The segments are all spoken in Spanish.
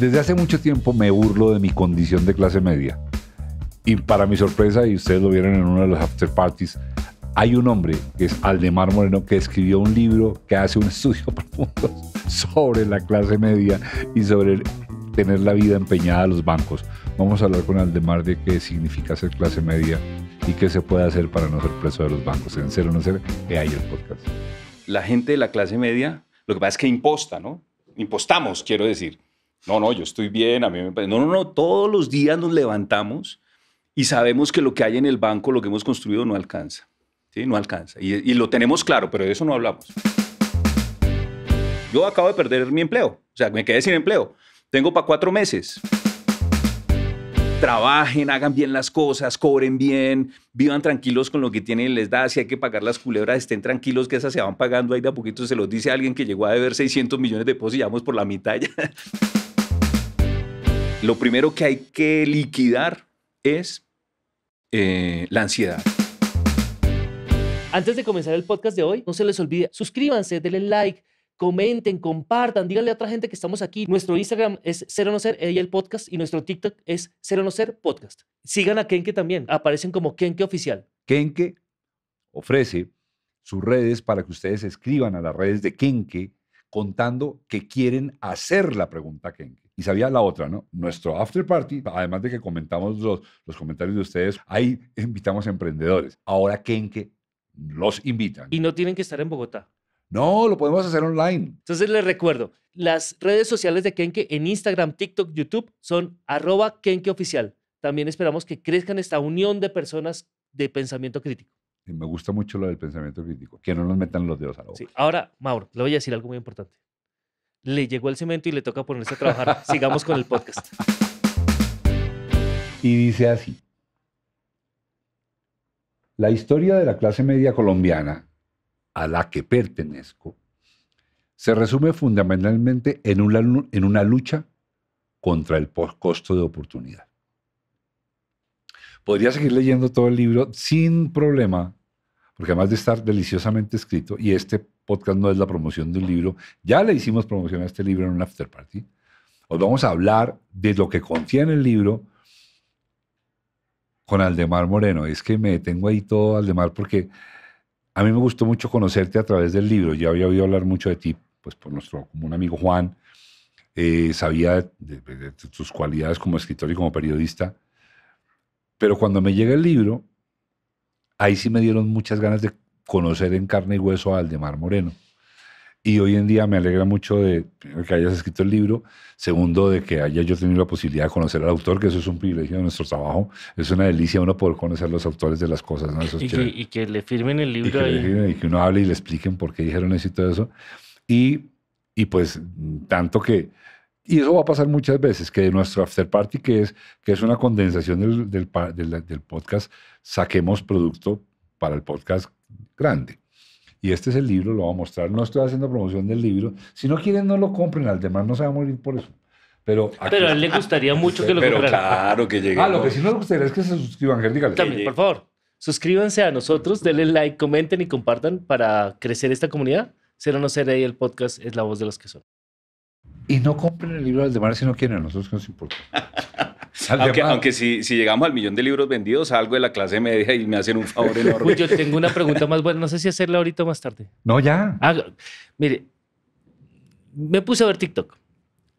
Desde hace mucho tiempo me burlo de mi condición de clase media. Y para mi sorpresa, y ustedes lo vieron en uno de los after parties, hay un hombre que es Aldemar Moreno que escribió un libro que hace un estudio profundo sobre la clase media y sobre tener la vida empeñada a los bancos. Vamos a hablar con Aldemar de qué significa ser clase media y qué se puede hacer para no ser preso de los bancos. En cero, no ser, he ahí el podcast. La gente de la clase media, lo que pasa es que imposta, ¿no? Impostamos, quiero decir. No, no, yo estoy bien, a mí No, no, no, todos los días nos levantamos y sabemos que lo que hay en el banco, lo que hemos construido, no alcanza. ¿sí? No alcanza. Y, lo tenemos claro, pero de eso no hablamos. Yo acabo de perder mi empleo, o sea, me quedé sin empleo. Tengo para cuatro meses. Trabajen, hagan bien las cosas, cobren bien, vivan tranquilos con lo que tienen les da. Si hay que pagar las culebras, estén tranquilos que esas se van pagando ahí de a poquito. Se los dice alguien que llegó a deber 600 millones de pesos y vamos por la mitad ya. Lo primero que hay que liquidar es eh, la ansiedad. Antes de comenzar el podcast de hoy, no se les olvide, suscríbanse, denle like, comenten, compartan, díganle a otra gente que estamos aquí. Nuestro Instagram es Cero No Ser e el podcast y nuestro TikTok es Cero No Ser Podcast. Sigan a Kenke también, aparecen como Kenke Oficial. Kenke ofrece sus redes para que ustedes escriban a las redes de Kenke contando que quieren hacer la pregunta a Kenke. Y sabía la otra, ¿no? Nuestro after party, además de que comentamos los, los comentarios de ustedes, ahí invitamos a emprendedores. Ahora Kenke los invita. Y no tienen que estar en Bogotá. No, lo podemos hacer online. Entonces les recuerdo, las redes sociales de Kenke en Instagram, TikTok, YouTube son arroba También esperamos que crezcan esta unión de personas de pensamiento crítico. me gusta mucho lo del pensamiento crítico, que no nos metan los dedos a la boca. Sí. Ahora, Mauro, le voy a decir algo muy importante le llegó el cemento y le toca ponerse a trabajar. Sigamos con el podcast. Y dice así. La historia de la clase media colombiana, a la que pertenezco, se resume fundamentalmente en una, en una lucha contra el costo de oportunidad. Podría seguir leyendo todo el libro sin problema, porque además de estar deliciosamente escrito, y este podcast no es la promoción de un libro. Ya le hicimos promoción a este libro en un after party. Os vamos a hablar de lo que contiene el libro con Aldemar Moreno. Es que me tengo ahí todo, Aldemar, porque a mí me gustó mucho conocerte a través del libro. Ya había oído hablar mucho de ti, pues por nuestro común amigo Juan. Eh, sabía de, tus cualidades como escritor y como periodista. Pero cuando me llega el libro, ahí sí me dieron muchas ganas de conocer en carne y hueso a Aldemar Moreno. Y hoy en día me alegra mucho de que hayas escrito el libro, segundo de que haya yo tenido la posibilidad de conocer al autor, que eso es un privilegio de nuestro trabajo, es una delicia uno poder conocer los autores de las cosas. y, que, le firmen el libro. Y que, uno hable y le expliquen por qué dijeron eso y todo eso. Y, pues tanto que... Y eso va a pasar muchas veces, que de nuestro after party, que es, que es una condensación del, del podcast, saquemos producto para el podcast grande. Y este es el libro, lo voy a mostrar. No estoy haciendo promoción del libro. Si no quieren, no lo compren. Al demás no se va a morir por eso. Pero, pero a él le gustaría mucho que lo pero claro que llegue. Ah, lo que sí le gustaría es que se suscriban, También, por favor. Suscríbanse a nosotros, denle like, comenten y compartan para crecer esta comunidad. Ser no ser ahí el podcast es la voz de los que son. Y no compren el libro al demás si no quieren, a nosotros que nos importa. Aunque, si, llegamos al millón de libros vendidos, algo de la clase media y me hacen un favor enorme. pues yo tengo una pregunta más buena, no sé si hacerla ahorita o más tarde. No, ya. Ah, mire, me puse a ver TikTok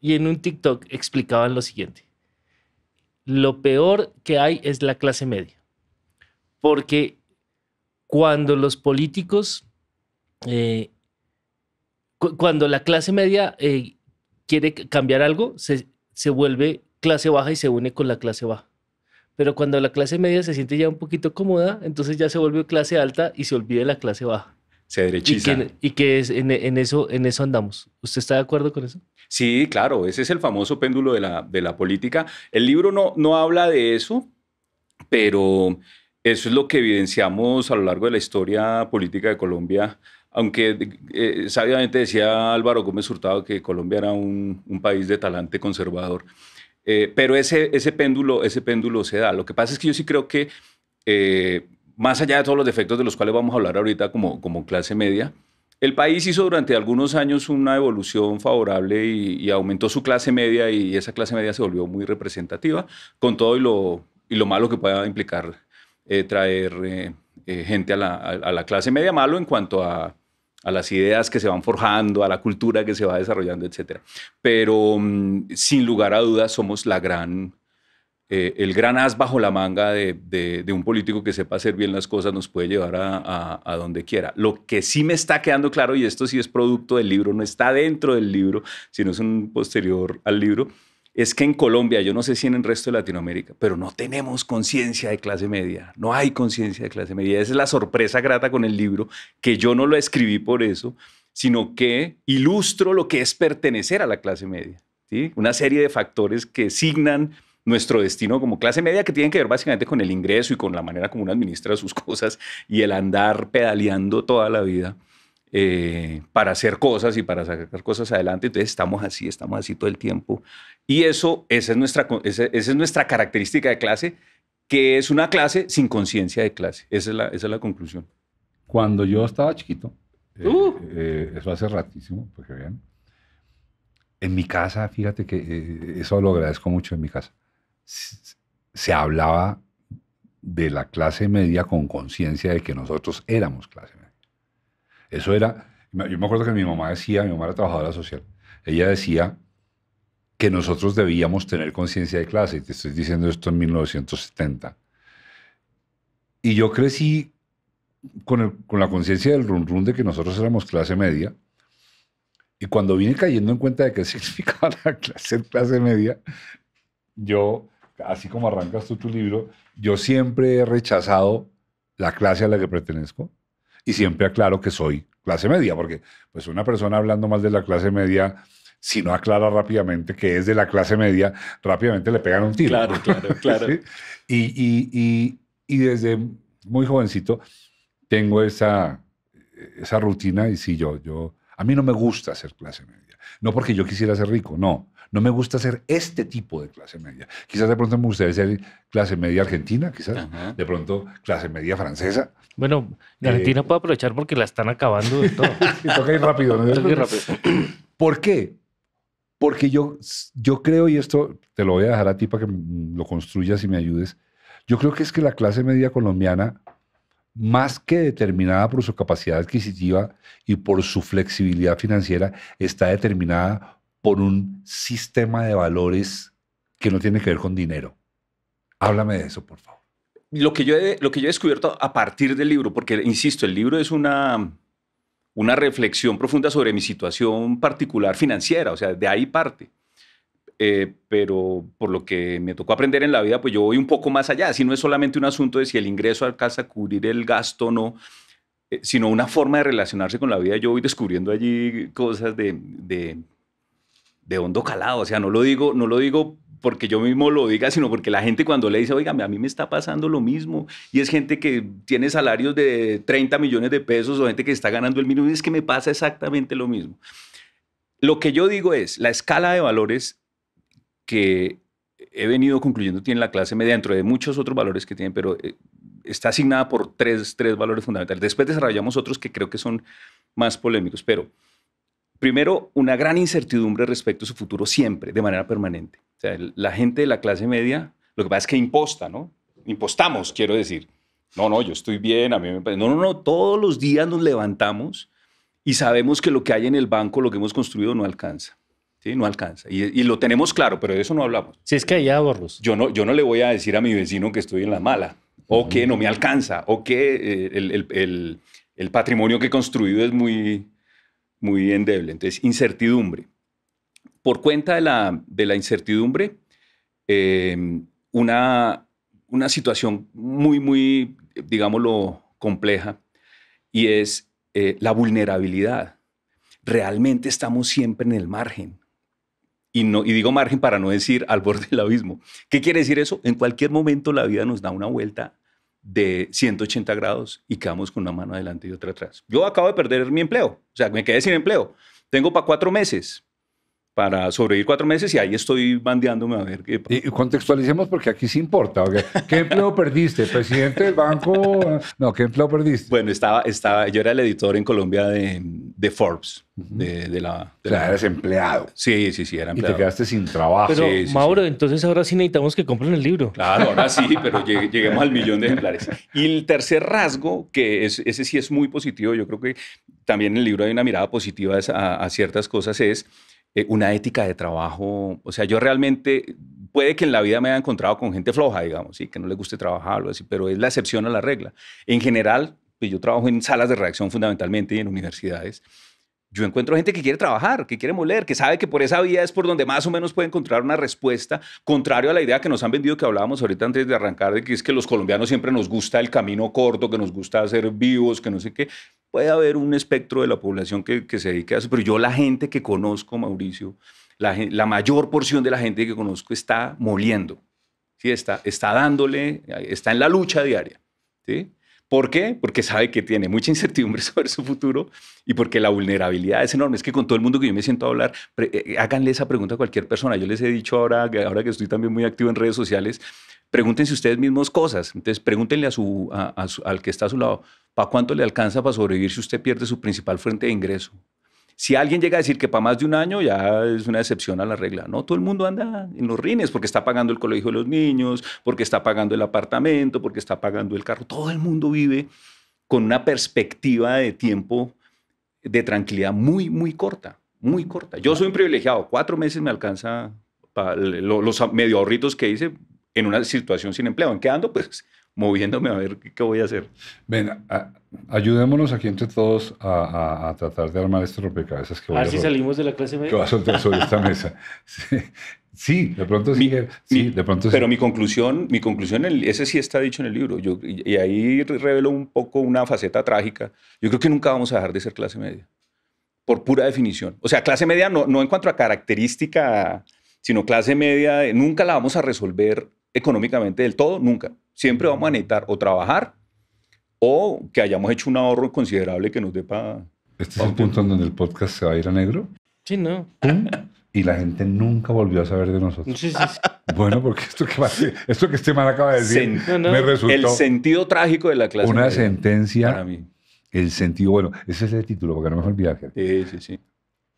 y en un TikTok explicaban lo siguiente. Lo peor que hay es la clase media. Porque cuando los políticos, eh, cuando la clase media eh, quiere cambiar algo, se, se vuelve clase baja y se une con la clase baja. Pero cuando la clase media se siente ya un poquito cómoda, entonces ya se vuelve clase alta y se olvida la clase baja. Se derechiza. Y que, es, en, eso, en eso andamos. ¿Usted está de acuerdo con eso? Sí, claro. Ese es el famoso péndulo de la, de la política. El libro no, no habla de eso, pero eso es lo que evidenciamos a lo largo de la historia política de Colombia aunque eh, sabiamente decía Álvaro Gómez Hurtado que Colombia era un, un, país de talante conservador, eh, pero ese, ese, péndulo, ese péndulo se da. Lo que pasa es que yo sí creo que, eh, más allá de todos los defectos de los cuales vamos a hablar ahorita como, como clase media, el país hizo durante algunos años una evolución favorable y, aumentó su clase media y esa clase media se volvió muy representativa, con todo y lo, lo malo que pueda implicar eh, traer gente a la, clase media, malo en cuanto a a las ideas que se van forjando, a la cultura que se va desarrollando, etc. Pero mm, sin lugar a dudas somos la gran, eh, el gran as bajo la manga de, de, un político que sepa hacer bien las cosas, nos puede llevar a, a, a, donde quiera. Lo que sí me está quedando claro, y esto sí es producto del libro, no está dentro del libro, sino es un posterior al libro, es que en Colombia, yo no sé si en el resto de Latinoamérica, pero no tenemos conciencia de clase media, no hay conciencia de clase media. Esa es la sorpresa grata con el libro, que yo no lo escribí por eso, sino que ilustro lo que es pertenecer a la clase media. Una serie de factores que signan nuestro destino como clase media que tienen que ver básicamente con el ingreso y con la manera como uno administra sus cosas y el andar pedaleando toda la vida eh, para hacer cosas y para sacar cosas adelante. Entonces estamos así, estamos así todo el tiempo. Y eso, esa es nuestra, esa, es nuestra característica de clase, que es una clase sin conciencia de clase. Esa es, la, esa es la conclusión. Cuando yo estaba chiquito, eh, uh. eh, eso hace ratísimo, porque vean, en mi casa, fíjate que eso lo agradezco mucho en mi casa, se hablaba de la clase media con conciencia de que nosotros éramos clase eso era, yo me acuerdo que mi mamá decía, mi mamá era trabajadora social, ella decía que nosotros debíamos tener conciencia de clase, y te estoy diciendo esto en 1970. Y yo crecí con, la conciencia del run run de que nosotros éramos clase media, y cuando vine cayendo en cuenta de qué significaba la clase, clase media, yo, así como arrancas tú tu libro, yo siempre he rechazado la clase a la que pertenezco y siempre aclaro que soy clase media, porque pues una persona hablando más de la clase media, si no aclara rápidamente que es de la clase media, rápidamente le pegan un tiro. Claro, claro, claro. y, y, desde muy jovencito tengo esa, esa rutina y sí, yo, yo, a mí no me gusta ser clase media. No porque yo quisiera ser rico, no, no me gusta ser este tipo de clase media. Quizás de pronto me gustaría ser clase media argentina, quizás. De pronto clase media francesa. Bueno, eh, Argentina puede aprovechar porque la están acabando de todo. ir rápido, Toca ir rápido. ¿Por qué? Porque yo, yo creo, y esto te lo voy a dejar a ti para que lo construyas y me ayudes, yo creo que es que la clase media colombiana, más que determinada por su capacidad adquisitiva y por su flexibilidad financiera, está determinada por un sistema de valores que no tiene que ver con dinero. Háblame de eso, por favor. Lo que yo he, lo que yo he descubierto a partir del libro, porque, insisto, el libro es una, una reflexión profunda sobre mi situación particular financiera, o sea, de ahí parte. Eh, pero por lo que me tocó aprender en la vida, pues yo voy un poco más allá. Si no es solamente un asunto de si el ingreso alcanza a cubrir el gasto o no, eh, sino una forma de relacionarse con la vida. Yo voy descubriendo allí cosas de de hondo calado. O sea, no lo digo, no lo digo porque yo mismo lo diga, sino porque la gente cuando le dice, oiga, a mí me está pasando lo mismo, y es gente que tiene salarios de 30 millones de pesos o gente que está ganando el mínimo, y es que me pasa exactamente lo mismo. Lo que yo digo es, la escala de valores que he venido concluyendo tiene la clase media, dentro de muchos otros valores que tiene, pero eh, está asignada por tres, tres valores fundamentales. Después desarrollamos otros que creo que son más polémicos, pero Primero, una gran incertidumbre respecto a su futuro siempre, de manera permanente. O sea, la gente de la clase media, lo que pasa es que imposta, ¿no? Impostamos, quiero decir. No, no, yo estoy bien, a mí me parece. No, no, no, todos los días nos levantamos y sabemos que lo que hay en el banco, lo que hemos construido, no alcanza. ¿sí? No alcanza. Y, lo tenemos claro, pero de eso no hablamos. Si es que hay ahorros. Yo no, yo no le voy a decir a mi vecino que estoy en la mala, o que no me alcanza, o que eh, el, el, patrimonio que he construido es muy muy endeble. Entonces, incertidumbre. Por cuenta de la, incertidumbre, em, una, una situación muy, muy, digámoslo, compleja, y es eh, la vulnerabilidad. Realmente estamos siempre en el margen. Y, no, y digo margen para no decir al borde del abismo. ¿Qué quiere decir eso? En cualquier momento la vida nos da una vuelta de 180 grados y quedamos con una mano adelante y otra atrás. Yo acabo de perder mi empleo, o sea, me quedé sin empleo. Tengo para cuatro meses para sobrevivir cuatro meses y ahí estoy bandeándome a ver qué Y contextualicemos porque aquí sí importa. Okay. ¿Qué empleo perdiste? ¿Presidente del banco? No, ¿qué empleo perdiste? Bueno, estaba, estaba, yo era el editor en Colombia de, de Forbes. de, la, de o empleado. Sí, sí, sí, era empleado. Y te quedaste sin trabajo. Pero, Mauro, entonces ahora sí necesitamos que compren el libro. Claro, ahora sí, pero lleguemos al millón de ejemplares. Y el tercer rasgo, que ese sí es muy positivo, yo creo que también en el libro hay una mirada positiva a ciertas cosas, es eh, una ética de trabajo. O sea, yo realmente, puede que en la vida me haya encontrado con gente floja, digamos, ¿sí? que no le guste trabajar así, pero es la excepción a la regla. En general, pues yo trabajo en salas de reacción fundamentalmente y en universidades yo encuentro gente que quiere trabajar, que quiere moler, que sabe que por esa vía es por donde más o menos puede encontrar una respuesta, contrario a la idea que nos han vendido que hablábamos ahorita antes de arrancar, de que es que los colombianos siempre nos gusta el camino corto, que nos gusta ser vivos, que no sé qué. Puede haber un espectro de la población que, se dedique a eso, pero yo la gente que conozco, Mauricio, la, mayor porción de la gente que conozco está moliendo, ¿sí? está, está dándole, está en la lucha diaria. ¿sí? ¿Por qué? Porque sabe que tiene mucha incertidumbre sobre su futuro y porque la vulnerabilidad es enorme. Es que con todo el mundo que yo me siento a hablar, eh, eh, háganle esa pregunta a cualquier persona. Yo les he dicho ahora, ahora que estoy también muy activo en redes sociales, pregúntense ustedes mismos cosas. Entonces, pregúntenle a su, al que está a su lado, ¿para cuánto le alcanza para sobrevivir si usted pierde su principal fuente de ingreso? Si alguien llega a decir que para más de un año ya es una excepción a la regla, no, todo el mundo anda en los rines porque está pagando el colegio de los niños, porque está pagando el apartamento, porque está pagando el carro, todo el mundo vive con una perspectiva de tiempo de tranquilidad muy, muy corta, muy corta. Yo soy un privilegiado, cuatro meses me alcanza los medio ahorritos que hice en una situación sin empleo. ¿En qué ando? Pues moviéndome a ver qué voy a hacer. Ven, ayudémonos aquí entre todos a, a, tratar de armar este rompecabezas que voy a, ver si salimos de la clase media. Que va a soltar sobre esta mesa. Sí, de pronto sí. sí de pronto pero mi conclusión, mi conclusión, ese sí está dicho en el libro. Yo, y ahí reveló un poco una faceta trágica. Yo creo que nunca vamos a dejar de ser clase media, por pura definición. O sea, clase media no, no en cuanto a característica, sino clase media, nunca la vamos a resolver económicamente del todo, nunca. Siempre vamos a necesitar o trabajar o que hayamos hecho un ahorro considerable que nos dé para... Este es el punto en donde el podcast se va a ir a negro. Sí, no. Y la gente nunca volvió a saber de nosotros. Bueno, porque esto que, esto que este man acaba de decir me resultó... El sentido trágico de la clase. Una sentencia... Para mí. El sentido... Bueno, ese es el título, porque no me voy a Sí, sí, sí.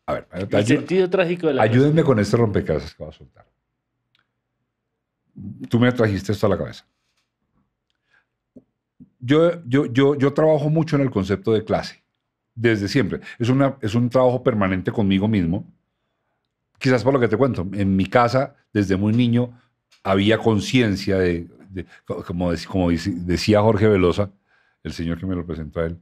A ver, el sentido trágico de la Ayúdenme con este rompecabezas que va a soltar tú me trajiste esto a la cabeza. Yo, yo, yo, trabajo mucho en el concepto de clase, desde siempre. Es, una, es un trabajo permanente conmigo mismo. Quizás por lo que te cuento, en mi casa, desde muy niño, había conciencia de, como, de, como decía Jorge Velosa, el señor que me lo presentó a él,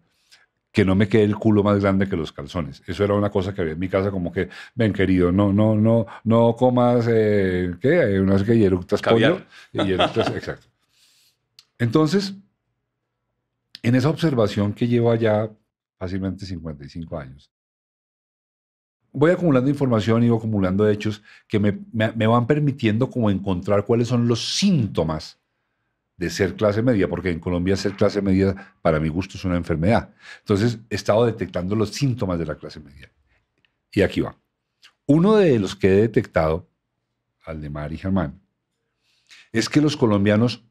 que no me quede el culo más grande que los calzones. Eso era una cosa que había en mi casa, como que, ven querido, no, no, no, no comas, eh, ¿qué? Unas eh, que hieructas pollo. exacto. Entonces, en esa observación que llevo ya fácilmente 55 años, voy acumulando información y voy acumulando hechos que me, me van permitiendo como encontrar cuáles son los síntomas de ser clase media, porque en Colombia ser clase media, para mi gusto, es una enfermedad. Entonces, he estado detectando los síntomas de la clase media. Y aquí va. Uno de los que he detectado, al de y Germán, es que los colombianos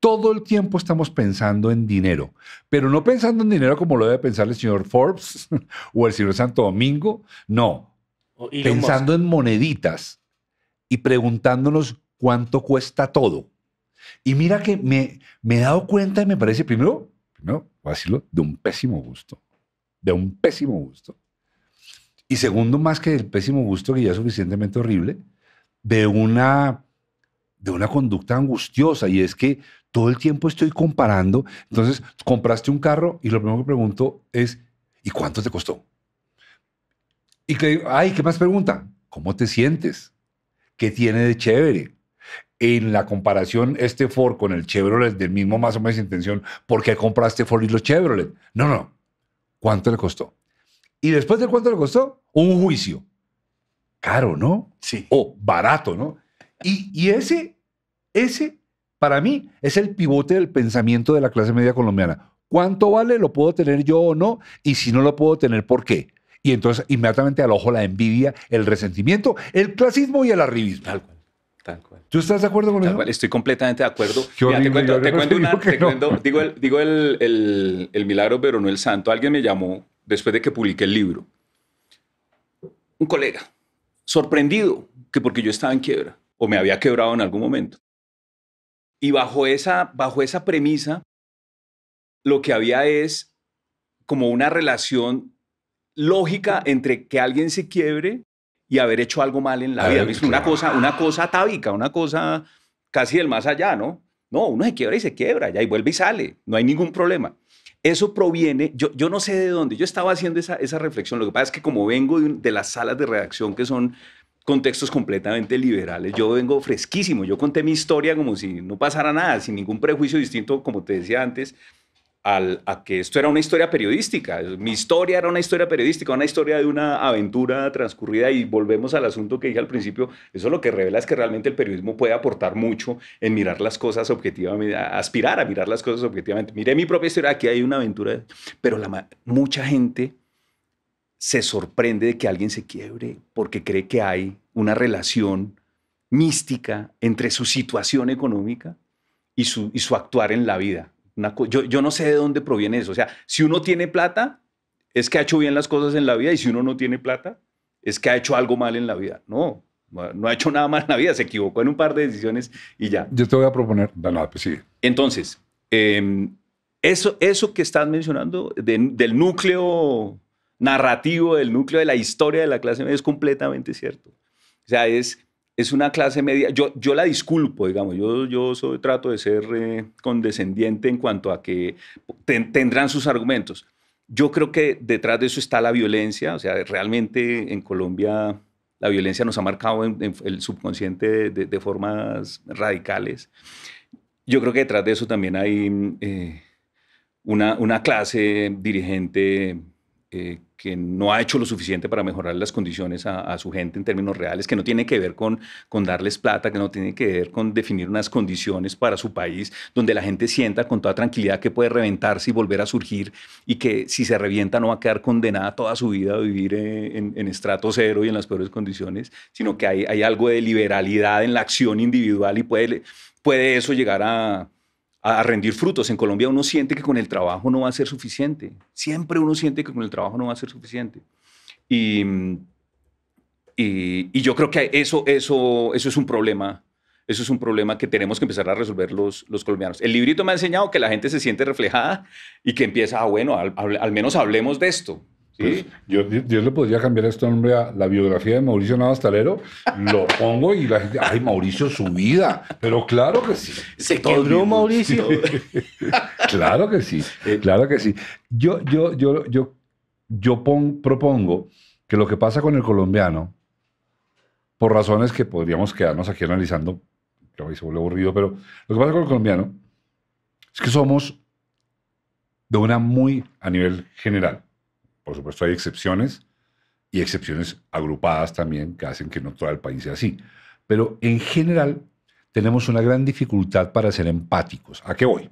todo el tiempo estamos pensando en dinero, pero no pensando en dinero como lo debe pensar el señor Forbes o el señor Santo Domingo, no. Pensando en moneditas y preguntándonos cuánto cuesta todo. Y mira que me, he dado cuenta y me parece, primero, voy a decirlo, de un pésimo gusto. De un pésimo gusto. Y segundo, más que el pésimo gusto, que ya es suficientemente horrible, de una, de una conducta angustiosa. Y es que todo el tiempo estoy comparando. Entonces, compraste un carro y lo primero que pregunto es, ¿y cuánto te costó? Y que, ay, ¿qué más pregunta? ¿Cómo te sientes? ¿Qué tiene de chévere? en la comparación este Ford con el Chevrolet del mismo más o menos intención, ¿por qué compraste Ford y los Chevrolet? No, no. ¿Cuánto le costó? Y después de cuánto le costó, un juicio. Caro, ¿no? Sí. O barato, ¿no? Y, y ese, ese, para mí, es el pivote del pensamiento de la clase media colombiana. ¿Cuánto vale? ¿Lo puedo tener yo o no? Y si no lo puedo tener, ¿por qué? Y entonces inmediatamente al ojo la envidia, el resentimiento, el clasismo y el arribismo. ¿Tú estás de acuerdo con eso? Estoy completamente de acuerdo. te cuento, te cuento te cuento, digo, el, digo el, el, el, milagro, pero no el santo. Alguien me llamó después de que publiqué el libro. Un colega, sorprendido, que porque yo estaba en quiebra, o me había quebrado en algún momento. Y bajo esa, bajo esa premisa, lo que había es como una relación lógica entre que alguien se quiebre y haber hecho algo mal en la vida. Una cosa, una cosa una cosa casi del más allá, ¿no? No, uno se quiebra y se quiebra, ya y vuelve y sale, no hay ningún problema. Eso proviene, yo, yo no sé de dónde, yo estaba haciendo esa, esa reflexión, lo que pasa es que como vengo de, de las salas de redacción que son contextos completamente liberales. Yo vengo fresquísimo, yo conté mi historia como si no pasara nada, sin ningún prejuicio distinto, como te decía antes, a que esto era una historia periodística. Mi historia era una historia periodística, una historia de una aventura transcurrida y volvemos al asunto que dije al principio. Eso lo que revela es que realmente el periodismo puede aportar mucho en mirar las cosas objetivamente, aspirar a mirar las cosas objetivamente. Miré mi propia historia, aquí hay una aventura, pero la, mucha gente se sorprende de que alguien se quiebre porque cree que hay una relación mística entre su situación económica y su actuar en la vida yo, no sé de dónde proviene eso. O sea, si uno tiene plata, es que ha hecho bien las cosas en la vida y si uno no tiene plata, es que ha hecho algo mal en la vida. No, no ha hecho nada mal en la vida, se equivocó en un par de decisiones y ya. Yo te voy a proponer, nada, pues sí. Entonces, em, eso, eso que estás mencionando del núcleo narrativo, del núcleo de la historia de la clase media es completamente cierto. O sea, es es una clase media, yo, yo la disculpo, digamos, yo, yo trato de ser eh, condescendiente en cuanto a que tendrán sus argumentos. Yo creo que detrás de eso está la violencia, o sea, realmente en Colombia la violencia nos ha marcado en, el subconsciente de, formas radicales. Yo creo que detrás de eso también hay eh, una, una clase dirigente eh, que no ha hecho lo suficiente para mejorar las condiciones a, su gente en términos reales, que no tiene que ver con, darles plata, que no tiene que ver con definir unas condiciones para su país donde la gente sienta con toda tranquilidad que puede reventarse y volver a surgir y que si se revienta no va a quedar condenada toda su vida a vivir eh, en, en, estrato cero y en las peores condiciones, sino que hay, algo de liberalidad en la acción individual y puede eso llegar a a, rendir frutos. En Colombia uno siente que con el trabajo no va a ser suficiente. Siempre uno siente que con el trabajo no va a ser suficiente. Y, yo creo que eso, eso, eso es un problema. Eso es un problema que tenemos que empezar a resolver los, los colombianos. El librito me ha enseñado que la gente se siente reflejada y que empieza, ah, bueno, al menos hablemos de esto. Yo, le podría cambiar este nombre a la biografía de Mauricio Navastalero lo pongo y la gente, ay, Mauricio, su vida, pero claro que sí. Se Mauricio. claro que sí, eh, claro que sí. Yo, yo, yo, yo, yo propongo que lo que pasa con el colombiano, por razones que podríamos quedarnos aquí analizando, que se vuelve aburrido, pero lo que pasa con el colombiano es que somos de una muy, a nivel general, por supuesto hay excepciones y excepciones agrupadas también que hacen que no todo el país sea así. Pero en general tenemos una gran dificultad para ser empáticos. ¿A qué voy?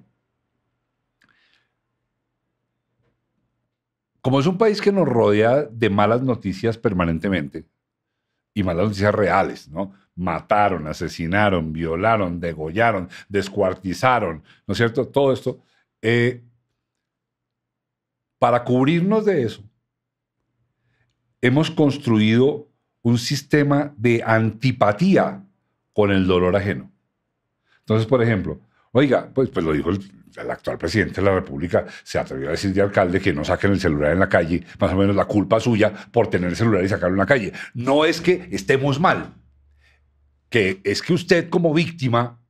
Como es un país que nos rodea de malas noticias permanentemente, y malas noticias reales, ¿no? Mataron, asesinaron, violaron, degollaron, descuartizaron, ¿no es cierto? Todo esto. Eh, para cubrirnos de eso, hemos construido un sistema de antipatía con el dolor ajeno. Entonces, por ejemplo, oiga, pues, pues lo dijo el, actual presidente de la República, se atrevió a decir de alcalde que no saquen el celular en la calle, más o menos la culpa suya por tener el celular y sacarlo en la calle. No es que estemos mal, que es que usted como víctima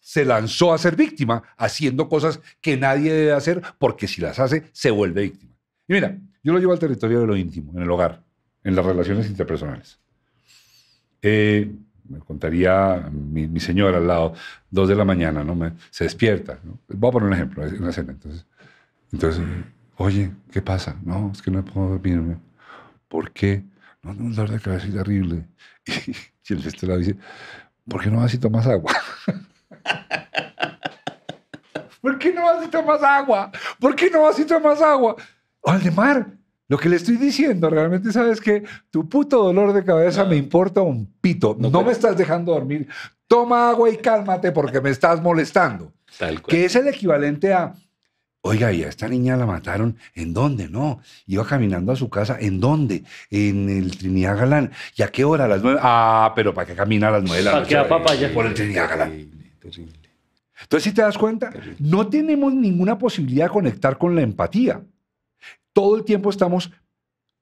se lanzó a ser víctima haciendo cosas que nadie debe hacer porque si las hace se vuelve víctima. Y mira, yo lo llevo al territorio de lo íntimo, en el hogar, en las relaciones interpersonales. Eh, me contaría mi, señora al lado, dos de la mañana, ¿no? se despierta. ¿no? Voy a poner un ejemplo, una cena. Entonces, entonces, oye, ¿qué pasa? No, es que no puedo dormirme. ¿Por qué? No, un dolor de cabeza terrible. Y, y el resto la dice, ¿por qué no vas y tomas agua? ¿Por qué no vas y tomas agua? ¿Por qué no vas y tomas agua? Aldemar, lo que le estoy diciendo realmente, ¿sabes que Tu puto dolor de cabeza me importa un pito. No, me estás dejando dormir. Toma agua y cálmate porque me estás molestando. Tal Que es el equivalente a Oiga, y a esta niña la mataron, ¿en dónde? No, iba caminando a su casa, ¿en dónde? En el Trinidad Galán. ¿Y a qué hora? A las nueve. Ah, pero ¿para qué camina a las nueve Por el Trinidad Galán. Terrible, Entonces, si te das cuenta, no tenemos ninguna posibilidad de conectar con la empatía. Todo el tiempo estamos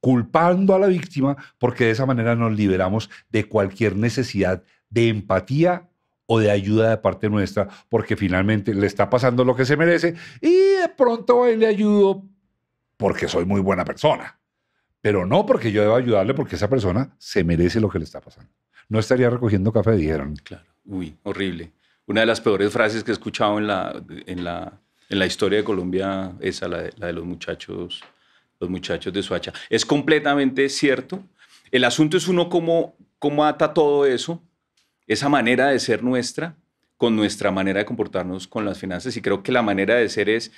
culpando a la víctima porque de esa manera nos liberamos de cualquier necesidad de empatía o de ayuda de parte nuestra, porque finalmente le está pasando lo que se merece y de pronto ahí le ayudo porque soy muy buena persona, pero no porque yo deba ayudarle porque esa persona se merece lo que le está pasando. No estaría recogiendo café, dijeron. Claro. Uy, horrible. Una de las peores frases que he escuchado en la, en la, en la historia de Colombia, es la de, la de los muchachos, los muchachos de Suacha. Es completamente cierto. El asunto es uno cómo, cómo ata todo eso esa manera de ser nuestra con nuestra manera de comportarnos con las finanzas y creo que la manera de ser es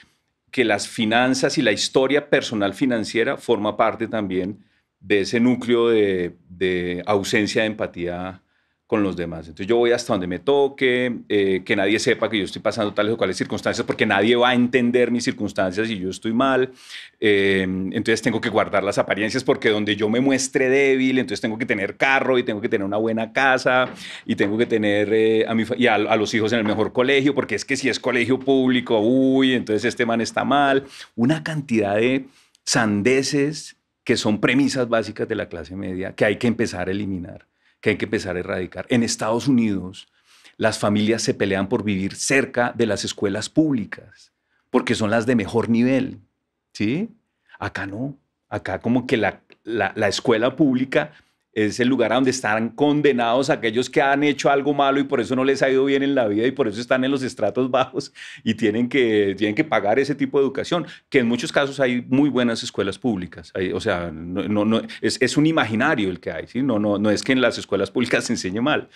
que las finanzas y la historia personal financiera forma parte también de ese núcleo de, ausencia de empatía con los demás. Entonces yo voy hasta donde me toque, eh, que nadie sepa que yo estoy pasando tales o cuales circunstancias, porque nadie va a entender mis circunstancias si yo estoy mal. Eh, entonces tengo que guardar las apariencias porque donde yo me muestre débil, entonces tengo que tener carro y tengo que tener una buena casa y tengo que tener eh, a, mi, y a, los hijos en el mejor colegio, porque es que si es colegio público, uy, entonces este man está mal. Una cantidad de sandeces que son premisas básicas de la clase media que hay que empezar a eliminar que hay que empezar a erradicar. En Estados Unidos, las familias se pelean por vivir cerca de las escuelas públicas, porque son las de mejor nivel. ¿sí? Acá no. Acá como que la, escuela pública es el lugar donde están condenados aquellos que han hecho algo malo y por eso no les ha ido bien en la vida y por eso están en los estratos bajos y tienen que, tienen que pagar ese tipo de educación, que en muchos casos hay muy buenas escuelas públicas. o sea, no, no, es, un imaginario el que hay, ¿sí? no, no, no es que en las escuelas públicas se enseñe mal.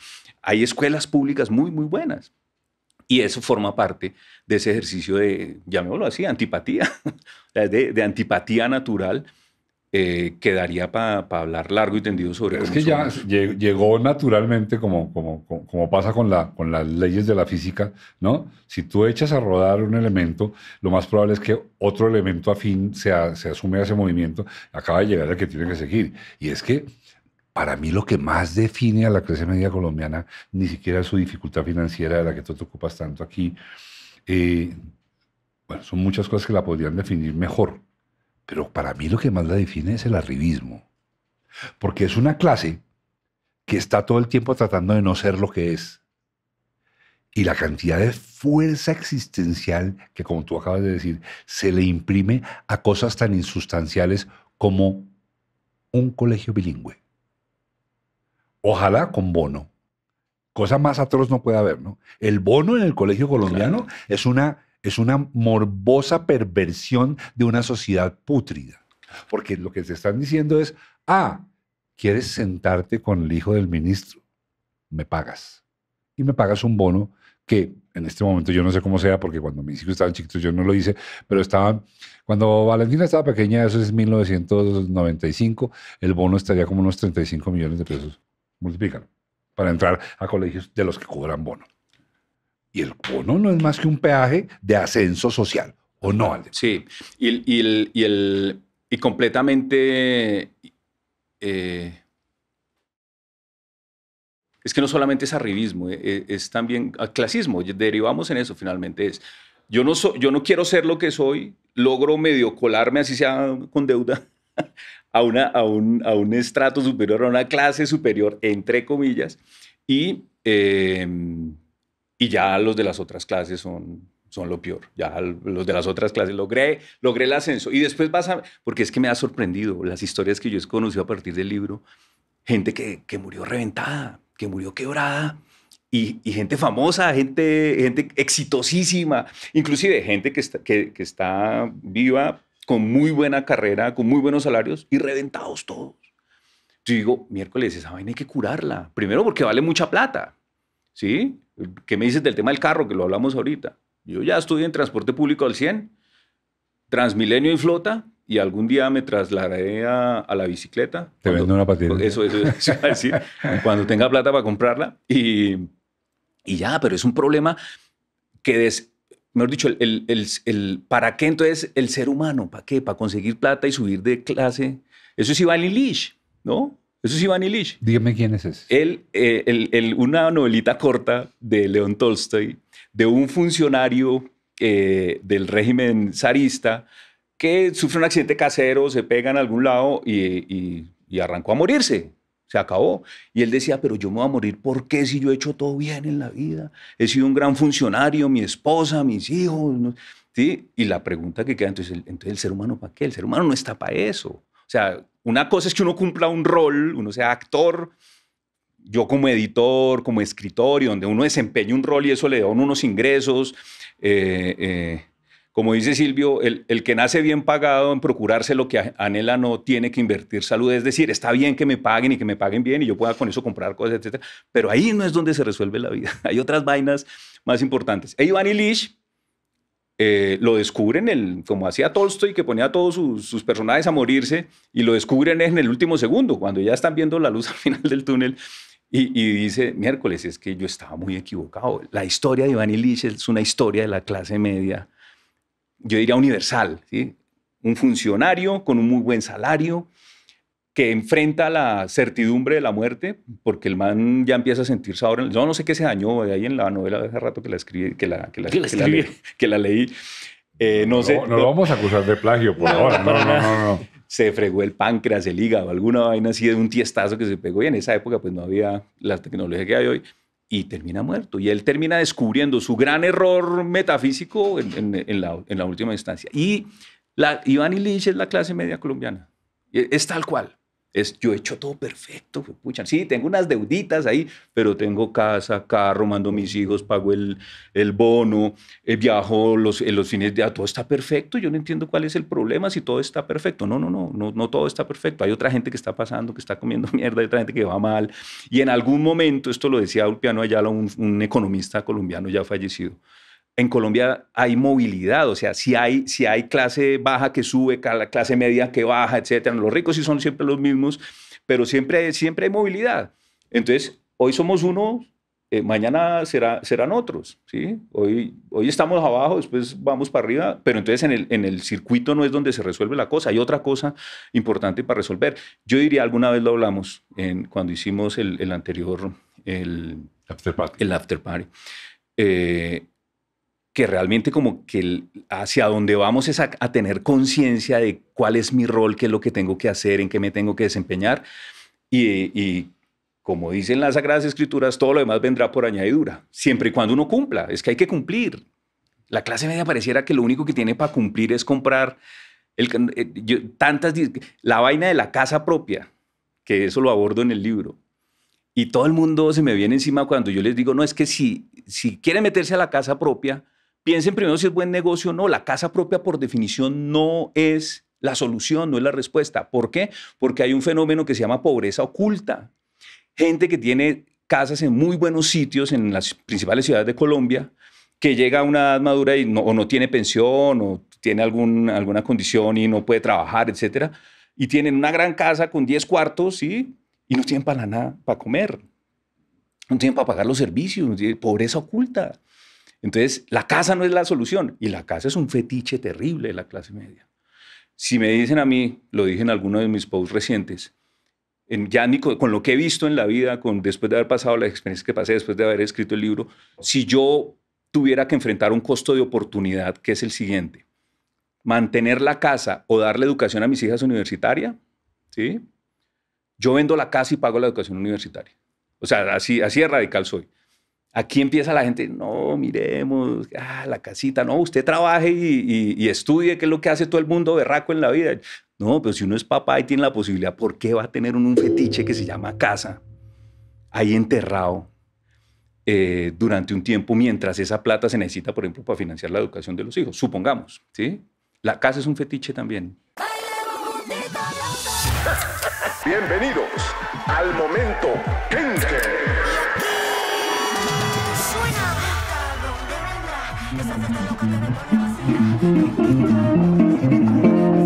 Hay escuelas públicas muy, muy buenas. Y eso forma parte de ese ejercicio de, llamémoslo así, antipatía, de, de antipatía natural eh, quedaría para hablar largo y tendido sobre Es que ya llegó naturalmente, como, pasa con, las leyes de la física, ¿no? Si tú echas a rodar un elemento, lo más probable es que otro elemento afín se, asume a ese movimiento, acaba de llegar el que tiene que seguir. Y es que para mí lo que más define a la clase media colombiana ni siquiera su dificultad financiera de la que tú te ocupas tanto aquí. Eh, bueno, son muchas cosas que la podrían definir mejor pero para mí lo que más la define es el arribismo. Porque es una clase que está todo el tiempo tratando de no ser lo que es. Y la cantidad de fuerza existencial que, como tú acabas de decir, se le imprime a cosas tan insustanciales como un colegio bilingüe. Ojalá con bono. Cosa más atroz no puede haber, ¿no? El bono en el colegio colombiano es una es una morbosa perversión de una sociedad pútrida. Porque lo que se están diciendo es, ah, ¿quieres sentarte con el hijo del ministro? Me pagas. Y me pagas un bono que en este momento yo no sé cómo sea, porque cuando mis hijos estaban chiquitos yo no lo hice, pero estaban, cuando Valentina estaba pequeña, eso es 1995, el bono estaría como unos 35 millones de pesos, multiplícalo, para entrar a colegios de los que cobran bono. Y el uno no es más que un peaje de ascenso social, ¿o no, Sí, y, el, y, el, y completamente... Eh, es que no solamente es arribismo, eh, eh, es, también clasismo, derivamos en eso finalmente. Es, yo, no yo no quiero ser lo que soy, logro medio colarme, así sea con deuda, a, una, a, un, a un estrato superior, a una clase superior, entre comillas, y... Y ya los de las otras clases son, son lo peor. Ya los de las otras clases logré, logré el ascenso. Y después vas a, porque es que me ha sorprendido las historias que yo he conocido a partir del libro, gente que, murió reventada, que murió quebrada. Y, gente famosa, gente, gente exitosísima, inclusive gente que está, está viva, con muy buena carrera, con muy buenos salarios y reventados todos. Yo digo, miércoles, esa vaina hay que curarla. Primero porque vale mucha plata, ¿sí? ¿Qué me dices del tema del carro, que lo hablamos ahorita? Yo ya estudié en transporte público al 100, Transmilenio y flota, y algún día me trasladaré a, la bicicleta. Te cuando, una Eso, eso, eso, decir, cuando tenga plata para comprarla. Y, ya, pero es un problema que, mejor dicho, el, ¿para qué entonces el ser humano? ¿Para qué? Para conseguir plata y subir de clase. Eso es Iván leash, ¿no? Eso es Iván Ilich? Dígame quién es ese. Eh, el, una novelita corta de León Tolstoy, de un funcionario eh, del régimen zarista que sufre un accidente casero, se pega en algún lado y, arrancó a morirse se acabó. Y él decía, pero yo me voy a morir, ¿por qué si yo he hecho todo bien en la vida? He sido un gran funcionario, mi esposa, mis hijos. ¿Sí? Y la pregunta que queda, entonces, el, entonces, ¿el ser humano para qué? El ser humano no está para eso. O sea, una cosa es que uno cumpla un rol, uno sea actor, yo como editor, como escritor, y donde uno desempeñe un rol y eso le da unos ingresos. Eh, eh, como dice Silvio, el, que nace bien pagado en procurarse lo que anhela no tiene que invertir salud. Es decir, está bien que me paguen y que me paguen bien y yo pueda con eso comprar cosas, etc. Pero ahí no es donde se resuelve la vida. Hay otras vainas más importantes. E Iván Ilish eh, lo descubren, el, como hacía Tolstoy, que ponía a todos sus, personajes a morirse, y lo descubren en el último segundo, cuando ya están viendo la luz al final del túnel. Y, dice, miércoles, es que yo estaba muy equivocado. La historia de Iván Ilich es una historia de la clase media, yo diría universal, un funcionario con un muy buen salario, que enfrenta la certidumbre de la muerte, porque el man ya empieza a sentirse ahora, yo no sé qué se dañó ahí en la novela de hace rato que la escribí, que la, que la, que la, leí, no, lo vamos a acusar de plagio por ahora, no, no, no, Se fregó el páncreas, el hígado, alguna vaina así de un tiestazo que se pegó y en esa época pues no había la tecnología que hay hoy y termina muerto. Y él termina descubriendo su gran error metafísico en, la, última instancia. Y la, Iván Lynch es la clase media colombiana. Es tal cual. Es, yo he hecho todo perfecto, pucha. Sí, tengo unas deuditas ahí, pero tengo casa, carro, mando mis hijos, pago el, bono, eh, viajo los, en los fines de... Ah, todo está perfecto, yo no entiendo cuál es el problema si todo está perfecto. No, no, no, no, todo está perfecto. Hay otra gente que está pasando, que está comiendo mierda, hay otra gente que va mal. Y en algún momento, esto lo decía Ulpiano Ayala, un, un economista colombiano ya fallecido, en Colombia hay movilidad, o sea, si hay, si hay clase baja que sube, clase media que baja, etcétera. Los ricos sí son siempre los mismos, pero siempre, siempre hay movilidad. Entonces, hoy somos uno, eh, mañana será, serán otros, ¿sí? Hoy, hoy estamos abajo, después vamos para arriba, pero entonces en el, en el circuito no es donde se resuelve la cosa, hay otra cosa importante para resolver. Yo diría, alguna vez lo hablamos en, cuando hicimos el, el anterior, el after party. El after party. Eh, que realmente como que hacia donde vamos es a, tener conciencia de cuál es mi rol, qué es lo que tengo que hacer, en qué me tengo que desempeñar y, como dicen las Sagradas Escrituras, todo lo demás vendrá por añadidura, siempre y cuando uno cumpla, es que hay que cumplir. La clase media pareciera que lo único que tiene para cumplir es comprar el, eh, tantas, la vaina de la casa propia, que eso lo abordo en el libro. Y todo el mundo se me viene encima cuando yo les digo, no, es que si, si quiere meterse a la casa propia, Piensen primero si es buen negocio o no. La casa propia, por definición, no es la solución, no es la respuesta. ¿Por qué? Porque hay un fenómeno que se llama pobreza oculta. Gente que tiene casas en muy buenos sitios en las principales ciudades de Colombia, que llega a una edad madura y no, o no tiene pensión o tiene alguna condición y no puede trabajar, etcétera, y tienen una gran casa con 10 cuartos ¿sí? y no tienen para nada para comer, no tienen para pagar los servicios, pobreza oculta. Entonces, la casa no es la solución y la casa es un fetiche terrible de la clase media. Si me dicen a mí, lo dije en alguno de mis posts recientes, en, ya ni con, lo que he visto en la vida, con, después de haber pasado las experiencias que pasé, después de haber escrito el libro, si yo tuviera que enfrentar un costo de oportunidad que es el siguiente, mantener la casa o darle educación a mis hijas universitaria, ¿sí? yo vendo la casa y pago la educación universitaria. O sea, así, así de radical soy. Aquí empieza la gente, no, miremos, ah, la casita, no, usted trabaje y, estudie, que es lo que hace todo el mundo berraco en la vida. No, pero si uno es papá y tiene la posibilidad, ¿por qué va a tener un, fetiche que se llama casa? Ahí enterrado, eh, durante un tiempo mientras esa plata se necesita, por ejemplo, para financiar la educación de los hijos, supongamos, ¿sí? La casa es un fetiche también. Bienvenidos al momento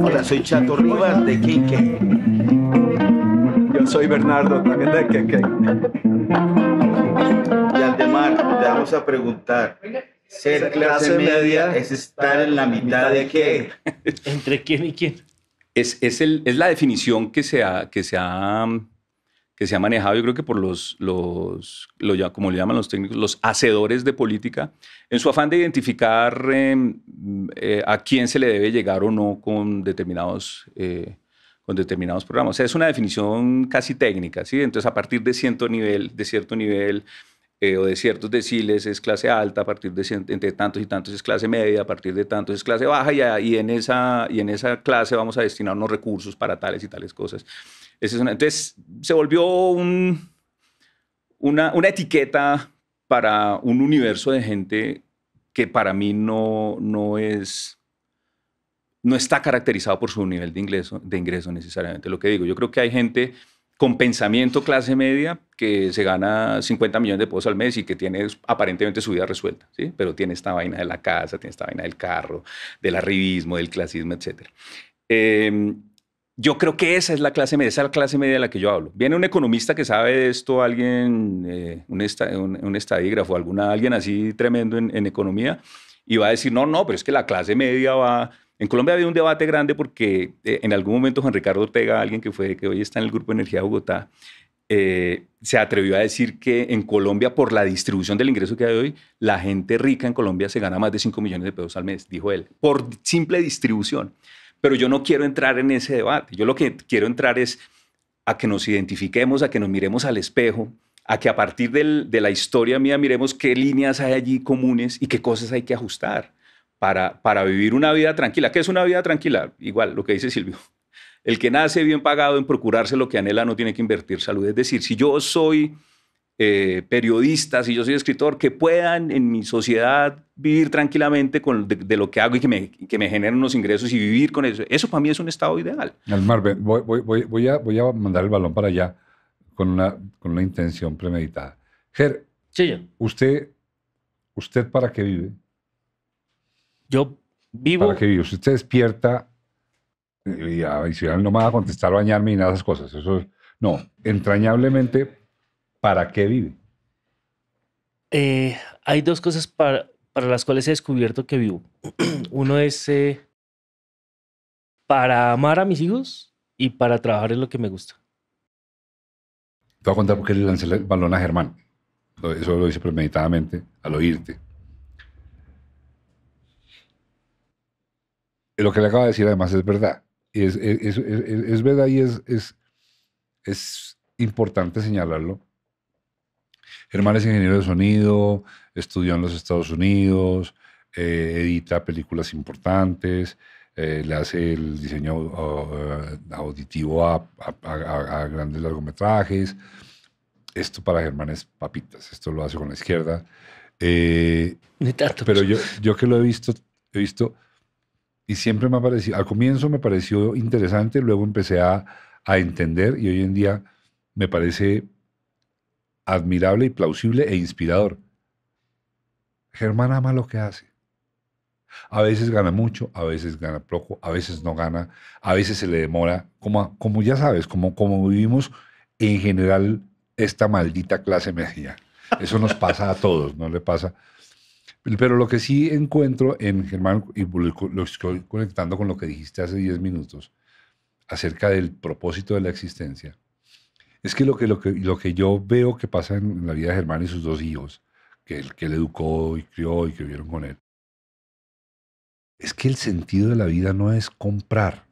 Hola, soy Chato Rivas de Quique. Yo soy Bernardo también de Quique. Y al Mar te vamos a preguntar. Ser clase, media, es estar en la mitad de qué. ¿Entre quién y quién? Es, es, la definición que se que se ha que se ha manejado, yo creo que por los, los lo, como le llaman los técnicos, los hacedores de política, en su afán de identificar em, eh, a quién se le debe llegar o no con determinados, eh, con determinados programas. O sea, es una definición casi técnica, ¿sí? Entonces, a partir de, cierto nivel, de cierto nivel eh, o de ciertos deciles es clase alta, a partir de entre tantos y tantos es clase media, a partir de tantos es clase baja, y, y en, esa, y en esa clase vamos a destinar unos recursos para tales y tales cosas entonces se volvió una, una, etiqueta para un universo de gente que para mí no, no es no está caracterizado por su nivel de ingreso, de ingreso necesariamente. Lo que digo, yo creo que hay gente con pensamiento clase media que se gana 50 millones de pesos al mes y que tiene aparentemente su vida resuelta, ¿sí? pero tiene esta vaina de la casa, tiene esta vaina del carro, del arribismo, del clasismo, etc. Yo creo que esa es la clase media, esa es la clase media de la que yo hablo. Viene un economista que sabe de esto, alguien, eh, un, estadígrafo, alguna, alguien así tremendo en, economía, y va a decir, no, no, pero es que la clase media va... En Colombia había un debate grande porque eh, en algún momento Juan Ricardo Ortega, alguien que, fue, que hoy está en el Grupo Energía de Bogotá, eh, se atrevió a decir que en Colombia, por la distribución del ingreso que hay hoy, la gente rica en Colombia se gana más de 5 millones de pesos al mes, dijo él, por simple distribución. Pero yo no quiero entrar en ese debate. Yo lo que quiero entrar es a que nos identifiquemos, a que nos miremos al espejo, a que a partir de la historia mía miremos qué líneas hay allí comunes y qué cosas hay que ajustar para, para vivir una vida tranquila. ¿Qué es una vida tranquila? Igual, lo que dice Silvio. El que nace bien pagado en procurarse lo que anhela no tiene que invertir salud. Es decir, si yo soy eh, periodistas y yo soy escritor que puedan en mi sociedad vivir tranquilamente con, de, lo que hago y que me, que me generen unos ingresos y vivir con eso. Eso para mí es un estado ideal. voy, a, voy a mandar el balón para allá con una, con una intención premeditada. Ger, usted, ¿usted para qué vive? Yo vivo... ¿Para qué vive? usted despierta eh, y, no me va a contestar bañarme y nada de esas cosas, eso No, entrañablemente, ¿para qué vive? Eh, hay dos cosas para, para, las cuales he descubierto que vivo. Uno es eh, para amar a mis hijos y para trabajar en lo que me gusta. Te voy a contar por qué le lancé el balón a Germán. Eso lo hice premeditadamente al oírte. Lo que le acabo de decir además es verdad. Es, es, es verdad y es, es importante señalarlo Germán es ingeniero de sonido, estudió en los Estados Unidos, eh, edita películas importantes, eh, le hace el diseño eh, auditivo a, grandes largometrajes. Esto para Germán es papitas, esto lo hace con la izquierda. Eh, pero yo, yo que lo he visto, he visto y siempre me ha parecido, al comienzo me pareció interesante, luego empecé a, a entender y hoy en día me parece admirable y plausible e inspirador. Germán ama lo que hace. A veces gana mucho, a veces gana poco, a veces no gana, a veces se le demora, como, como ya sabes, como, como vivimos en general esta maldita clase media. Eso nos pasa a todos, no le pasa. Pero lo que sí encuentro en Germán, y lo estoy conectando con lo que dijiste hace 10 minutos, acerca del propósito de la existencia, es que lo que, lo que, lo que yo veo que pasa en la vida de Germán y sus dos hijos, que, él, que le educó y crió y que vivieron con él, es que el sentido de la vida no es comprar.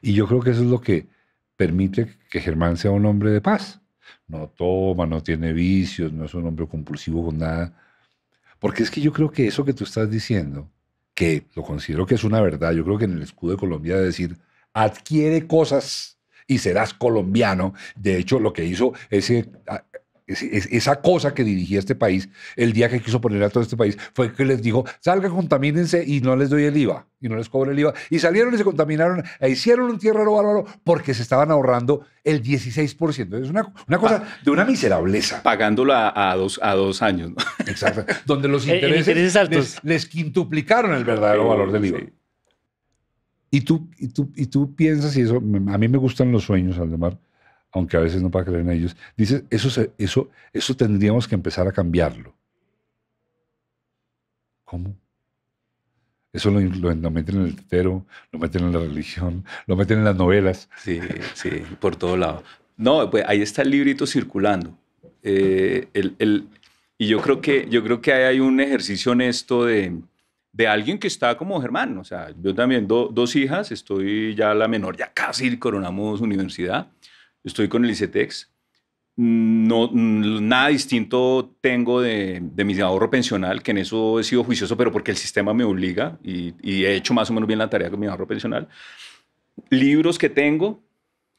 Y yo creo que eso es lo que permite que Germán sea un hombre de paz. No toma, no tiene vicios, no es un hombre compulsivo con nada. Porque es que yo creo que eso que tú estás diciendo, que lo considero que es una verdad, yo creo que en el escudo de Colombia de decir, adquiere cosas y serás colombiano. De hecho, lo que hizo ese ah, esa cosa que dirigía este país el día que quiso poner a todo este país fue que les dijo, salgan, contamínense y no les doy el IVA, y no les cobro el IVA. Y salieron y se contaminaron e hicieron un tierra bárbaro porque se estaban ahorrando el 16%. Es una, cosa de una miserableza. Pagándola a dos, a dos años. Exacto. Donde los e-, e-, intereses, les, quintuplicaron el verdadero valor del IVA. Y tú, y tú, y tú piensas, y eso, a mí me gustan los sueños, Aldemar, aunque a veces no para creer en ellos. Dices, eso, eso, eso tendríamos que empezar a cambiarlo. ¿Cómo? Eso lo, lo, meten en el tetero, lo meten en la religión, lo meten en las novelas. Sí, sí, por todo lado. No, pues ahí está el librito circulando. Eh, el, y yo creo que, yo creo que ahí hay un ejercicio en esto de, de alguien que está como Germán. O sea, yo también, dos hijas, estoy ya la menor, ya casi coronamos universidad. Estoy con el ICETEX. No, nada distinto tengo de, de, mi ahorro pensional, que en eso he sido juicioso, pero porque el sistema me obliga y, he hecho más o menos bien la tarea con mi ahorro pensional. Libros que tengo,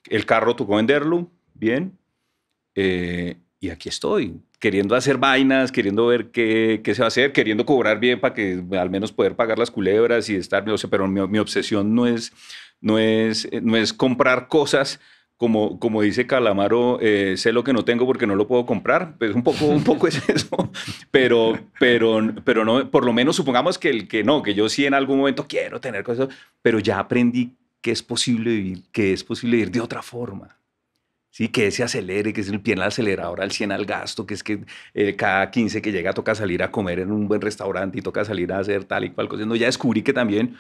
el carro tocó venderlo, bien. Eh, y aquí estoy, queriendo hacer vainas, queriendo ver qué, se va a hacer, queriendo cobrar bien para que al menos poder pagar las culebras y estar, o pero mi, obsesión no es, no, es, eh, no es comprar cosas. Como, como dice Calamaro, eh, sé lo que no tengo porque no lo puedo comprar. Pues un poco, un poco es eso. Pero, pero, pero no, por lo menos supongamos que el que no, que yo sí en algún momento quiero tener cosas, pero ya aprendí que es posible vivir, que es posible vivir de otra forma. Sí, que se acelere, que es el pie en la acelerador, al 100 al gasto, que es que eh, cada 15 que llega toca salir a comer en un buen restaurante y toca salir a hacer tal y cual cosa. No, ya descubrí que también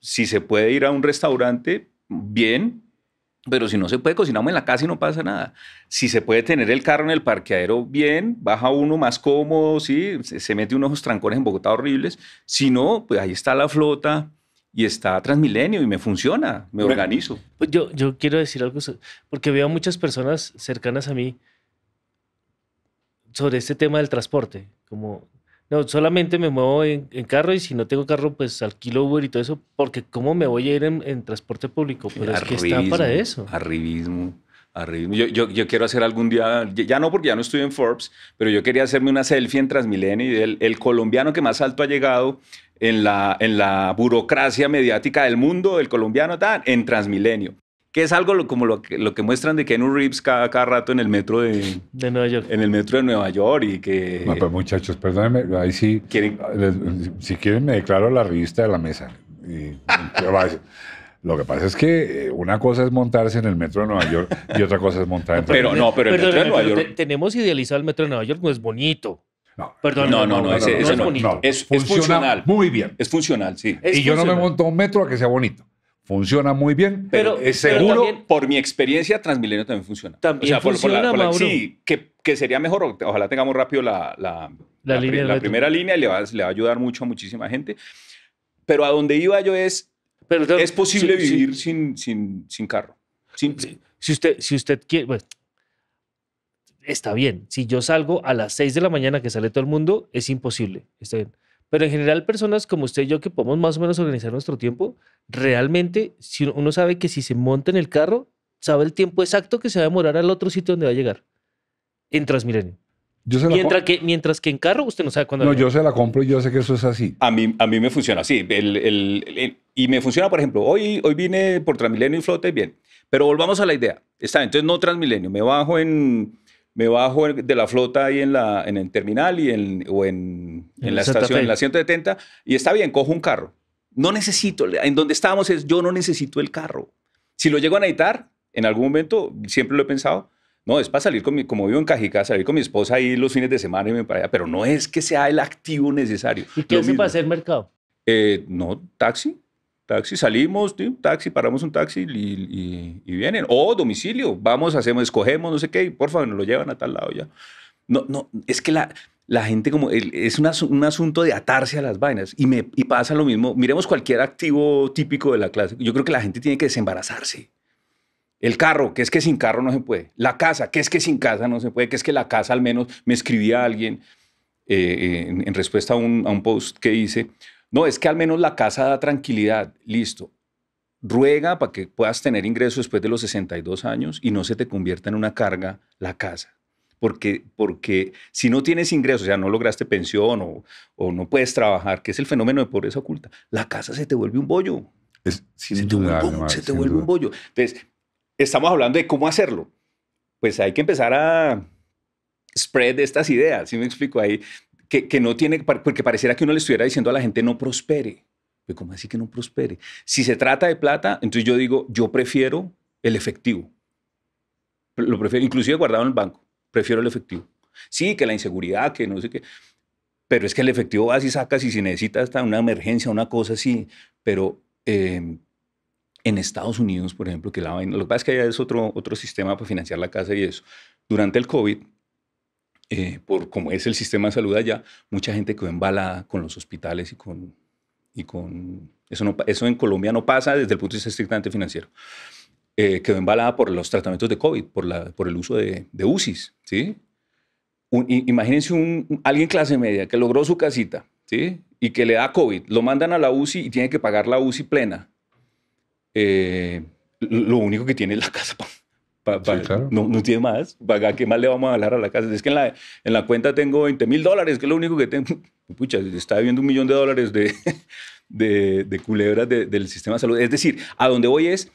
si se puede ir a un restaurante, bien, pero si no se puede, cocinamos en la casa y no pasa nada. Si se puede tener el carro en el parqueadero, bien, baja uno más cómodo, ¿sí? se mete unos trancones en Bogotá horribles. Si no, pues ahí está la flota y está Transmilenio y me funciona, me organizo. Pues yo, yo quiero decir algo, porque veo a muchas personas cercanas a mí sobre este tema del transporte, como no, solamente me muevo en, carro y si no tengo carro, pues alquilo Uber y todo eso, porque ¿cómo me voy a ir en, transporte público? Pero pues que está para eso. Arribismo, arribismo. Yo, yo, quiero hacer algún día, ya no porque ya no estoy en Forbes, pero yo quería hacerme una selfie en Transmilenio y el colombiano que más alto ha llegado en la, en la burocracia mediática del mundo, del colombiano, tal, en Transmilenio que es algo como lo que, lo que muestran de Kenu Reeves cada, cada rato en el metro de, de, Nueva York. En el metro de Nueva York y que... No, pues muchachos, perdónenme, ahí sí... Ah, si quieren me declaro la revista de la mesa. Y, lo que pasa es que eh, una cosa es montarse en el metro de Nueva York y otra cosa es montar en... Pero no, pero el metro de Nueva York... Tenemos idealizado el metro de Nueva York, no es bonito. No, Perdón, no, no, es, Es, funcional. Muy bien. Es funcional, sí. y yo no me monto un metro a que sea bonito. Funciona muy bien, pero, seguro. por mi experiencia, Transmilenio también funciona. También funciona, por, Sí, que, que, sería mejor, ojalá tengamos rápido la, la, la primera línea y le va, le va a ayudar mucho a muchísima gente. Pero a donde iba yo es, es posible vivir Sin, sin, sin, carro. si, usted, si usted quiere, está bien. Si yo salgo a las 6 de la mañana que sale todo el mundo, es imposible. Está bien. Pero en general, personas como usted y yo que podemos más o menos organizar nuestro tiempo, realmente, si uno sabe que si se monta en el carro, sabe el tiempo exacto que se va a demorar al otro sitio donde va a llegar. En Transmilenio. Yo mientras, que, mientras que en carro usted no sabe cuándo. No, yo se la compro y yo sé que eso es así. A mí, a mí me funciona así. El, y me funciona, por ejemplo, hoy, hoy vine por Transmilenio y flote bien. Pero volvamos a la idea. Está, entonces no Transmilenio. Me bajo en, me bajo de la flota ahí en, la, en el terminal y en, o en, la estación, en la 170, y está bien, cojo un carro. No necesito, en donde estábamos es, yo no necesito el carro. Si lo llego a necesitar, en algún momento, siempre lo he pensado, no, es para salir con mi, como vivo en Cajicá, salir con mi esposa ahí los fines de semana y me para allá, pero no es que sea el activo necesario. ¿Y qué hace para hacer mercado? Eh, no, taxi. Taxi, salimos, taxi, paramos un taxi y, vienen. O domicilio, vamos, hacemos, escogemos, no sé qué, y por favor, nos lo llevan a tal lado ya. No, no, es que la, la gente como es un, asunto de atarse a las vainas y, me, pasa lo mismo. Miremos cualquier activo típico de la clase. Yo creo que la gente tiene que desembarazarse. El carro, que es que sin carro no se puede. La casa, que es que sin casa no se puede. Que es que la casa al menos me escribía alguien eh, en, respuesta a un, a un post que hice. No, es que al menos la casa da tranquilidad, listo. Ruega para que puedas tener ingresos después de los 62 años y no se te convierta en una carga la casa. Porque, porque si no tienes ingresos, o sea, no lograste pensión o, no puedes trabajar, que es el fenómeno de pobreza oculta, la casa se te vuelve un bollo. se, te, vuelve, se te vuelve un bollo. Entonces, estamos hablando de cómo hacerlo. Pues hay que empezar a spread estas ideas, si me explico? Ahí que, no tiene, porque pareciera que uno le estuviera diciendo a la gente no prospere. Pues, ¿cómo así que no prospere? Si se trata de plata, entonces yo digo, yo prefiero el efectivo. Lo prefiero, inclusive guardado en el banco, prefiero el efectivo. Sí, que la inseguridad, que no sé qué. Pero es que el efectivo vas y sacas y si necesitas hasta una emergencia, una cosa así. Pero em, en Estados Unidos, por ejemplo, que la vaina, lo que pasa es que allá es otro, otro sistema para financiar la casa y eso. Durante el COVID, eh, por cómo es el sistema de salud allá, mucha gente quedó embalada con los hospitales y con... Y con eso, no, eso en Colombia no pasa desde el punto de vista estrictamente financiero. Eh, quedó embalada por los tratamientos de COVID, por, la, por el uso de, de UCIs, ¿sí? imagínense un, alguien clase media que logró su casita, ¿sí? Y que le da COVID, lo mandan a la UCI y tiene que pagar la UCI plena. Eh, lo único que tiene es la casa para no, tiene más. ¿Para qué más le vamos a dejar a la casa? Es que en la, en la cuenta tengo 20 mil dólares, que es lo único que tengo. Pucha, está viendo un millón de dólares de, de, culebras del sistema de salud. Es decir, a donde voy es,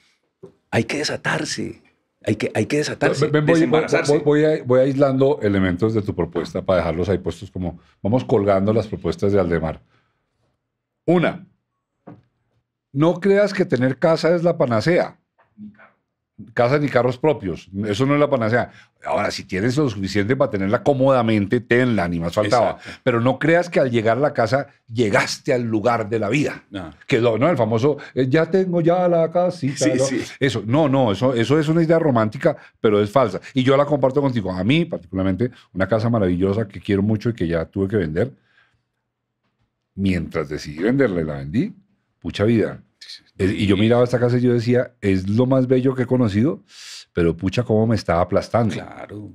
hay que desatarse. Hay que, hay que desatarse. Voy, voy, aislando elementos de tu propuesta para dejarlos ahí puestos como vamos colgando las propuestas de Aldemar. Una, no creas que tener casa es la panacea casas ni carros propios. Eso no es la panacea. Ahora, si tienes lo suficiente para tenerla cómodamente, tenla, ni más faltaba. Pero no creas que al llegar a la casa llegaste al lugar de la vida. Que ¿no? El famoso, eh, ya tengo ya la casa Sí, Sí. Eso, no, no, eso, eso es una idea romántica, pero es falsa. Y yo la comparto contigo. A mí, particularmente, una casa maravillosa que quiero mucho y que ya tuve que vender. Mientras decidí venderle la vendí, mucha vida y yo miraba esta casa y yo decía, es lo más bello que he conocido, pero pucha, cómo me estaba aplastando. Claro.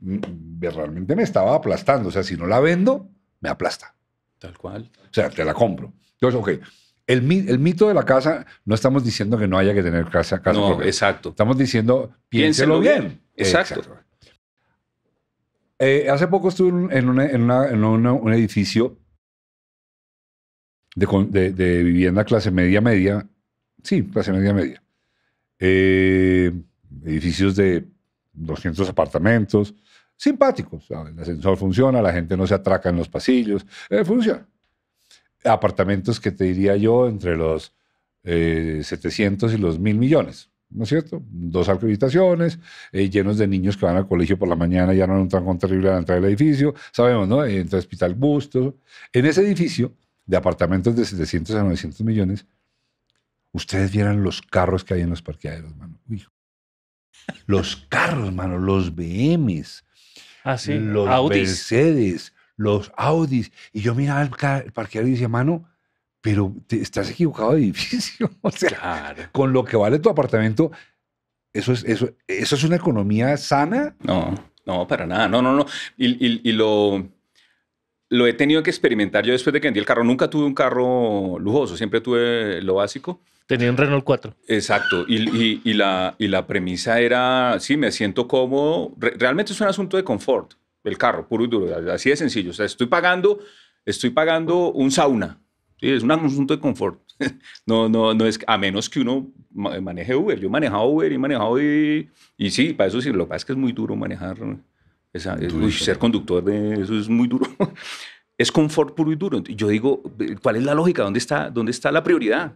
Mm, realmente me estaba aplastando. O sea, si no la vendo, me aplasta. Tal cual. O sea, te la compro. Entonces, ok. El, mito de la casa, no estamos diciendo que no haya que tener casa. casa no, exacto. Estamos diciendo, piénselo, bien. Exacto. Eh, hace poco estuve en, un edificio de, vivienda clase media, media, sí, clase media, media. Eh, edificios de 200 apartamentos, simpáticos, el ascensor funciona, la gente no se atraca en los pasillos, eh, funciona. Apartamentos que te diría yo entre los 700 eh, y los 1.000 millones. ¿no es cierto? Dos habitaciones, llenos de niños que van al colegio por la mañana y no un con terrible a entrada del edificio, sabemos, ¿no? Entre Hospital Busto. En ese edificio de apartamentos de 700 a 900 millones, ustedes vieran los carros que hay en los parqueaderos, mano. Los carros, mano, los BMs, ah, sí. los Mercedes, los Audis. Y yo miraba el, parqueadero y decía, mano, pero estás equivocado de edificio. O con lo que vale tu apartamento, eso es, eso, es una economía sana. No, no, para nada. No, no, no. y lo lo he tenido que experimentar yo después de que vendí el carro. Nunca tuve un carro lujoso, siempre tuve lo básico. Tenía un Renault 4. Exacto. Y, y, la, y la premisa era, sí, me siento cómodo. realmente es un asunto de confort, el carro, puro y duro. Así de sencillo. O sea, estoy pagando, estoy pagando un sauna. Sí, es un asunto de confort. No, no, no es a menos que uno maneje Uber. Yo he manejado Uber y he manejado y, y sí, para eso sí. Lo que pasa es que es muy duro manejar eh, ser conductor de eso es muy duro. es confort puro y duro. Yo digo, ¿cuál es la lógica? ¿Dónde está, dónde está la prioridad?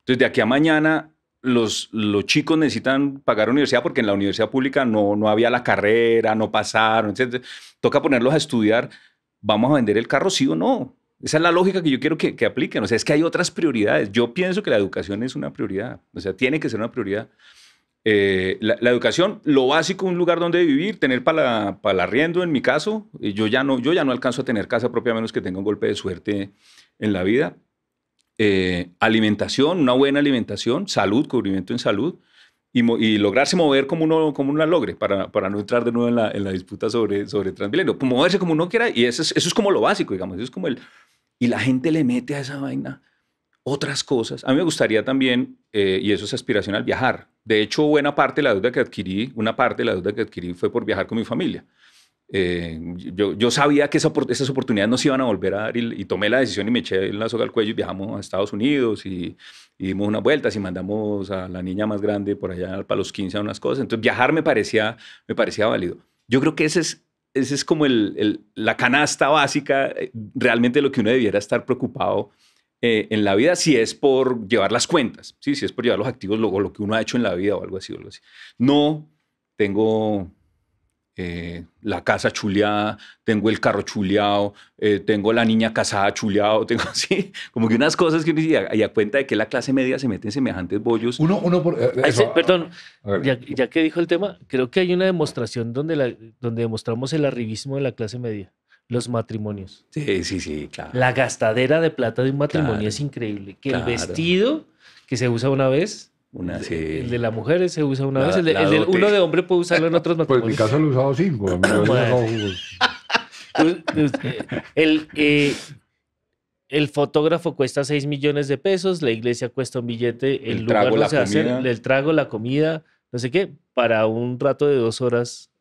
Entonces, de aquí a mañana, los, los chicos necesitan pagar universidad porque en la universidad pública no, no había la carrera, no pasaron, etc. Toca ponerlos a estudiar. ¿Vamos a vender el carro, sí o no? Esa es la lógica que yo quiero que, que apliquen. O sea, es que hay otras prioridades. Yo pienso que la educación es una prioridad. O sea, tiene que ser una prioridad. Eh, la, educación, lo básico, un lugar donde vivir, tener para, para arriendo, en mi caso, yo ya, no, yo ya no alcanzo a tener casa propia a menos que tenga un golpe de suerte en la vida. Eh, alimentación, una buena alimentación, salud, cubrimiento en salud y, lograrse mover como uno, como uno la logre para, para, no entrar de nuevo en la, disputa sobre, sobre Transmilenio. Pues, moverse como uno quiera y eso es, como lo básico, digamos. Eso es como el, y la gente le mete a esa vaina otras cosas. A mí me gustaría también, eh, y eso es aspiración al viajar de hecho, buena parte de la deuda que adquirí, una parte de la deuda que adquirí fue por viajar con mi familia. Eh, yo, sabía que esas oportunidades no se iban a volver a dar y, tomé la decisión y me eché la soga al cuello y viajamos a Estados Unidos y, dimos unas vueltas y mandamos a la niña más grande por allá para los 15 a unas cosas. Entonces viajar me parecía, me parecía válido. Yo creo que ese es, ese es como el, la canasta básica eh, realmente lo que uno debiera estar preocupado eh, en la vida si es por llevar las cuentas, ¿sí? si es por llevar los activos, lo, lo que uno ha hecho en la vida o algo así. así. No tengo eh, la casa chuleada, tengo el carro chuleado, eh, tengo la niña casada chuleado, tengo así, como que unas cosas que uno a cuenta de que la clase media se mete en semejantes bollos. Uno, uno perdón, ya, que dijo el tema, creo que hay una demostración donde, donde demostramos el arribismo de la clase media los matrimonios. Sí, sí, sí, claro. La gastadera de plata de un matrimonio es increíble. Que el vestido que se usa una vez, una, el de la mujer se usa una vez, el, de, uno de hombre puede usarlo en otros matrimonios. Pues en mi caso lo he usado cinco. Pues. el, eh, el fotógrafo cuesta 6 millones de pesos, la iglesia cuesta un billete, el, lugar trago, el trago, la comida, no sé qué, para un rato de dos horas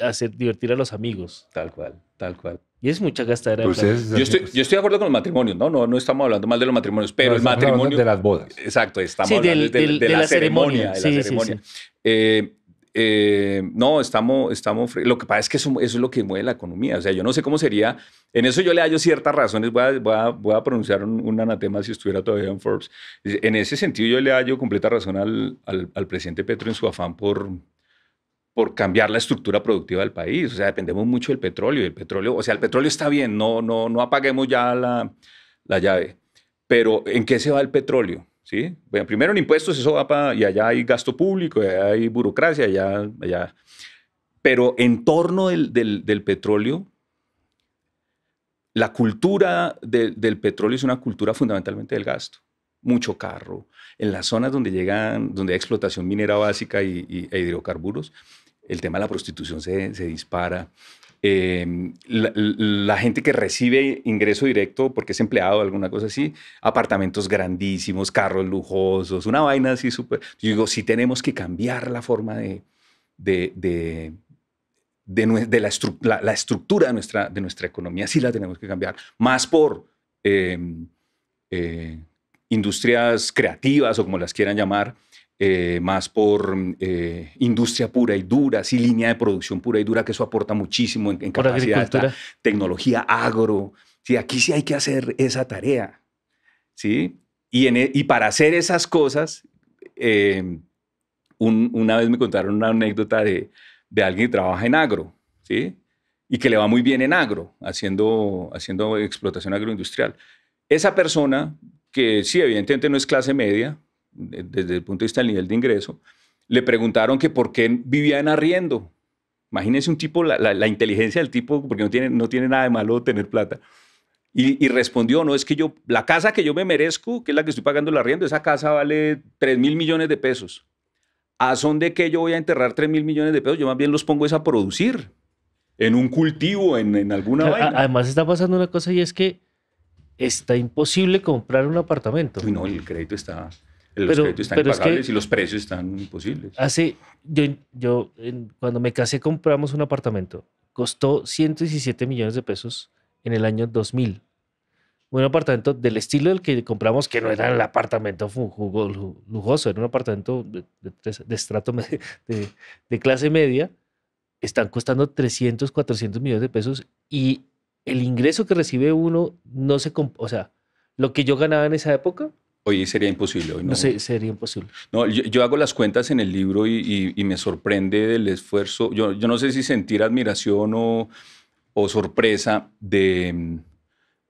hacer divertir a los amigos. Tal cual, tal cual. Y es mucha gastadera pues yo, estoy, pues. yo estoy de acuerdo con los matrimonios, ¿no? No, no estamos hablando mal de los matrimonios, pero el matrimonio... de las bodas. Exacto, estamos hablando de, la, ceremonia. la ceremonia. Eh, eh, no, estamos, estamos... Lo que pasa es que eso, es lo que mueve la economía. O sea, yo no sé cómo sería... En eso yo le hallo ciertas razones. Voy a, voy voy a pronunciar un, anatema si estuviera todavía en Forbes. En ese sentido yo le hallo completa razón al, al presidente Petro en su afán por por cambiar la estructura productiva del país. O sea, dependemos mucho del petróleo. Y el petróleo, o sea, el petróleo está bien, no, no, no apaguemos ya la, la llave. Pero ¿en qué se va el petróleo? ¿Sí? Bueno, primero en impuestos, eso va para... Y allá hay gasto público, allá hay burocracia, allá... allá. Pero en torno del, del, petróleo, la cultura del petróleo es una cultura fundamentalmente del gasto. Mucho carro. En las zonas donde llegan, donde hay explotación minera básica y, y e hidrocarburos, el tema de la prostitución se, dispara. Em, la, gente que recibe ingreso directo porque es empleado, alguna cosa así, apartamentos grandísimos, carros lujosos, una vaina así súper. Yo digo, si tenemos que cambiar la forma de, de, la, estructura de nuestra, de nuestra economía, sí la tenemos que cambiar, más por em, eh, industrias creativas o como las quieran llamar, eh, más por eh, industria pura y dura, sí, línea de producción pura y dura, que eso aporta muchísimo en, capacidad tecnología agro. Sí, aquí sí hay que hacer esa tarea, ¿sí? Y, e, y para hacer esas cosas, em, una vez me contaron una anécdota de, de alguien que trabaja en agro, ¿sí? Y que le va muy bien en agro, haciendo, haciendo explotación agroindustrial. Esa persona, que sí, evidentemente no es clase media, eh, desde el punto de vista del nivel de ingreso, le preguntaron que por qué vivía en arriendo. Imagínense un tipo, la, inteligencia del tipo, porque no tiene, no tiene nada de malo tener plata. Y, respondió, no, es que yo, la casa que yo me merezco, que es la que estoy pagando el arriendo, esa casa vale 3 mil millones de pesos. ¿A son de qué yo voy a enterrar 3 mil millones de pesos? Yo más bien los pongo es a producir, en un cultivo, en, en alguna vaina. Además está pasando una cosa y es que está imposible comprar un apartamento. Uy, no, el crédito está... Los pero, están impagables y los precios están imposibles. Así, yo, yo cuando me casé compramos un apartamento. Costó 117 millones de pesos en el año 2000. Un apartamento del estilo del que compramos, que no era el apartamento lujoso, era un apartamento de, estrato de, de clase media. Están costando 300, 400 millones de pesos y el ingreso que recibe uno no se... O sea, lo que yo ganaba en esa época Hoy sería imposible. no. sé, sería imposible. No, yo, hago las cuentas en el libro y, me sorprende del esfuerzo. Yo, yo, no sé si sentir admiración o, o sorpresa de,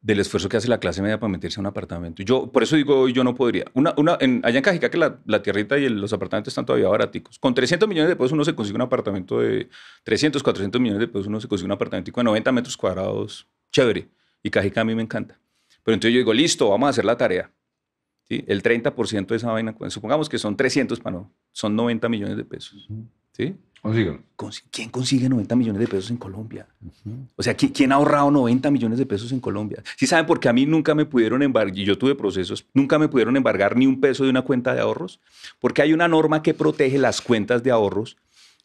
del esfuerzo que hace la clase media para meterse en un apartamento. Yo, por eso digo, hoy yo no podría. Una, una, en, allá en Cajica, que la, tierrita y los apartamentos están todavía baraticos. Con 300 millones de pesos uno se consigue un apartamento de 300, 400 millones de pesos uno se consigue un apartamento de 90 metros cuadrados. Chévere. Y Cajica a mí me encanta. Pero entonces yo digo, listo, vamos a hacer la tarea. El 30% de esa vaina, pues, supongamos que son 300 para no, son 90 millones de pesos. ¿sí? ¿Quién consigue 90 millones de pesos en Colombia? O sea, ¿quién, ha ahorrado 90 millones de pesos en Colombia? Sí saben, porque a mí nunca me pudieron embargar, y yo tuve procesos, nunca me pudieron embargar ni un peso de una cuenta de ahorros, porque hay una norma que protege las cuentas de ahorros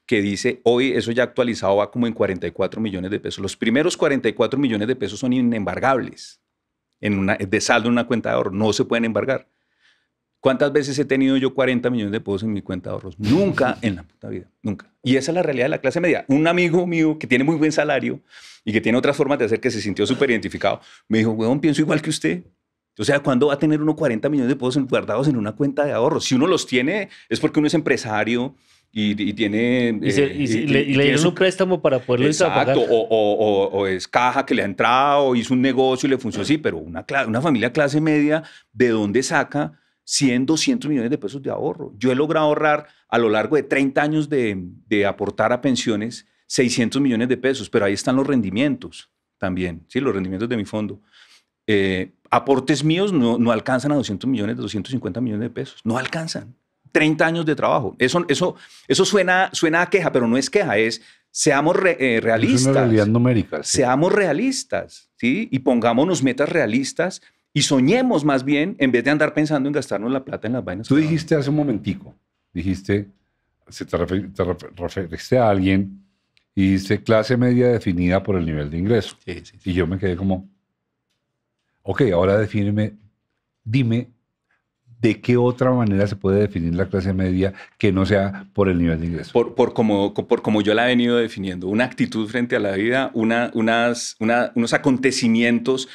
que dice, hoy eso ya actualizado va como en 44 millones de pesos. Los primeros 44 millones de pesos son inembargables en una, de saldo en una cuenta de ahorro. No se pueden embargar. ¿Cuántas veces he tenido yo 40 millones de pesos en mi cuenta de ahorros? Nunca en la puta vida, nunca. Y esa es la realidad de la clase media. Un amigo mío que tiene muy buen salario y que tiene otras formas de hacer que se sintió súper identificado, me dijo, weón, pienso igual que usted. O sea, ¿cuándo va a tener uno 40 millones de pesos guardados en una cuenta de ahorros? Si uno los tiene es porque uno es empresario, y, tiene... Y, eh, le, le dieron un préstamo para poderlo Exacto, o, o, es caja que le ha entrado, hizo un negocio y le funcionó así, pero una, una familia clase media, ¿de dónde saca 100, 200 millones de pesos de ahorro? Yo he logrado ahorrar a lo largo de 30 años de, de aportar a pensiones 600 millones de pesos, pero ahí están los rendimientos también, ¿sí? los rendimientos de mi fondo. Eh, aportes míos no, no alcanzan a 200 millones, 250 millones de pesos, no alcanzan. 30 años de trabajo. Eso, eso, eso suena, suena a queja, pero no es queja, es seamos eh, realistas. realidad Seamos realistas, ¿sí? Y pongámonos metas realistas y soñemos más bien en vez de andar pensando en gastarnos la plata en las vainas. Tú dijiste hace un momentico, dijiste, se te, referiste a alguien y dice clase media definida por el nivel de ingreso. Y yo me quedé como, ok, ahora defíneme, dime ¿de qué otra manera se puede definir la clase media que no sea por el nivel de ingreso? Por, por como, por como yo la he venido definiendo, una actitud frente a la vida, unas, unos acontecimientos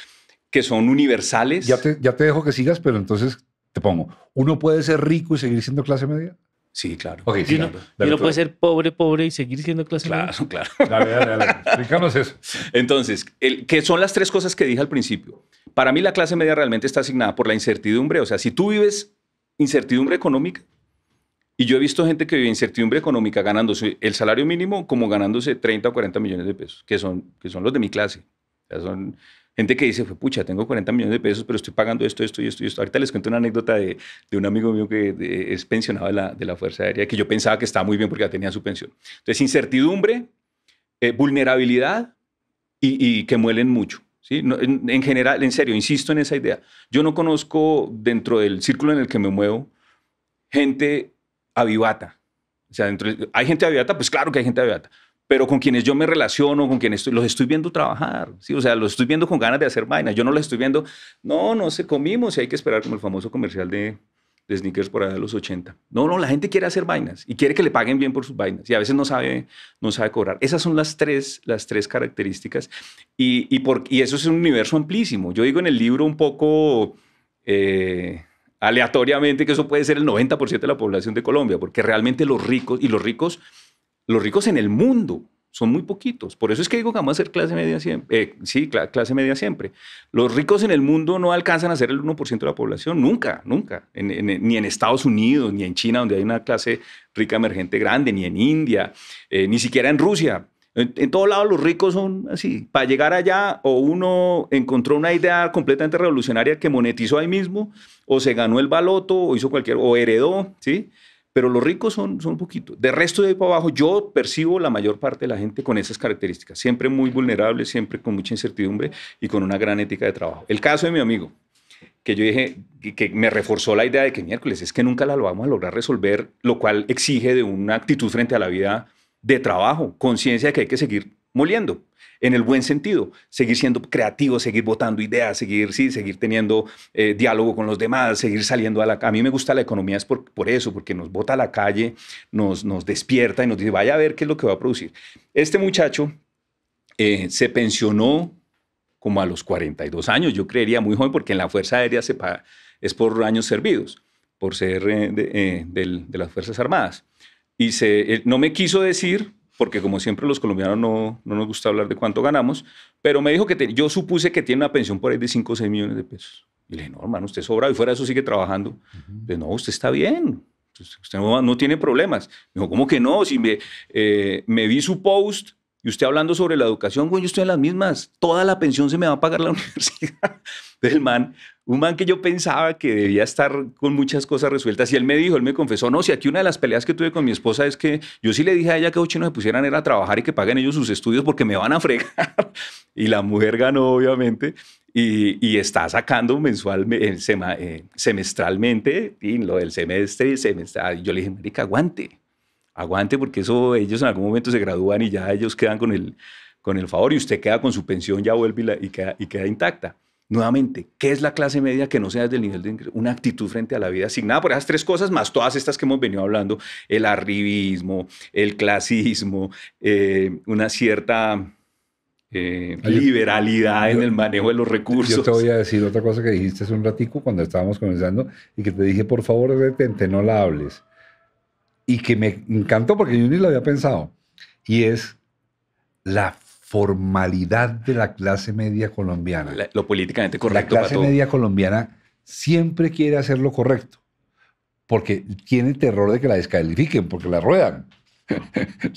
que son universales. Ya ya te dejo que sigas, pero entonces te pongo, ¿uno puede ser rico y seguir siendo clase media? Sí, claro. ¿Y sí, puede ser pobre, pobre y seguir siendo clase media. claro. Dale, dale, Explícanos eso. Entonces, el, que son las tres cosas que dije al principio. Para mí la clase media realmente está asignada por la incertidumbre. O sea, si tú vives incertidumbre económica, y yo he visto gente que vive incertidumbre económica ganándose el salario mínimo como ganándose 30 o 40 millones de pesos, que son, que son los de mi clase. O son Gente que dice, pucha, tengo 40 millones de pesos, pero estoy pagando esto, esto y esto esto. Ahorita les cuento una anécdota de, de un amigo mío que es pensionado de la, de la, Fuerza Aérea, que yo pensaba que estaba muy bien porque ya tenía su pensión. Entonces, incertidumbre, eh, vulnerabilidad y, que muelen mucho. ¿sí? en, general, en serio, insisto en esa idea. Yo no conozco dentro del círculo en el que me muevo gente avivata. O sea, dentro, hay gente avivata, pues claro que hay gente avivata pero con quienes yo me relaciono, con quienes los estoy viendo trabajar, ¿sí? o sea, los estoy viendo con ganas de hacer vainas, yo no los estoy viendo, no, no se comimos y hay que esperar como el famoso comercial de, sneakers por allá de los 80. No, no, la gente quiere hacer vainas y quiere que le paguen bien por sus vainas y a veces no sabe, no sabe cobrar. Esas son las tres, las tres características y, y, por, y eso es un universo amplísimo. Yo digo en el libro un poco... Eh, aleatoriamente que eso puede ser el 90% de la población de Colombia, porque realmente los ricos, y los ricos los ricos en el mundo son muy poquitos. Por eso es que digo que vamos a ser clase media siempre. Eh, sí, clase media siempre. Los ricos en el mundo no alcanzan a ser el 1% de la población, nunca, nunca. ni en Estados Unidos, ni en China, donde hay una clase rica emergente grande, ni en India, eh, ni siquiera en Rusia. En, todo todos lados los ricos son así. Para llegar allá, o uno encontró una idea completamente revolucionaria que monetizó ahí mismo, o se ganó el baloto, o hizo cualquier, o heredó, ¿sí? sí pero los ricos son, son poquito. De resto de ahí para abajo, yo percibo la mayor parte de la gente con esas características, siempre muy vulnerables, siempre con mucha incertidumbre y con una gran ética de trabajo. El caso de mi amigo, que yo dije, que me reforzó la idea de que miércoles es que nunca la vamos a lograr resolver, lo cual exige de una actitud frente a la vida de trabajo, conciencia de que hay que seguir moliendo en el buen sentido, seguir siendo creativo, seguir votando ideas, seguir, sí, seguir teniendo eh, diálogo con los demás, seguir saliendo a la... A mí me gusta la economía es por, eso, porque nos bota a la calle, nos, nos despierta y nos dice, vaya a ver qué es lo que va a producir. Este muchacho eh, se pensionó como a los 42 años, yo creería muy joven, porque en la Fuerza Aérea se es por años servidos, por ser eh, de, de las Fuerzas Armadas. Y se, no me quiso decir porque como siempre los colombianos no, no nos gusta hablar de cuánto ganamos, pero me dijo que yo supuse que tiene una pensión por ahí de 5 o 6 millones de pesos. Y le dije, no, hermano, usted sobra y fuera de eso sigue trabajando. Uh no, usted está bien, usted no, tiene problemas. Me dijo, ¿cómo que no? Si me, eh, me vi su post y usted hablando sobre la educación, güey, yo estoy en las mismas, toda la pensión se me va a pagar la universidad. del man un man que yo pensaba que debía estar con muchas cosas resueltas. Y él me dijo, él me confesó, no, si aquí una de las peleas que tuve con mi esposa es que yo sí le dije a ella que los chinos se pusieran era a trabajar y que paguen ellos sus estudios porque me van a fregar. y la mujer ganó, obviamente. Y, está sacando mensualmente, eh, eh, semestralmente, y lo del semestre, semestral. Yo le dije, marica, aguante, aguante, porque eso ellos en algún momento se gradúan y ya ellos quedan con el, con el favor y usted queda con su pensión, ya vuelve y queda intacta. Nuevamente, ¿qué es la clase media que no sea desde el nivel de ingreso? Una actitud frente a la vida asignada por esas tres cosas, más todas estas que hemos venido hablando, el arribismo, el clasismo, eh, una cierta eh, ah, liberalidad en el manejo de los recursos. Yo te voy a decir otra cosa que dijiste hace un ratico cuando estábamos comenzando y que te dije, por favor, detente, no la hables. Y que me encantó porque yo ni lo había pensado. Y es la formalidad de la clase media colombiana. lo políticamente correcto. La clase media colombiana siempre quiere hacer lo correcto, porque tiene terror de que la descalifiquen, porque la ruedan.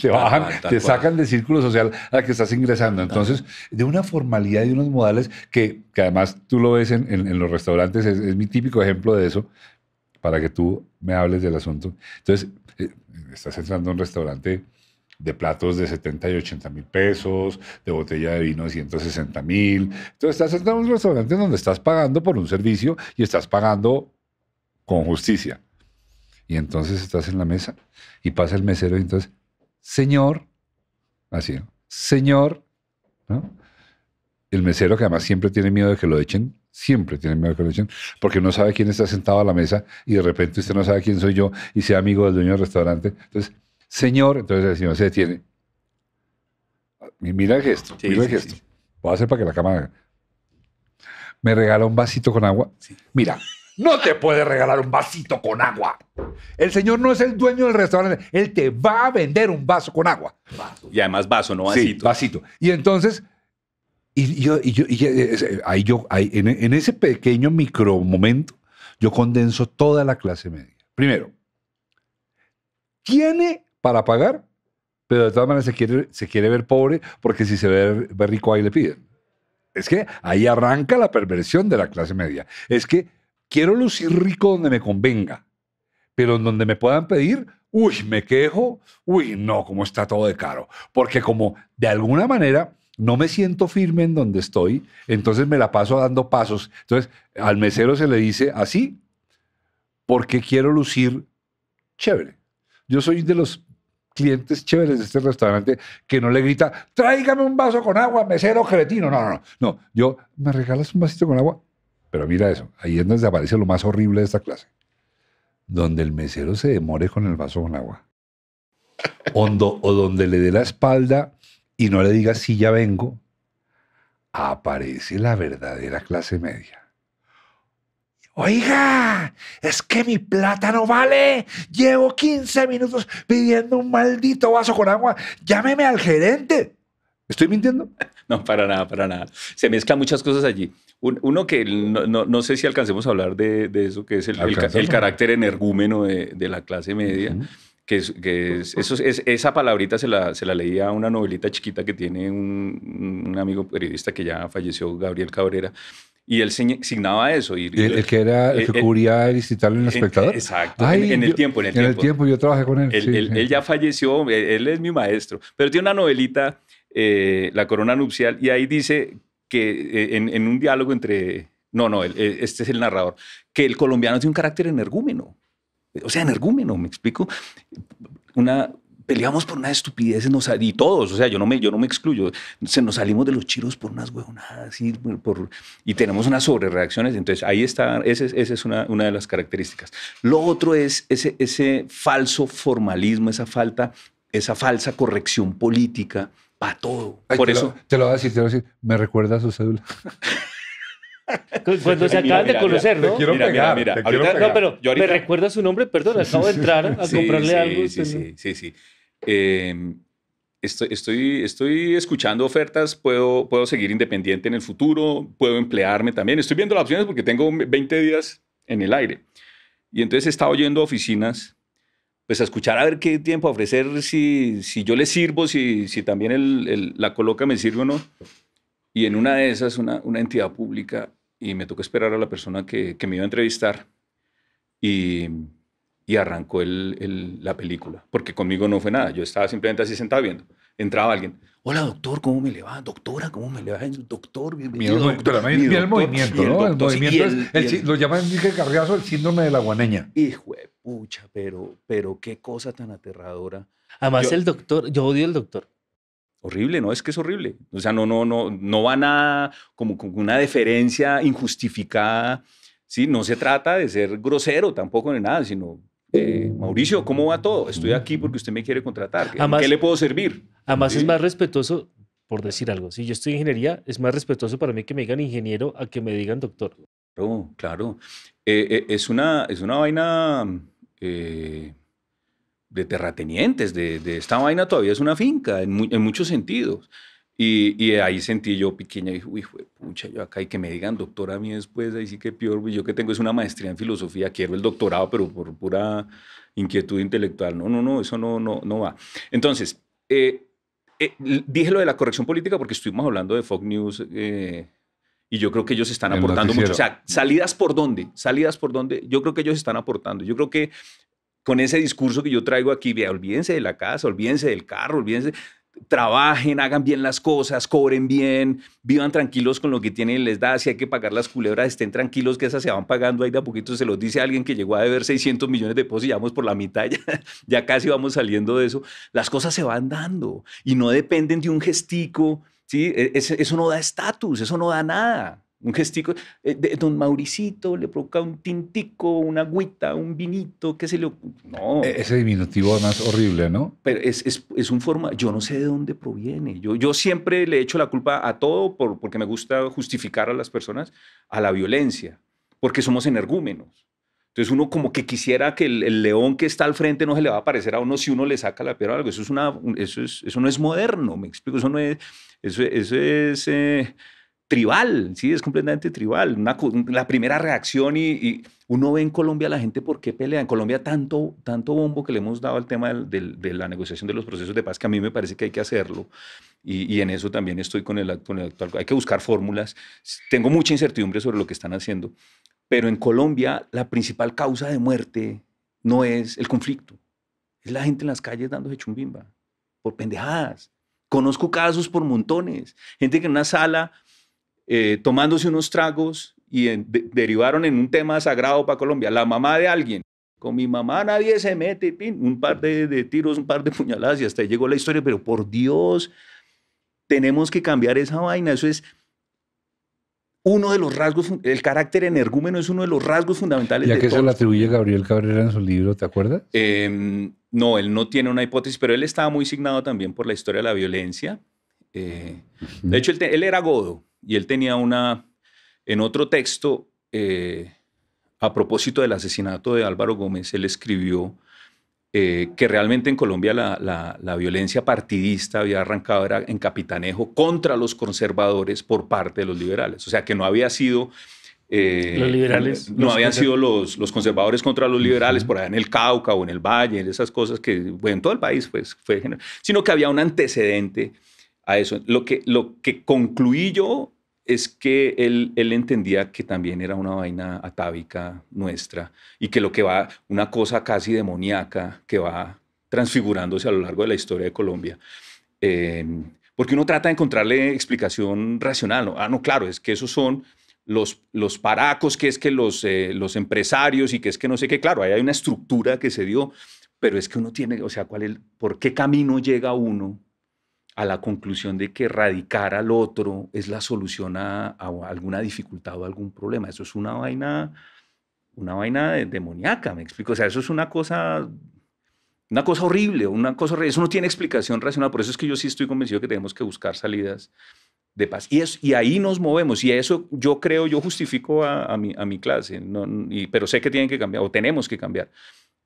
te bajan, te sacan del círculo social al que estás ingresando. Entonces, de una formalidad y unos modales que, además tú lo ves en, los restaurantes, es mi típico ejemplo de eso, para que tú me hables del asunto. Entonces, eh, estás entrando a un restaurante de platos de 70 y 80 mil pesos, de botella de vino de 160 mil. Entonces estás en un restaurante donde estás pagando por un servicio y estás pagando con justicia. Y entonces estás en la mesa y pasa el mesero y entonces, señor, así, señor, ¿no? El mesero que además siempre tiene miedo de que lo echen, siempre tiene miedo de que lo echen, porque no sabe quién está sentado a la mesa y de repente usted no sabe quién soy yo y sea amigo del dueño del restaurante. Entonces, Señor, entonces el Señor se detiene. Mira el gesto, mira el gesto. Voy a hacer para que la cámara... Me regala un vasito con agua. Mira, no te puede regalar un vasito con agua. El señor no es el dueño del restaurante. Él te va a vender un vaso con agua. Y además vaso, no vasito. Sí, vasito. Y entonces, y yo, y yo, eh, eh, ahí yo ahí, en, ese pequeño momento, yo condenso toda la clase media. Primero, tiene para pagar, pero de todas maneras se quiere, se quiere ver pobre porque si se ve, rico ahí le piden. Es que ahí arranca la perversión de la clase media. Es que quiero lucir rico donde me convenga, pero en donde me puedan pedir, uy, me quejo, uy, no, como está todo de caro. Porque como de alguna manera no me siento firme en donde estoy, entonces me la paso dando pasos. Entonces al mesero se le dice así, porque quiero lucir chévere. Yo soy de los clientes chéveres de este restaurante que no le grita, tráigame un vaso con agua, mesero cretino. No, no, no. No, yo, ¿me regalas un vasito con agua? Pero mira eso, ahí es donde aparece lo más horrible de esta clase. Donde el mesero se demore con el vaso con agua. o donde le dé la espalda y no le diga, si ya vengo. Aparece la verdadera clase media. Oiga, es que mi plata no vale. Llevo 15 minutos pidiendo un maldito vaso con agua. Llámeme al gerente. ¿Estoy mintiendo? No, para nada, para nada. Se mezclan muchas cosas allí. Uno que no, sé si alcancemos a hablar de, eso, que es el, carácter energúmeno de, la clase media que, esa palabrita se la, leía a una novelita chiquita que tiene un, amigo periodista que ya falleció, Gabriel Cabrera, y él signaba eso. Y, ¿El, que era el, el el en el espectador? en, el tiempo, en el tiempo. yo trabajé con él. Él, ya falleció, e, él, es mi maestro, pero tiene una novelita, eh, La corona nupcial, y ahí dice que eh, en, en un diálogo entre... No, no, eh, este es el narrador, que el colombiano tiene un carácter energúmeno. O sea, energúmeno, me explico. Una, peleamos por una estupidez nos, y todos, o sea, yo no, me, yo no me excluyo, se nos salimos de los chiros por unas huevonadas y, por, y tenemos unas sobrereacciones, entonces ahí está, esa es una, una, de las características. Lo otro es ese, ese falso formalismo, esa falta, esa falsa corrección política para todo. por eso... te lo voy a decir, te lo voy a decir, me recuerda a su cédula. Cuando se acaban de conocer, ¿no? quiero mira, mira, No, pero me recuerda su nombre, perdón, acabo de entrar a comprarle algo. Sí, sí, sí, sí. Em, estoy, estoy, estoy escuchando ofertas, puedo, puedo seguir independiente en el futuro, puedo emplearme también. Estoy viendo las opciones porque tengo 20 días en el aire. Y entonces he estado yendo a oficinas, pues a escuchar a ver qué tiempo ofrecer, si, si yo le sirvo, si, si también la coloca me sirve o no. Y en una de esas, una, una entidad pública y me tocó esperar a la persona que, me iba a entrevistar y, arrancó el, la película, porque conmigo no fue nada, yo estaba simplemente así sentado viendo. Entraba alguien, hola doctor, ¿cómo me le va? Doctora, ¿cómo me le va? Doctor, bienvenido. Mi doctora, mi, el movimiento, ¿no? El movimiento, lo llaman dije, Carriazo el síndrome de la guaneña. Hijo de pucha, pero, qué cosa tan aterradora. Además el doctor, yo odio el doctor. Horrible, no es que es horrible. O sea, no, no, no, no va nada como con una deferencia injustificada. Sí, no se trata de ser grosero tampoco ni nada, sino eh, Mauricio, ¿cómo va todo? Estoy aquí porque usted me quiere contratar. qué le puedo servir? Además, es más respetuoso, por decir algo. Si yo estoy en ingeniería, es más respetuoso para mí que me digan ingeniero a que me digan doctor. Claro, claro. Eh, eh, es, una, es una vaina de terratenientes, de, de, esta vaina todavía es una finca en, en muchos sentidos. Y, y, ahí sentí yo pequeña, dije, uy, pucha, yo acá y que me digan doctor a mí después, ahí sí que peor, yo que tengo es una maestría en filosofía, quiero el doctorado, pero por pura inquietud intelectual. No, no, no, eso no, no, no va. Entonces, eh, eh dije lo de la corrección política porque estuvimos hablando de Fox News eh, y yo creo que ellos están aportando mucho. O sea, salidas por dónde, salidas por dónde, yo creo que ellos están aportando. Yo creo que con ese discurso que yo traigo aquí, olvídense de la casa, olvídense del carro, olvídense, trabajen, hagan bien las cosas, cobren bien, vivan tranquilos con lo que tienen les da, si hay que pagar las culebras, estén tranquilos que esas se van pagando ahí de a poquito, se los dice alguien que llegó a deber 600 millones de pesos y ya vamos por la mitad, ya, ya casi vamos saliendo de eso, las cosas se van dando y no dependen de un gestico, ¿sí? E, eso no da estatus, eso no da nada. Un gestico. Eh, de, don Mauricito le provoca un tintico, una agüita, un vinito, qué se le... No. E-, ese diminutivo más horrible, ¿no? Pero es, es, es, un forma... Yo no sé de dónde proviene. Yo, yo siempre le echo la culpa a todo por, porque me gusta justificar a las personas a la violencia, porque somos energúmenos. Entonces uno como que quisiera que el, león que está al frente no se le va a aparecer a uno si uno le saca la piedra o algo. Eso, es una, eso, es, eso no es moderno, me explico. Eso no es... Eso, eso es eh, tribal, sí, es completamente tribal. la primera reacción y, uno ve en Colombia la gente por qué pelea. En Colombia tanto, tanto bombo que le hemos dado al tema de la negociación de los procesos de paz que a mí me parece que hay que hacerlo. Y, en eso también estoy con el, con el actual. Hay que buscar fórmulas. Tengo mucha incertidumbre sobre lo que están haciendo. Pero en Colombia la principal causa de muerte no es el conflicto. Es la gente en las calles dándose chumbimba por pendejadas. Conozco casos por montones. Gente que en una sala eh, tomándose unos tragos y derivaron en un tema sagrado para Colombia, la mamá de alguien. Con mi mamá nadie se mete, pin, un par de, tiros, un par de puñaladas y hasta ahí llegó la historia, pero por Dios, tenemos que cambiar esa vaina, eso es uno de los rasgos, el carácter energúmeno es uno de los rasgos fundamentales. ¿Y a qué se lo atribuye Gabriel Cabrera en su libro, te acuerdas? Em, no, él no tiene una hipótesis, pero él estaba muy signado también por la historia de la violencia. Eh, de hecho, él, era godo, y él tenía una, en otro texto, eh, a propósito del asesinato de Álvaro Gómez, él escribió eh, que realmente en Colombia la, violencia partidista había arrancado en Capitanejo contra los conservadores por parte de los liberales. O sea, que no había sido... Eh, los liberales. No habían sido los, los, conservadores contra los liberales por allá en el Cauca o en el Valle, en esas cosas que, en todo el país, pues, fue Sino que había un antecedente eso. Lo que, lo que concluí yo es que él, entendía que también era una vaina atávica nuestra y que lo que va, una cosa casi demoníaca que va transfigurándose a lo largo de la historia de Colombia. Eh, porque uno trata de encontrarle explicación racional. ¿no? Ah, no, claro, es que esos son los, los paracos, que es que los, eh, los empresarios y que es que no sé qué. Claro, ahí hay una estructura que se dio, pero es que uno tiene, o sea, ¿cuál es, ¿por qué camino llega uno a la conclusión de que erradicar al otro es la solución a, alguna dificultad o algún problema. Eso es una vaina, una vaina demoníaca, me explico. O sea, eso es una cosa, una cosa horrible, una cosa Eso no tiene explicación racional. Por eso es que yo sí estoy convencido que tenemos que buscar salidas de paz. Y, es, y ahí nos movemos. Y eso yo creo, yo justifico a, mi, a mi, clase, pero sé que tienen que cambiar o tenemos que cambiar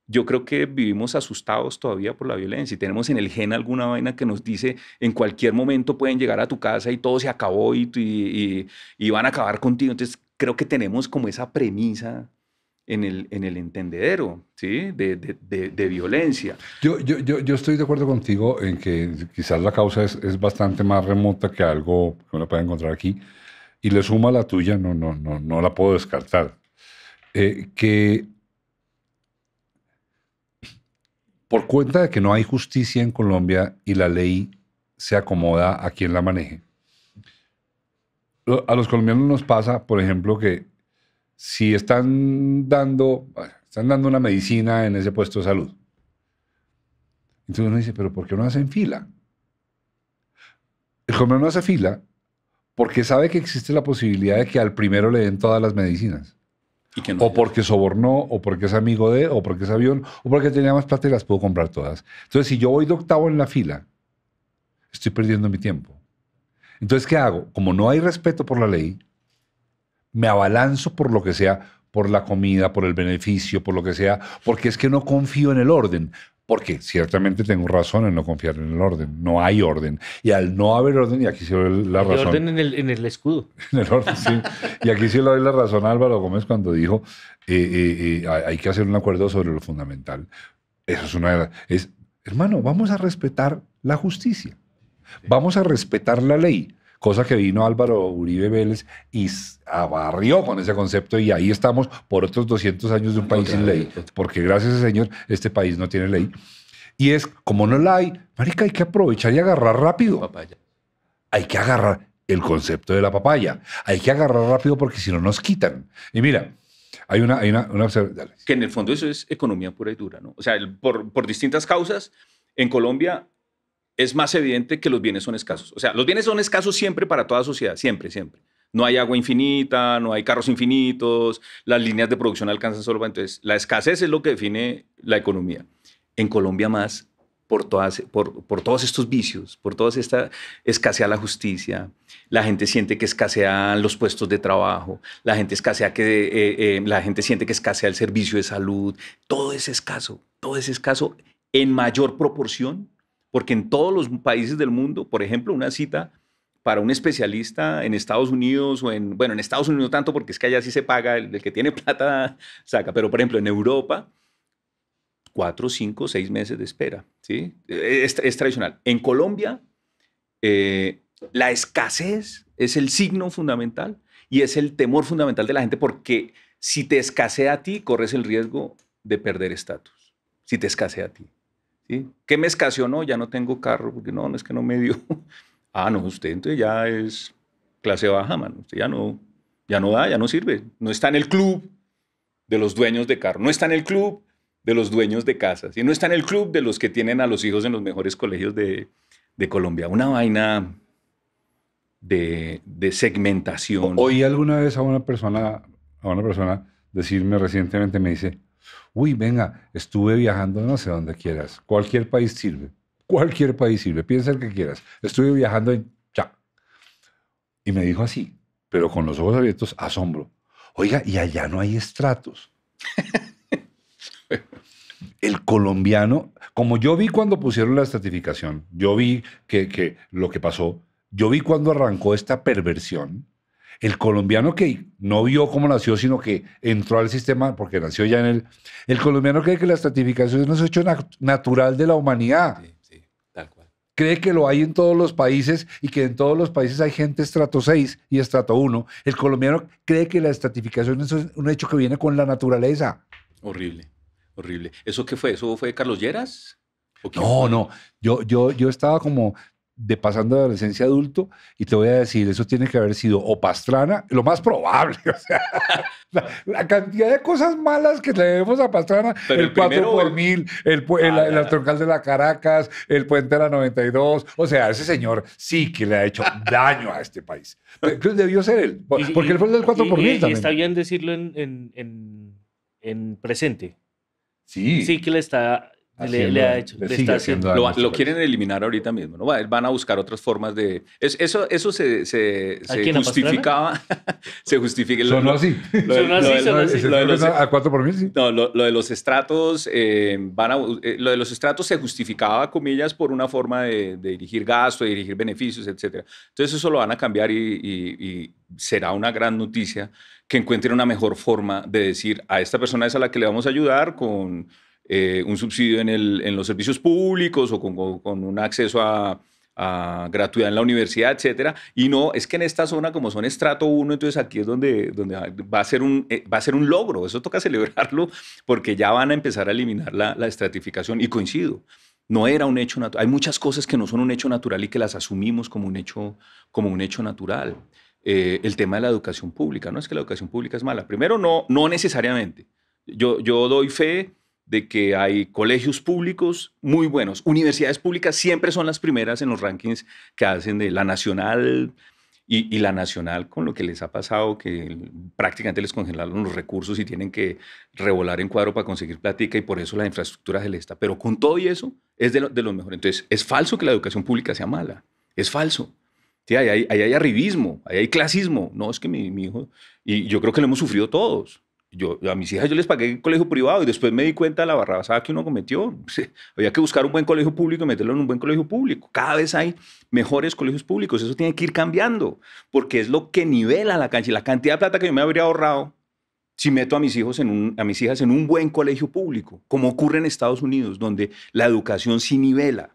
yo creo que vivimos asustados todavía por la violencia y tenemos en el gen alguna vaina que nos dice en cualquier momento pueden llegar a tu casa y todo se acabó y, van a acabar contigo. Entonces creo que tenemos como esa premisa en el, en el entendedero ¿sí? de, violencia. Yo, yo, estoy de acuerdo contigo en que quizás la causa es, bastante más remota que algo que uno puede encontrar aquí. Y le suma la tuya, no, no, no, no la puedo descartar. Eh, que Por cuenta de que no hay justicia en Colombia y la ley se acomoda a quien la maneje. A los colombianos nos pasa, por ejemplo, que si están dando, están dando una medicina en ese puesto de salud, entonces uno dice, pero ¿por qué no hacen fila? El colombiano no hace fila porque sabe que existe la posibilidad de que al primero le den todas las medicinas o porque sobornó, o porque es amigo de, o porque es avión, o porque tenía más plata y las pudo comprar todas. Entonces, si yo voy de octavo en la fila, estoy perdiendo mi tiempo. Entonces, ¿qué hago? Como no hay respeto por la ley, me abalanzo por lo que sea, por la comida, por el beneficio, por lo que sea, porque es que no confío en el orden. Porque ciertamente tengo razón en no confiar en el orden. No hay orden. Y al no haber orden, y aquí se doy la razón. El orden en el, escudo. En el orden, sí. Y aquí sí lo doy la razón Álvaro Gómez cuando dijo: eh, eh, eh, hay que hacer un acuerdo sobre lo fundamental. Eso es una de Es, hermano, vamos a respetar la justicia. Vamos a respetar la ley cosa que vino Álvaro Uribe Vélez y abarrió con ese concepto y ahí estamos por otros 200 años de un país sin ley, porque gracias al Señor este país no tiene ley. Y es, como no la hay, marica, hay que aprovechar y agarrar rápido. Hay que agarrar el concepto de la papaya. Hay que agarrar rápido porque si no nos quitan. Y mira, hay una... Hay una, Que en el fondo eso es economía pura y dura, ¿no? O sea, por, por distintas causas, en Colombia es más evidente que los bienes son escasos. O sea, los bienes son escasos siempre para toda sociedad, siempre, siempre. No hay agua infinita, no hay carros infinitos, las líneas de producción alcanzan solo. Entonces, la escasez es lo que define la economía. En Colombia más, por, todas, por, todos estos vicios, por toda esta escasea la justicia, la gente siente que escasean los puestos de trabajo, la gente, escasea que, eh, eh, la gente siente que escasea el servicio de salud, todo es escaso, todo es escaso en mayor proporción porque en todos los países del mundo, por ejemplo, una cita para un especialista en Estados Unidos o en, bueno, en Estados Unidos tanto porque es que allá sí se paga, el, que tiene plata saca, pero por ejemplo en Europa, cuatro, cinco, seis meses de espera, ¿sí? Eh, es, tradicional. En Colombia, eh, la escasez es el signo fundamental y es el temor fundamental de la gente porque si te escasea a ti, corres el riesgo de perder estatus, si te escasea a ti. ¿Qué me escasionó ya no tengo carro, porque no, no es que no me dio. ah, no, usted entonces ya es clase baja, mano. Usted ya no, ya no da, ya no sirve. No está en el club de los dueños de carro, no está en el club de los dueños de casas, y no está en el club de los que tienen a los hijos en los mejores colegios de, Colombia. Una vaina de, de, segmentación. Oí alguna vez a una persona, a una persona decirme recientemente, me dice, uy, venga, estuve viajando no sé dónde quieras, cualquier país sirve, cualquier país sirve, piensa el que quieras, estuve viajando en Chá Y me dijo así, pero con los ojos abiertos, asombro, oiga, y allá no hay estratos. el colombiano, como yo vi cuando pusieron la estratificación, yo vi que, lo que pasó, yo vi cuando arrancó esta perversión, el colombiano que no vio cómo nació, sino que entró al sistema, porque nació ya en el... El colombiano cree que la estratificación es un hecho natural de la humanidad. Sí, sí, tal cual. Cree que lo hay en todos los países y que en todos los países hay gente estrato 6 y estrato 1. El colombiano cree que la estratificación es un hecho que viene con la naturaleza. Horrible, horrible. ¿Eso qué fue? ¿Eso fue Carlos Lleras? No, no. Yo, yo, yo estaba como de pasando de adolescencia a adulto y te voy a decir, eso tiene que haber sido o Pastrana, lo más probable, o sea, la, cantidad de cosas malas que le debemos a Pastrana, el, 4 por mil, el, el, ah, de la Caracas, el puente de la 92, o sea, ese señor sí que le ha hecho daño a este país. Pero, debió ser él, porque él fue el del 4 por está bien decirlo en, en presente. Sí. Sí que le está le, ha hecho, Lo, quieren eliminar ahorita mismo, ¿no? Van a buscar otras formas de. eso, eso se, se, justificaba. se justifica. Sonó así. ¿A cuatro por mil? Sí. No, lo, de los estratos, eh, van a, eh, lo de los estratos se justificaba, comillas, por una forma de, dirigir gasto, de dirigir beneficios, etcétera. Entonces, eso lo van a cambiar y, y será una gran noticia que encuentren una mejor forma de decir a esta persona es a la que le vamos a ayudar con eh, un subsidio en, los servicios públicos o con, un acceso a, gratuidad en la universidad, etcétera. Y no, es que en esta zona, como son estrato 1, entonces aquí es donde, donde va, a ser un, eh, va a ser un logro. Eso toca celebrarlo porque ya van a empezar a eliminar la, estratificación. Y coincido, no era un hecho natural. Hay muchas cosas que no son un hecho natural y que las asumimos como un hecho, como un hecho natural. Eh, el tema de la educación pública, no es que la educación pública es mala. Primero, no, no necesariamente. Yo, yo doy fe de que hay colegios públicos muy buenos. Universidades públicas siempre son las primeras en los rankings que hacen de la nacional y, la nacional con lo que les ha pasado, que prácticamente les congelaron los recursos y tienen que revolar en cuadro para conseguir plática y por eso la infraestructura se les está. Pero con todo y eso es de, lo, de los mejores. Entonces, es falso que la educación pública sea mala. Es falso. Sí, ahí, hay, hay, arribismo, ahí hay clasismo. No, es que mi, mi hijo, y yo creo que lo hemos sufrido todos yo, a mis hijas yo les pagué el colegio privado y después me di cuenta de la basada que uno cometió. había que buscar un buen colegio público y meterlo en un buen colegio público. Cada vez hay mejores colegios públicos. Eso tiene que ir cambiando porque es lo que nivela la cancha. La cantidad de plata que yo me habría ahorrado si meto a mis, hijos en a mis hijas en un buen colegio público, como ocurre en Estados Unidos, donde la educación sí nivela.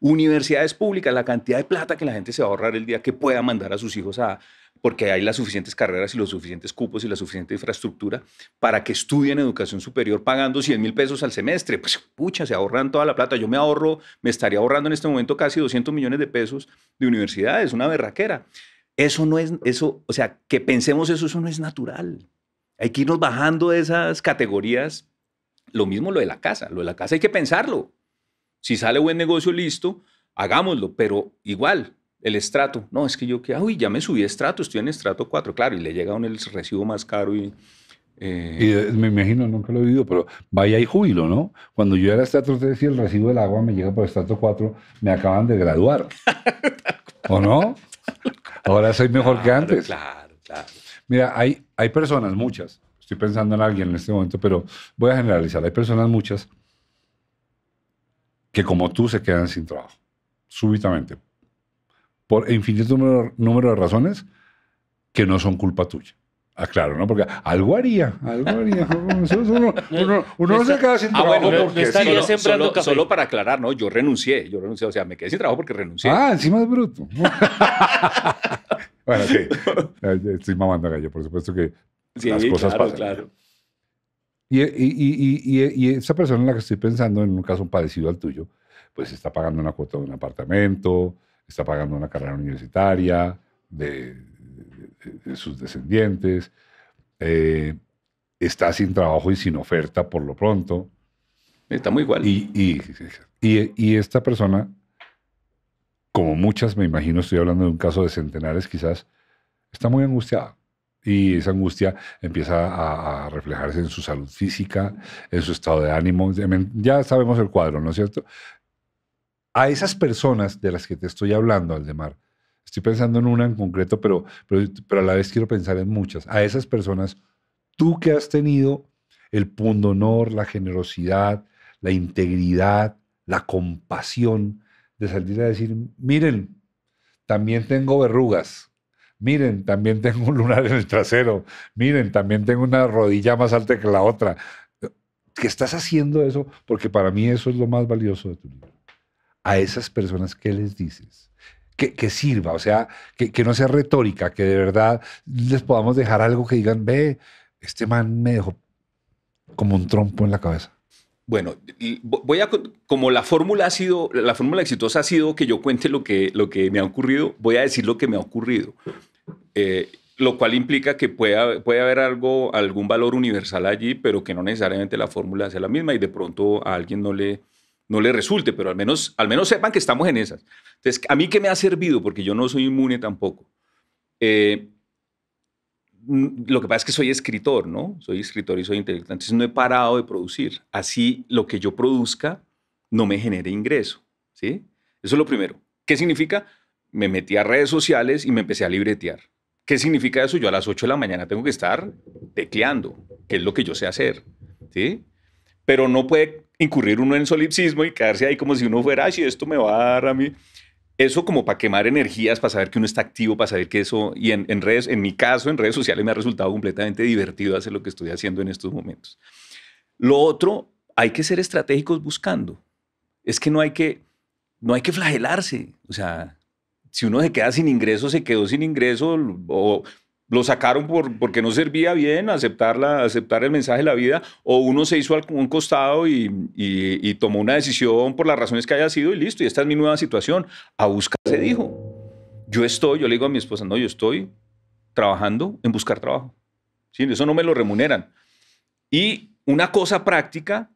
Universidades públicas, la cantidad de plata que la gente se va a ahorrar el día que pueda mandar a sus hijos a, porque hay las suficientes carreras y los suficientes cupos y la suficiente infraestructura para que estudien educación superior pagando 100 mil pesos al semestre. Pues pucha, se ahorran toda la plata. Yo me ahorro, me estaría ahorrando en este momento casi 200 millones de pesos de universidades, una berraquera. Eso no es, eso, o sea, que pensemos eso, eso no es natural. Hay que irnos bajando de esas categorías. Lo mismo lo de la casa, lo de la casa hay que pensarlo. Si sale buen negocio, listo, hagámoslo, pero igual, el estrato. No, es que yo que, uy, ya me subí a estrato, estoy en estrato 4, claro, y le llega un el recibo más caro y... Eh, eh, me imagino, nunca lo he vivido, pero vaya y júbilo, ¿no? Cuando yo era estrato 3 y el recibo del agua me llega por estrato 4, me acaban de graduar. ¿O no? Ahora soy mejor que antes. Claro, claro. Mira, hay, hay personas, muchas, estoy pensando en alguien en este momento, pero voy a generalizar, hay personas, muchas, que como tú se quedan sin trabajo, súbitamente, por infinito número, de razones que no son culpa tuya. Aclaro, ah, ¿no? Porque algo haría, algo haría. Uno, uno, uno no se queda sin trabajo ah, bueno, porque sí, solo, para aclarar, ¿no? Yo renuncié, yo renuncié, o sea, me quedé sin trabajo porque renuncié. Ah, encima es bruto. bueno, sí. Eh, estoy mamando a gallo, por supuesto que las cosas claro, Claro. Y, esa persona en la que estoy pensando, en un caso parecido al tuyo, pues está pagando una cuota de un apartamento, está pagando una carrera universitaria de, sus descendientes, eh, está sin trabajo y sin oferta por lo pronto. Está muy igual. y esta persona, como muchas, me imagino, estoy hablando de un caso de centenares quizás, está muy angustiada y esa angustia empieza a, reflejarse en su salud física, en su estado de ánimo. Ya sabemos el cuadro, ¿no es cierto? A esas personas de las que te estoy hablando, Aldemar, estoy pensando en una en concreto, pero, pero, pero a la vez quiero pensar en muchas. A esas personas, tú que has tenido el pundonor, la generosidad, la integridad, la compasión de salir a decir, miren, también tengo verrugas miren, también tengo un lunar en el trasero, miren, también tengo una rodilla más alta que la otra. ¿Qué estás haciendo eso, porque para mí eso es lo más valioso de tu libro. A esas personas, ¿qué les dices? Que, sirva, o sea, que, no sea retórica, que de verdad les podamos dejar algo que digan, ve, este man me dejó como un trompo en la cabeza. Bueno, voy a como la fórmula ha sido la fórmula exitosa ha sido que yo cuente lo que lo que me ha ocurrido, voy a decir lo que me ha ocurrido. Eh, lo cual implica que puede haber algo, algún valor universal allí, pero que no necesariamente la fórmula sea la misma y de pronto a alguien no le, no le resulte, pero al menos, al menos sepan que estamos en esas. Entonces, ¿a mí qué me ha servido? Porque yo no soy inmune tampoco. Eh, lo que pasa es que soy escritor, ¿no? Soy escritor y soy intelectual. Entonces no he parado de producir. Así lo que yo produzca no me genere ingreso, ¿sí? Eso es lo primero. ¿Qué significa? me metí a redes sociales y me empecé a libretear. ¿Qué significa eso? Yo a las 8 de la mañana tengo que estar tecleando, que es lo que yo sé hacer. ¿sí? Pero no puede incurrir uno en solipsismo y quedarse ahí como si uno fuera, ay, si esto me va a dar a mí. Eso como para quemar energías, para saber que uno está activo, para saber que eso, y en, en redes, en mi caso, en redes sociales me ha resultado completamente divertido hacer lo que estoy haciendo en estos momentos. Lo otro, hay que ser estratégicos buscando. Es que no hay que, no hay que flagelarse. O sea, si uno se queda sin ingreso, se quedó sin ingreso o lo sacaron porque no servía bien aceptar, la, aceptar el mensaje de la vida, o uno se hizo a un costado y, tomó una decisión por las razones que haya sido y listo, y esta es mi nueva situación. A buscar, se dijo. Yo estoy, yo le digo a mi esposa, no, yo estoy trabajando en buscar trabajo. ¿Sí? Eso no me lo remuneran. Y una cosa práctica,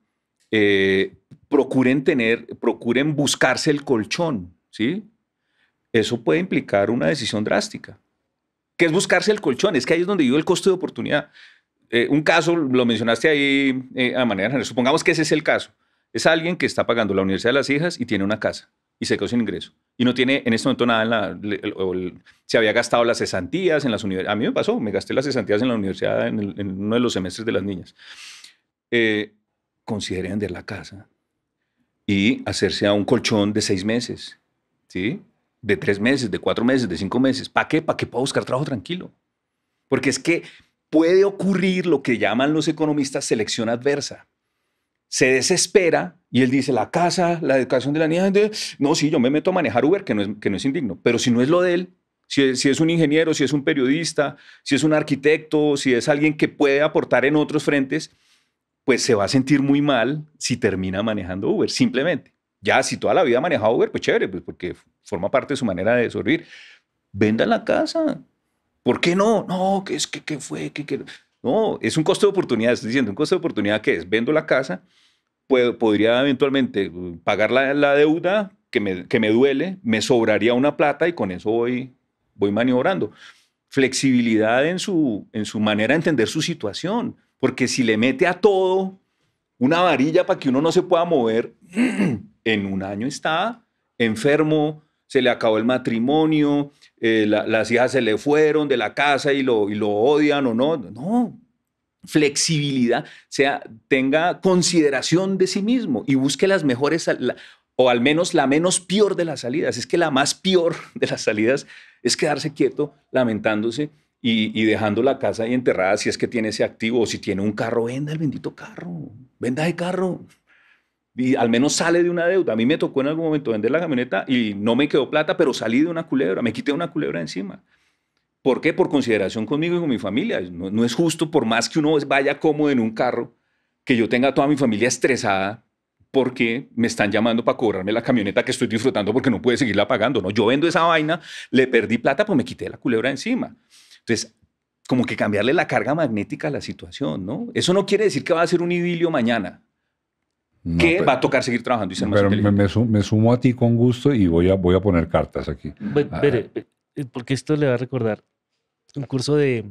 eh, procuren tener, procuren buscarse el colchón, ¿sí? eso puede implicar una decisión drástica, que es buscarse el colchón. Es que ahí es donde vive el costo de oportunidad. Eh, un caso, lo mencionaste ahí eh, a manera general, supongamos que ese es el caso. Es alguien que está pagando la Universidad de las Hijas y tiene una casa y se quedó sin ingreso. Y no tiene en este momento nada en la... se había gastado las cesantías en las universidades. A mí me pasó, me gasté las cesantías en la universidad en, uno de los semestres de las niñas. Eh, considere vender la casa y hacerse a un colchón de seis meses, ¿sí? de tres meses, de cuatro meses, de cinco meses. ¿Para qué? Para que pueda buscar trabajo tranquilo. Porque es que puede ocurrir lo que llaman los economistas selección adversa. Se desespera y él dice, la casa, la educación de la niña, no, sí, yo me meto a manejar Uber, que no es, que no es indigno, pero si no es lo de él, si es un ingeniero, si es un periodista, si es un arquitecto, si es alguien que puede aportar en otros frentes, pues se va a sentir muy mal si termina manejando Uber, simplemente. Ya, si toda la vida ha manejado Uber, pues chévere, pues porque forma parte de su manera de sobrevivir. Venda la casa. ¿Por qué no? No, que es que, fue, que, No, es un costo de oportunidad, estoy diciendo, un costo de oportunidad que es, vendo la casa, podría eventualmente eh, pagar la, deuda que me, que me, duele, me sobraría una plata y con eso voy, voy maniobrando. Flexibilidad en su, en su manera de entender su situación, porque si le mete a todo una varilla para que uno no se pueda mover, en un año está enfermo, se le acabó el matrimonio, eh, las hijas se le fueron de la casa y lo, lo odian o no. No, flexibilidad, sea, tenga consideración de sí mismo y busque las mejores, o al menos la menos peor de las salidas. Es que la más peor de las salidas es quedarse quieto, lamentándose y, dejando la casa ahí enterrada si es que tiene ese activo o si tiene un carro, venda el bendito carro, venda el carro y al menos sale de una deuda. A mí me tocó en algún momento vender la camioneta y no me quedó plata, pero salí de una culebra, me quité una culebra encima. ¿Por qué? Por consideración conmigo y con mi familia. No, es justo, por más que uno vaya cómodo en un carro, que yo tenga toda mi familia estresada porque me están llamando para cobrarme la camioneta que estoy disfrutando porque no puede seguirla pagando. No, yo vendo esa vaina, le perdí plata, pues me quité la culebra encima. Entonces, como que cambiarle la carga magnética a la situación, ¿no? Eso no quiere decir que va a ser un idilio mañana que va a tocar seguir trabajando pero Me, sumo a ti con gusto y voy a, voy a poner cartas aquí. Ah, ah. Eh, porque esto le va a recordar un curso de,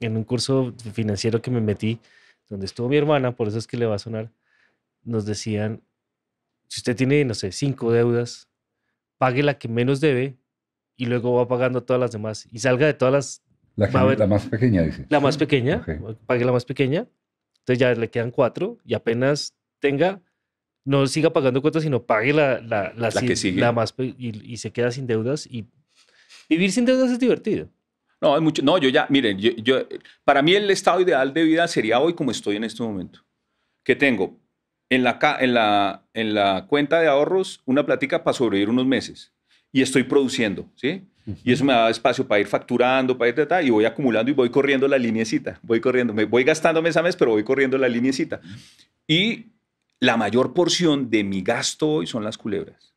en un curso financiero que me metí, donde estuvo mi hermana, por eso es que le va a sonar, nos decían, si usted tiene, no sé, cinco deudas, pague la que menos debe y luego va pagando todas las demás y salga de todas las... La, la más pequeña, dice. La más pequeña, pague la más pequeña, entonces ya le quedan cuatro y apenas tenga, no siga pagando cuentas, sino pague la, la, más pues, y, se queda sin deudas. Y vivir sin deudas es divertido. No, hay mucho. No, yo ya, miren, yo, para mí el estado ideal de vida sería hoy como estoy en este momento. Que tengo en la, en la, en la cuenta de ahorros una platica para sobrevivir unos meses y estoy produciendo, ¿sí? Y eso me da espacio para ir facturando, para ir y voy acumulando y voy corriendo la linecita, voy corriendo, me voy mes a mes, pero voy corriendo la linecita. Y la mayor porción de mi gasto hoy son las culebras.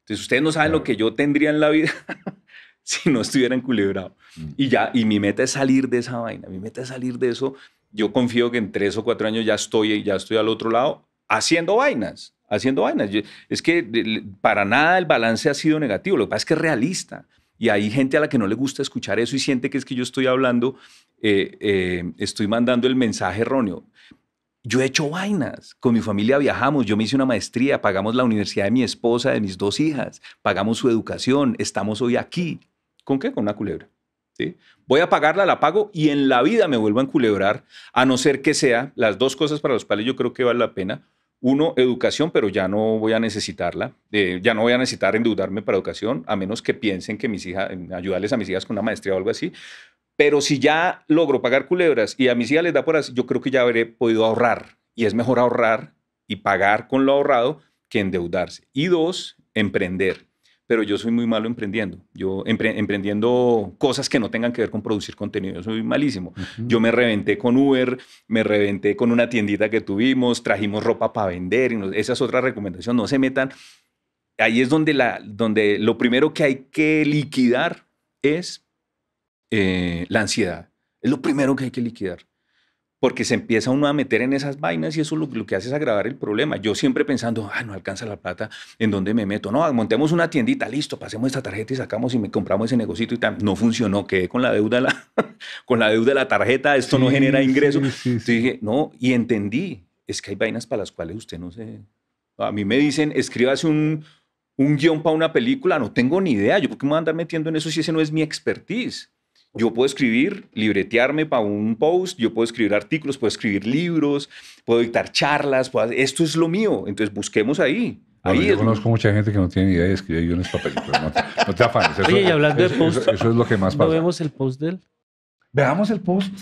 Entonces ustedes no saben lo que yo tendría en la vida si no estuviera en culebrado. Mm. Y ya, y mi meta es salir de esa vaina, mi meta es salir de eso. Yo confío que en tres o cuatro años ya estoy, ya estoy al otro lado haciendo vainas, haciendo vainas. es que para nada el balance ha sido negativo, lo que pasa es que es realista. Y hay gente a la que no le gusta escuchar eso y siente que es que yo estoy hablando, eh, eh, estoy mandando el mensaje erróneo yo he hecho vainas. Con mi familia viajamos, yo me hice una maestría, pagamos la universidad de mi esposa, de mis dos hijas, pagamos su educación, estamos hoy aquí. ¿Con qué? Con una culebra. ¿Sí? Voy a pagarla, la pago y en la vida me vuelvo a enculebrar, a no ser que sea las dos cosas para las cuales yo creo que vale la pena. Uno, educación, pero ya no voy a necesitarla, eh, ya no voy a necesitar endeudarme para educación, a menos que piensen que mis hijas, ayudarles a mis hijas con una maestría o algo así. Pero si ya logro pagar culebras y a mis hijas les da por así, yo creo que ya habré podido ahorrar. Y es mejor ahorrar y pagar con lo ahorrado que endeudarse. Y dos, emprender. Pero yo soy muy malo emprendiendo. Yo emprendiendo cosas que no tengan que ver con producir contenido. Yo soy malísimo. Yo me reventé con Uber, me reventé con una tiendita que tuvimos, trajimos ropa para vender. Y no, esa es otra recomendación. No se metan. Ahí es donde, la, donde lo primero que hay que liquidar es eh, la ansiedad. Es lo primero que hay que liquidar. Porque se empieza uno a meter en esas vainas y eso lo, que hace es agravar el problema. Yo siempre pensando, ah, no alcanza la plata, ¿en dónde me meto? No, montemos una tiendita, listo, pasemos esta tarjeta y sacamos y me compramos ese negocito y tal. No funcionó, quedé con la deuda la, con la, deuda de la tarjeta, esto no genera ingresos. dije, no, y entendí, es que hay vainas para las cuales usted no se... A mí me dicen, escríbase un, un guión para una película, no tengo ni idea, yo por qué me voy a andar metiendo en eso si ese no es mi expertise. Yo puedo escribir, libretearme para un post, yo puedo escribir artículos, puedo escribir libros, puedo dictar charlas, esto es lo mío, entonces busquemos ahí. yo conozco mucha gente que no tiene idea de escribir guiones papelitos. No, no te afanes. Oye, y hablando de post, eso, es lo que más pasa. ¿No vemos el post de él? Veamos el post.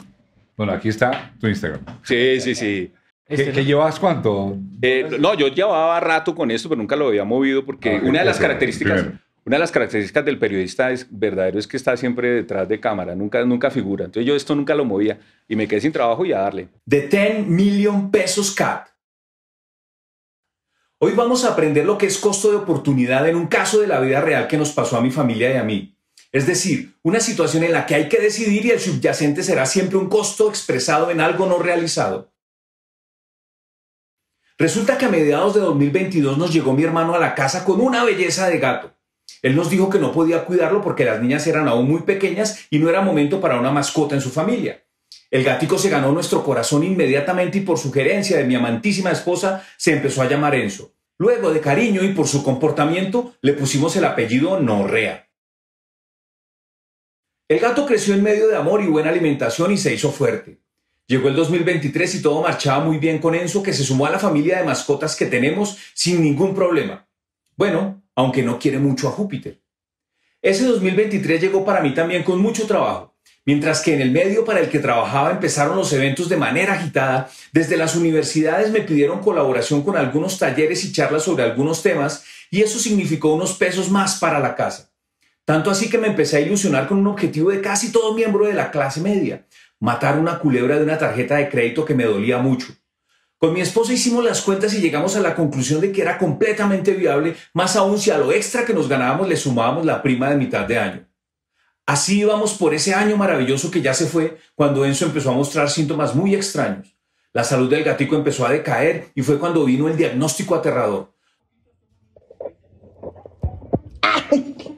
Bueno, aquí está tu Instagram. Sí, sí, sí. Este ¿Qué, llevas cuánto? Eh, no, yo llevaba rato con esto, pero nunca lo había movido porque ah, una de las características. Una de las características del periodista es, verdadero es que está siempre detrás de cámara, nunca, nunca figura. Entonces yo esto nunca lo movía y me quedé sin trabajo y a darle. De 10 million pesos cat. Hoy vamos a aprender lo que es costo de oportunidad en un caso de la vida real que nos pasó a mi familia y a mí. Es decir, una situación en la que hay que decidir y el subyacente será siempre un costo expresado en algo no realizado. Resulta que a mediados de 2022 nos llegó mi hermano a la casa con una belleza de gato. Él nos dijo que no podía cuidarlo porque las niñas eran aún muy pequeñas y no era momento para una mascota en su familia. El gatico se ganó nuestro corazón inmediatamente y por sugerencia de mi amantísima esposa se empezó a llamar Enzo. Luego, de cariño y por su comportamiento, le pusimos el apellido Norrea. El gato creció en medio de amor y buena alimentación y se hizo fuerte. Llegó el 2023 y todo marchaba muy bien con Enzo, que se sumó a la familia de mascotas que tenemos sin ningún problema. Bueno, aunque no quiere mucho a Júpiter. Ese 2023 llegó para mí también con mucho trabajo. Mientras que en el medio para el que trabajaba empezaron los eventos de manera agitada, desde las universidades me pidieron colaboración con algunos talleres y charlas sobre algunos temas y eso significó unos pesos más para la casa. Tanto así que me empecé a ilusionar con un objetivo de casi todo miembro de la clase media, matar una culebra de una tarjeta de crédito que me dolía mucho. Con mi esposa hicimos las cuentas y llegamos a la conclusión de que era completamente viable, más aún si a lo extra que nos ganábamos le sumábamos la prima de mitad de año. Así íbamos por ese año maravilloso que ya se fue cuando Enzo empezó a mostrar síntomas muy extraños. La salud del gatico empezó a decaer y fue cuando vino el diagnóstico aterrador.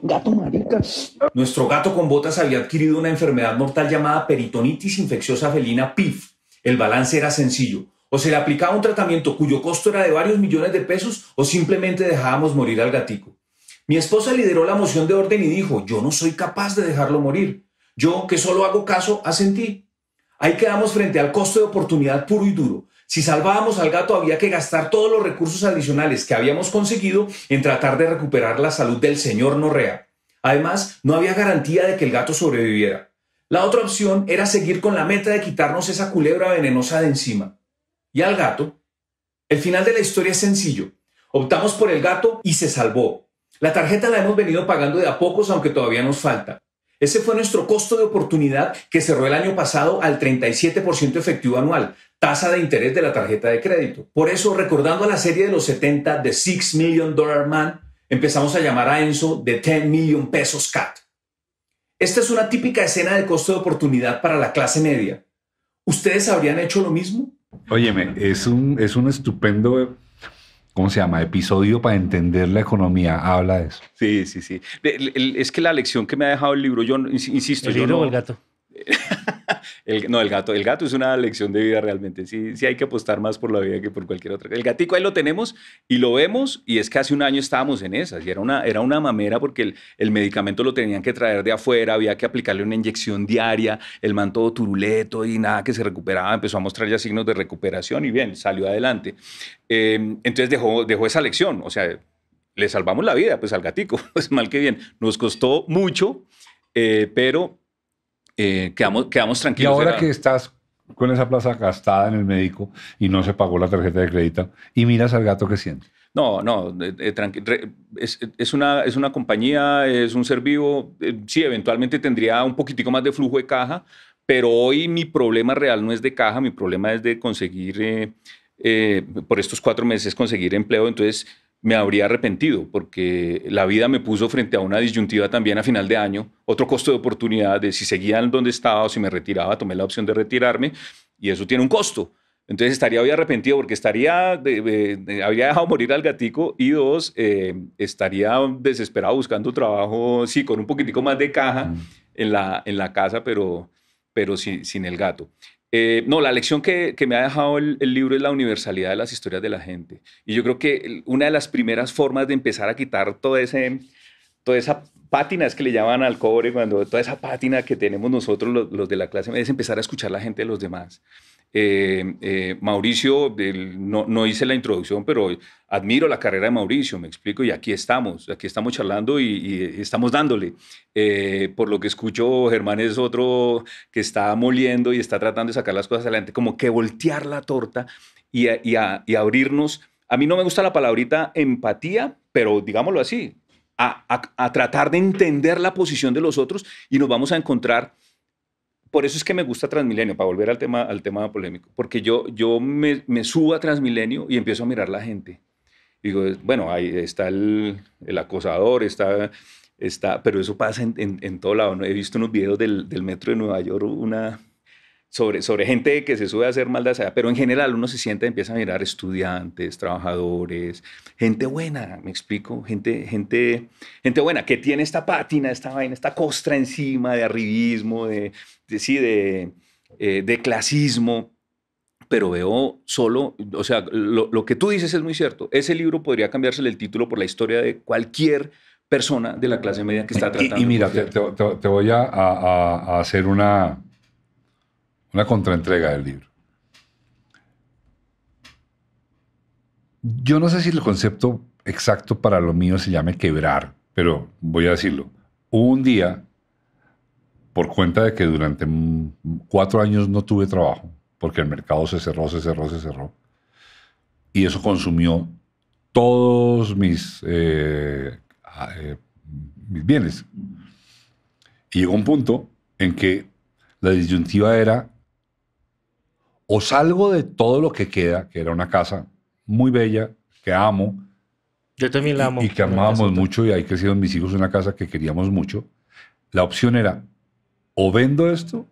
gato Nuestro gato con botas había adquirido una enfermedad mortal llamada peritonitis infecciosa felina PIF. El balance era sencillo o se le aplicaba un tratamiento cuyo costo era de varios millones de pesos o simplemente dejábamos morir al gatico. Mi esposa lideró la moción de orden y dijo, yo no soy capaz de dejarlo morir. Yo, que solo hago caso, asentí. Ahí quedamos frente al costo de oportunidad puro y duro. Si salvábamos al gato había que gastar todos los recursos adicionales que habíamos conseguido en tratar de recuperar la salud del señor Norrea. Además, no había garantía de que el gato sobreviviera. La otra opción era seguir con la meta de quitarnos esa culebra venenosa de encima y al gato, el final de la historia es sencillo. Optamos por el gato y se salvó. La tarjeta la hemos venido pagando de a pocos, aunque todavía nos falta. Ese fue nuestro costo de oportunidad que cerró el año pasado al 37% efectivo anual, tasa de interés de la tarjeta de crédito. Por eso, recordando a la serie de los 70 de $6 Million Dollar Man, empezamos a llamar a Enzo de 10 Million Pesos Cat. Esta es una típica escena de costo de oportunidad para la clase media. ¿Ustedes habrían hecho lo mismo? Óyeme, es un, es un estupendo, ¿cómo se llama? Episodio para entender la economía. Habla de eso. Sí, sí, sí. Es que la lección que me ha dejado el libro, yo insisto. ¿El libro no, o el gato? no, el gato, el gato es una lección de vida realmente. Sí, sí hay que apostar más por la vida que por cualquier otra. El gatico ahí lo tenemos y lo vemos y es que hace un año estábamos en esas y era una, era una mamera porque el, medicamento lo tenían que traer de afuera, había que aplicarle una inyección diaria, el manto turuleto y nada que se recuperaba, empezó a mostrar ya signos de recuperación y bien, salió adelante. Em, entonces dejó, dejó esa lección, o sea, le salvamos la vida pues al gatico, pues mal que bien. Nos costó mucho, eh, pero eh, quedamos, tranquilos. Y ahora que estás con esa plaza gastada en el médico y no se pagó la tarjeta de crédito y miras al gato que siente. No, no, es, una, es una compañía, es un ser vivo. Eh, sí, eventualmente tendría un poquitico más de flujo de caja, pero hoy mi problema real no es de caja, mi problema es de conseguir, eh, por estos cuatro meses, conseguir empleo. Entonces, me habría arrepentido porque la vida me puso frente a una disyuntiva también a final de año, otro costo de oportunidad de si seguían donde estaba o si me retiraba, tomé la opción de retirarme y eso tiene un costo. Entonces estaría hoy arrepentido porque estaría, habría dejado morir al gatico y dos, eh, estaría desesperado buscando trabajo, sí, con un poquitico más de caja mm. en la, en la casa, pero, pero sin el gato. Eh, no, la lección que, me ha dejado el, libro es la universalidad de las historias de la gente. Y yo creo que una de las primeras formas de empezar a quitar todo ese, toda esa pátina, es que le llaman al cobre, cuando toda esa pátina que tenemos nosotros los, los de la clase es empezar a escuchar la gente de los demás. Eh, eh, Mauricio, no, hice la introducción, pero admiro la carrera de Mauricio, me explico, y aquí estamos, aquí estamos charlando y, estamos dándole. Eh, por lo que escucho, Germán es otro que está moliendo y está tratando de sacar las cosas adelante, como que voltear la torta y, abrirnos. A mí no me gusta la palabrita empatía, pero digámoslo así, a, a tratar de entender la posición de los otros y nos vamos a encontrar por eso es que me gusta Transmilenio, para volver al tema, al tema polémico, porque yo, yo me, me subo a Transmilenio y empiezo a mirar la gente. Digo, bueno, ahí está el, el acosador, está, está, pero eso pasa en, en, todo lado. ¿no? He visto unos videos del, del metro de Nueva York, una, sobre, gente que se sube a hacer maldad pero en general uno se siente y empieza a mirar estudiantes, trabajadores, gente buena, me explico, gente, gente, gente buena que tiene esta pátina, esta vaina, esta costra encima de arribismo, de, sí, eh, de, clasismo, pero veo solo, o sea, lo, que tú dices es muy cierto, ese libro podría cambiársele el título por la historia de cualquier persona de la clase media que está tratando. Y, mira, te, voy a hacer una una contraentrega del libro. Yo no sé si el concepto exacto para lo mío se llame quebrar, pero voy a decirlo. Hubo un día, por cuenta de que durante cuatro años no tuve trabajo, porque el mercado se cerró, se cerró, se cerró, y eso consumió todos mis, eh, ah, eh, mis bienes. Y llegó un punto en que la disyuntiva era o salgo de todo lo que queda, que era una casa muy bella, que amo. Yo Y, que amábamos mucho y ahí crecieron mis hijos en una casa que queríamos mucho. La opción era o vendo esto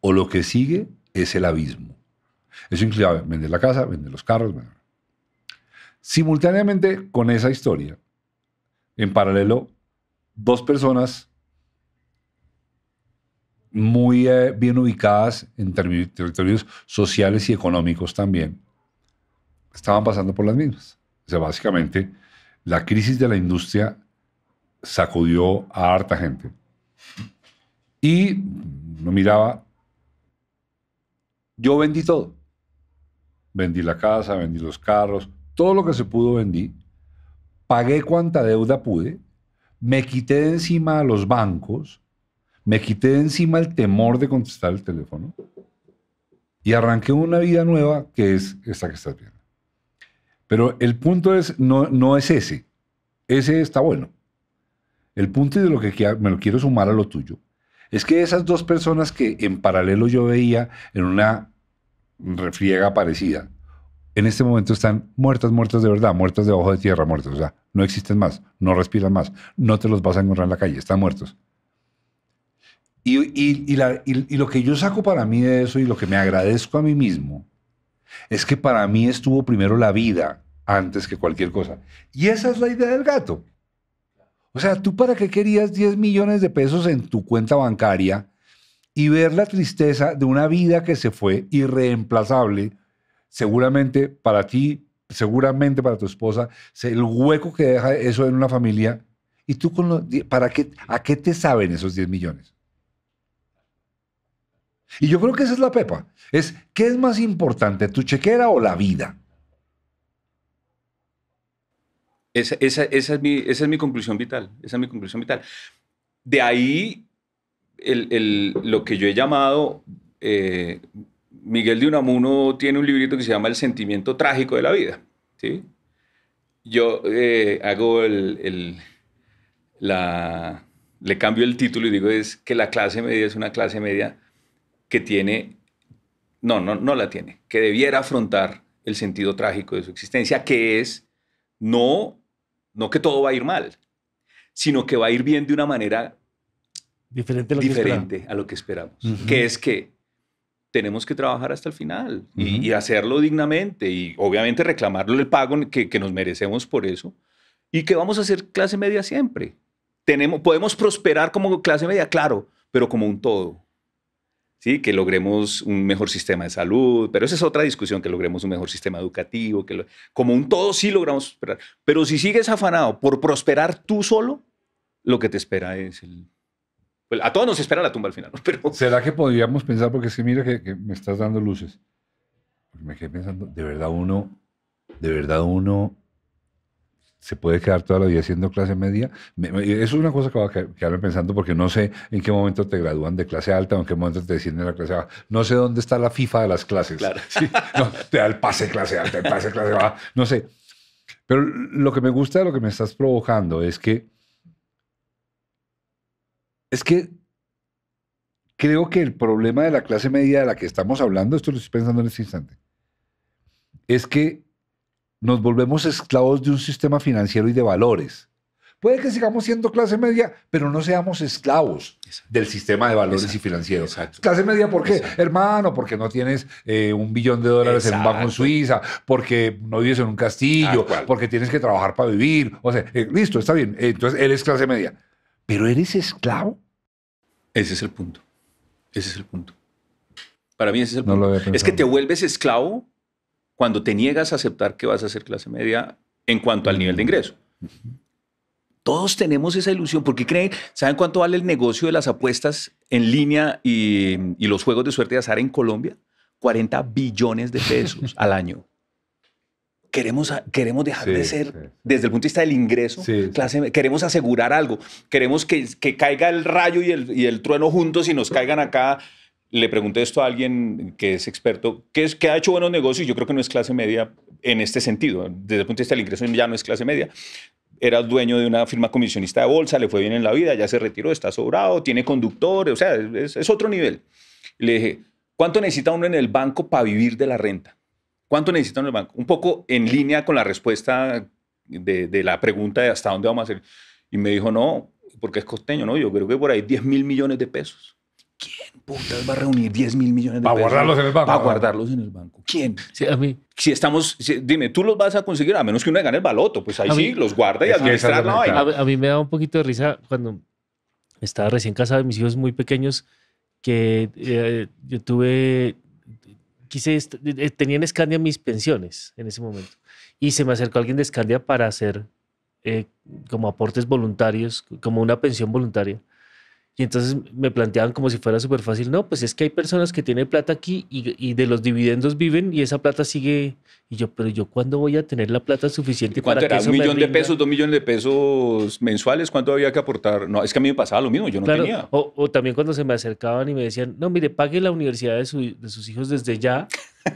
o lo que sigue es el abismo. Eso incluía vender la casa, vender los carros. Simultáneamente con esa historia, en paralelo, dos personas muy eh, bien ubicadas en territorios sociales y económicos también, estaban pasando por las mismas. O sea, básicamente, la crisis de la industria sacudió a harta gente. Y no miraba. Yo vendí todo. Vendí la casa, vendí los carros, todo lo que se pudo vendí. Pagué cuanta deuda pude. Me quité de encima los bancos me quité de encima el temor de contestar el teléfono y arranqué una vida nueva que es esta que estás viendo. Pero el punto es, no, no es ese. Ese está bueno. El punto de lo que me lo quiero sumar a lo tuyo es que esas dos personas que en paralelo yo veía en una refriega parecida, en este momento están muertas, muertas de verdad, muertas de ojo de tierra, muertas. O sea, no existen más, no respiran más, no te los vas a encontrar en la calle, están muertos. Y, lo que yo saco para mí de eso y lo que me agradezco a mí mismo es que para mí estuvo primero la vida antes que cualquier cosa. Y esa es la idea del gato. O sea, ¿tú para qué querías 10 millones de pesos en tu cuenta bancaria y ver la tristeza de una vida que se fue irreemplazable, seguramente para ti, seguramente para tu esposa, el hueco que deja eso en una familia? ¿Y tú con para qué, a qué te saben esos 10 millones? Y yo creo que esa es la pepa. Es, ¿qué es más importante, tu chequera o la vida? Esa, es, mi, conclusión vital. Esa es mi conclusión vital. De ahí, el, lo que yo he llamado, eh, Miguel de Unamuno tiene un librito que se llama El sentimiento trágico de la vida. Yo eh, hago el, le cambio el título y digo es que la clase media es una clase media que tiene, no, no, no la tiene, que debiera afrontar el sentido trágico de su existencia, que es no, no que todo va a ir mal, sino que va a ir bien de una manera diferente a lo, diferente que, a lo que, esperamos, que es que tenemos que trabajar hasta el final y, hacerlo dignamente y obviamente reclamarlo el pago que, que, nos merecemos por eso y que vamos a ser clase media siempre. Tenemos, podemos prosperar como clase media, claro, pero como un todo que logremos un mejor sistema de salud, pero esa es otra discusión, que logremos un mejor sistema educativo, que como un todo sí logramos prosperar. Pero si sigues afanado por prosperar tú solo, lo que te espera es el... Pues, a todos nos espera la tumba al final, ¿Será que podríamos pensar, porque si mira que, que me estás dando luces, pues me quedé pensando, de verdad uno, de verdad uno se puede quedar toda la vida siendo clase media. Eso es una cosa que va a quedarme pensando porque no sé en qué momento te gradúan de clase alta o en qué momento te descienden de la clase baja. No sé dónde está la FIFA de las clases. Claro. te da el pase clase alta, el pase clase baja, no sé. Pero lo que me gusta de lo que me estás provocando es que es que creo que el problema de la clase media de la que estamos hablando, esto lo estoy pensando en este instante, es que nos volvemos esclavos de un sistema financiero y de valores. Puede que sigamos siendo clase media, pero no seamos esclavos del sistema de valores y financieros. Clase media, ¿por qué? Hermano, porque no tienes eh, un billón de dólares en un banco en Suiza, porque no vives en un castillo, porque tienes que trabajar para vivir. O sea, eh, listo, está bien. Entonces, él es clase media. ¿Pero eres esclavo? Ese es el punto. Ese es el punto. Para mí ese es el punto. es que te vuelves esclavo cuando te niegas a aceptar que vas a ser clase media en cuanto al nivel de ingreso. Todos tenemos esa ilusión porque creen, ¿saben cuánto vale el negocio de las apuestas en línea y, los juegos de suerte de azar en Colombia? 40 billones de pesos al año. Queremos, queremos dejar de ser, desde el punto de vista del ingreso, clase, queremos asegurar algo, queremos que, caiga el rayo y el, y el trueno juntos y nos caigan acá le pregunté esto a alguien que es experto, ¿qué, que ha hecho buenos negocios? Yo creo que no es clase media en este sentido. Desde el punto de vista del ingreso ya no es clase media. Era dueño de una firma comisionista de bolsa, le fue bien en la vida, ya se retiró, está sobrado, tiene conductores, o sea, es, otro nivel. Le dije, ¿cuánto necesita uno en el banco para vivir de la renta? ¿Cuánto necesita uno en el banco? Un poco en línea con la respuesta de, de la pregunta de hasta dónde vamos a hacer. Y me dijo, no, porque es costeño, ¿no? Yo creo que por ahí 10 mil millones de pesos. ¿Quién putas va a reunir 10 mil millones de pesos? guardarlos en el banco. guardarlos en el banco. ¿Quién? Sí, a mí. Si estamos, dime, tú los vas a conseguir a menos que uno gane el baloto, pues ahí sí, los guarda y administra No, A, mí me da un poquito de risa cuando estaba recién casado y mis hijos muy pequeños, que eh, yo tuve, quise, eh, tenía en Escandia mis pensiones en ese momento. Y se me acercó alguien de Escandia para hacer eh, como aportes voluntarios, como una pensión voluntaria. Y entonces me planteaban como si fuera súper fácil. No, pues es que hay personas que tienen plata aquí y, y, de los dividendos viven y esa plata sigue. Y yo, pero yo, ¿cuándo voy a tener la plata suficiente cuánto para era? Que eso ¿Un millón de pesos, dos millones de pesos mensuales? ¿Cuánto había que aportar? No, es que a mí me pasaba lo mismo, yo no tenía. O, también cuando se me acercaban y me decían, no, mire, pague la universidad de, de sus hijos desde ya.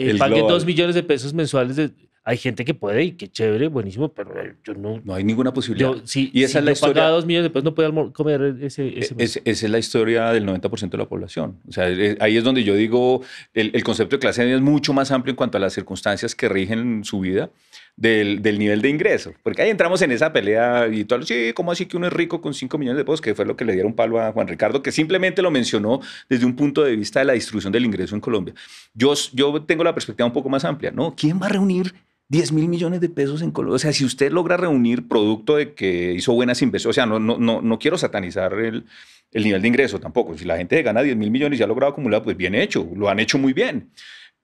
Eh, pague dos millones de pesos mensuales. De, hay gente que puede y que chévere, buenísimo, pero eh, yo no. No hay ninguna posibilidad. y esa si es la historia. dos millones después no puede comer ese. E, es, esa es la historia del 90% de la población. O sea, e, ahí es donde yo digo: el, el concepto de clase media es mucho más amplio en cuanto a las circunstancias que rigen su vida. Del, del, nivel de ingreso. Porque ahí entramos en esa pelea y todo, sí, ¿cómo así que uno es rico con 5 millones de pesos? Que fue lo que le dieron palo a Juan Ricardo, que simplemente lo mencionó desde un punto de vista de la distribución del ingreso en Colombia. Yo, yo tengo la perspectiva un poco más amplia, ¿no? ¿Quién va a reunir 10 mil millones de pesos en Colombia. O sea, si usted logra reunir producto de que hizo buenas inversiones, o sea, no, no, no, no quiero satanizar el, nivel de ingreso tampoco. Si la gente gana 10 mil millones y ha logrado acumular, pues bien hecho, lo han hecho muy bien.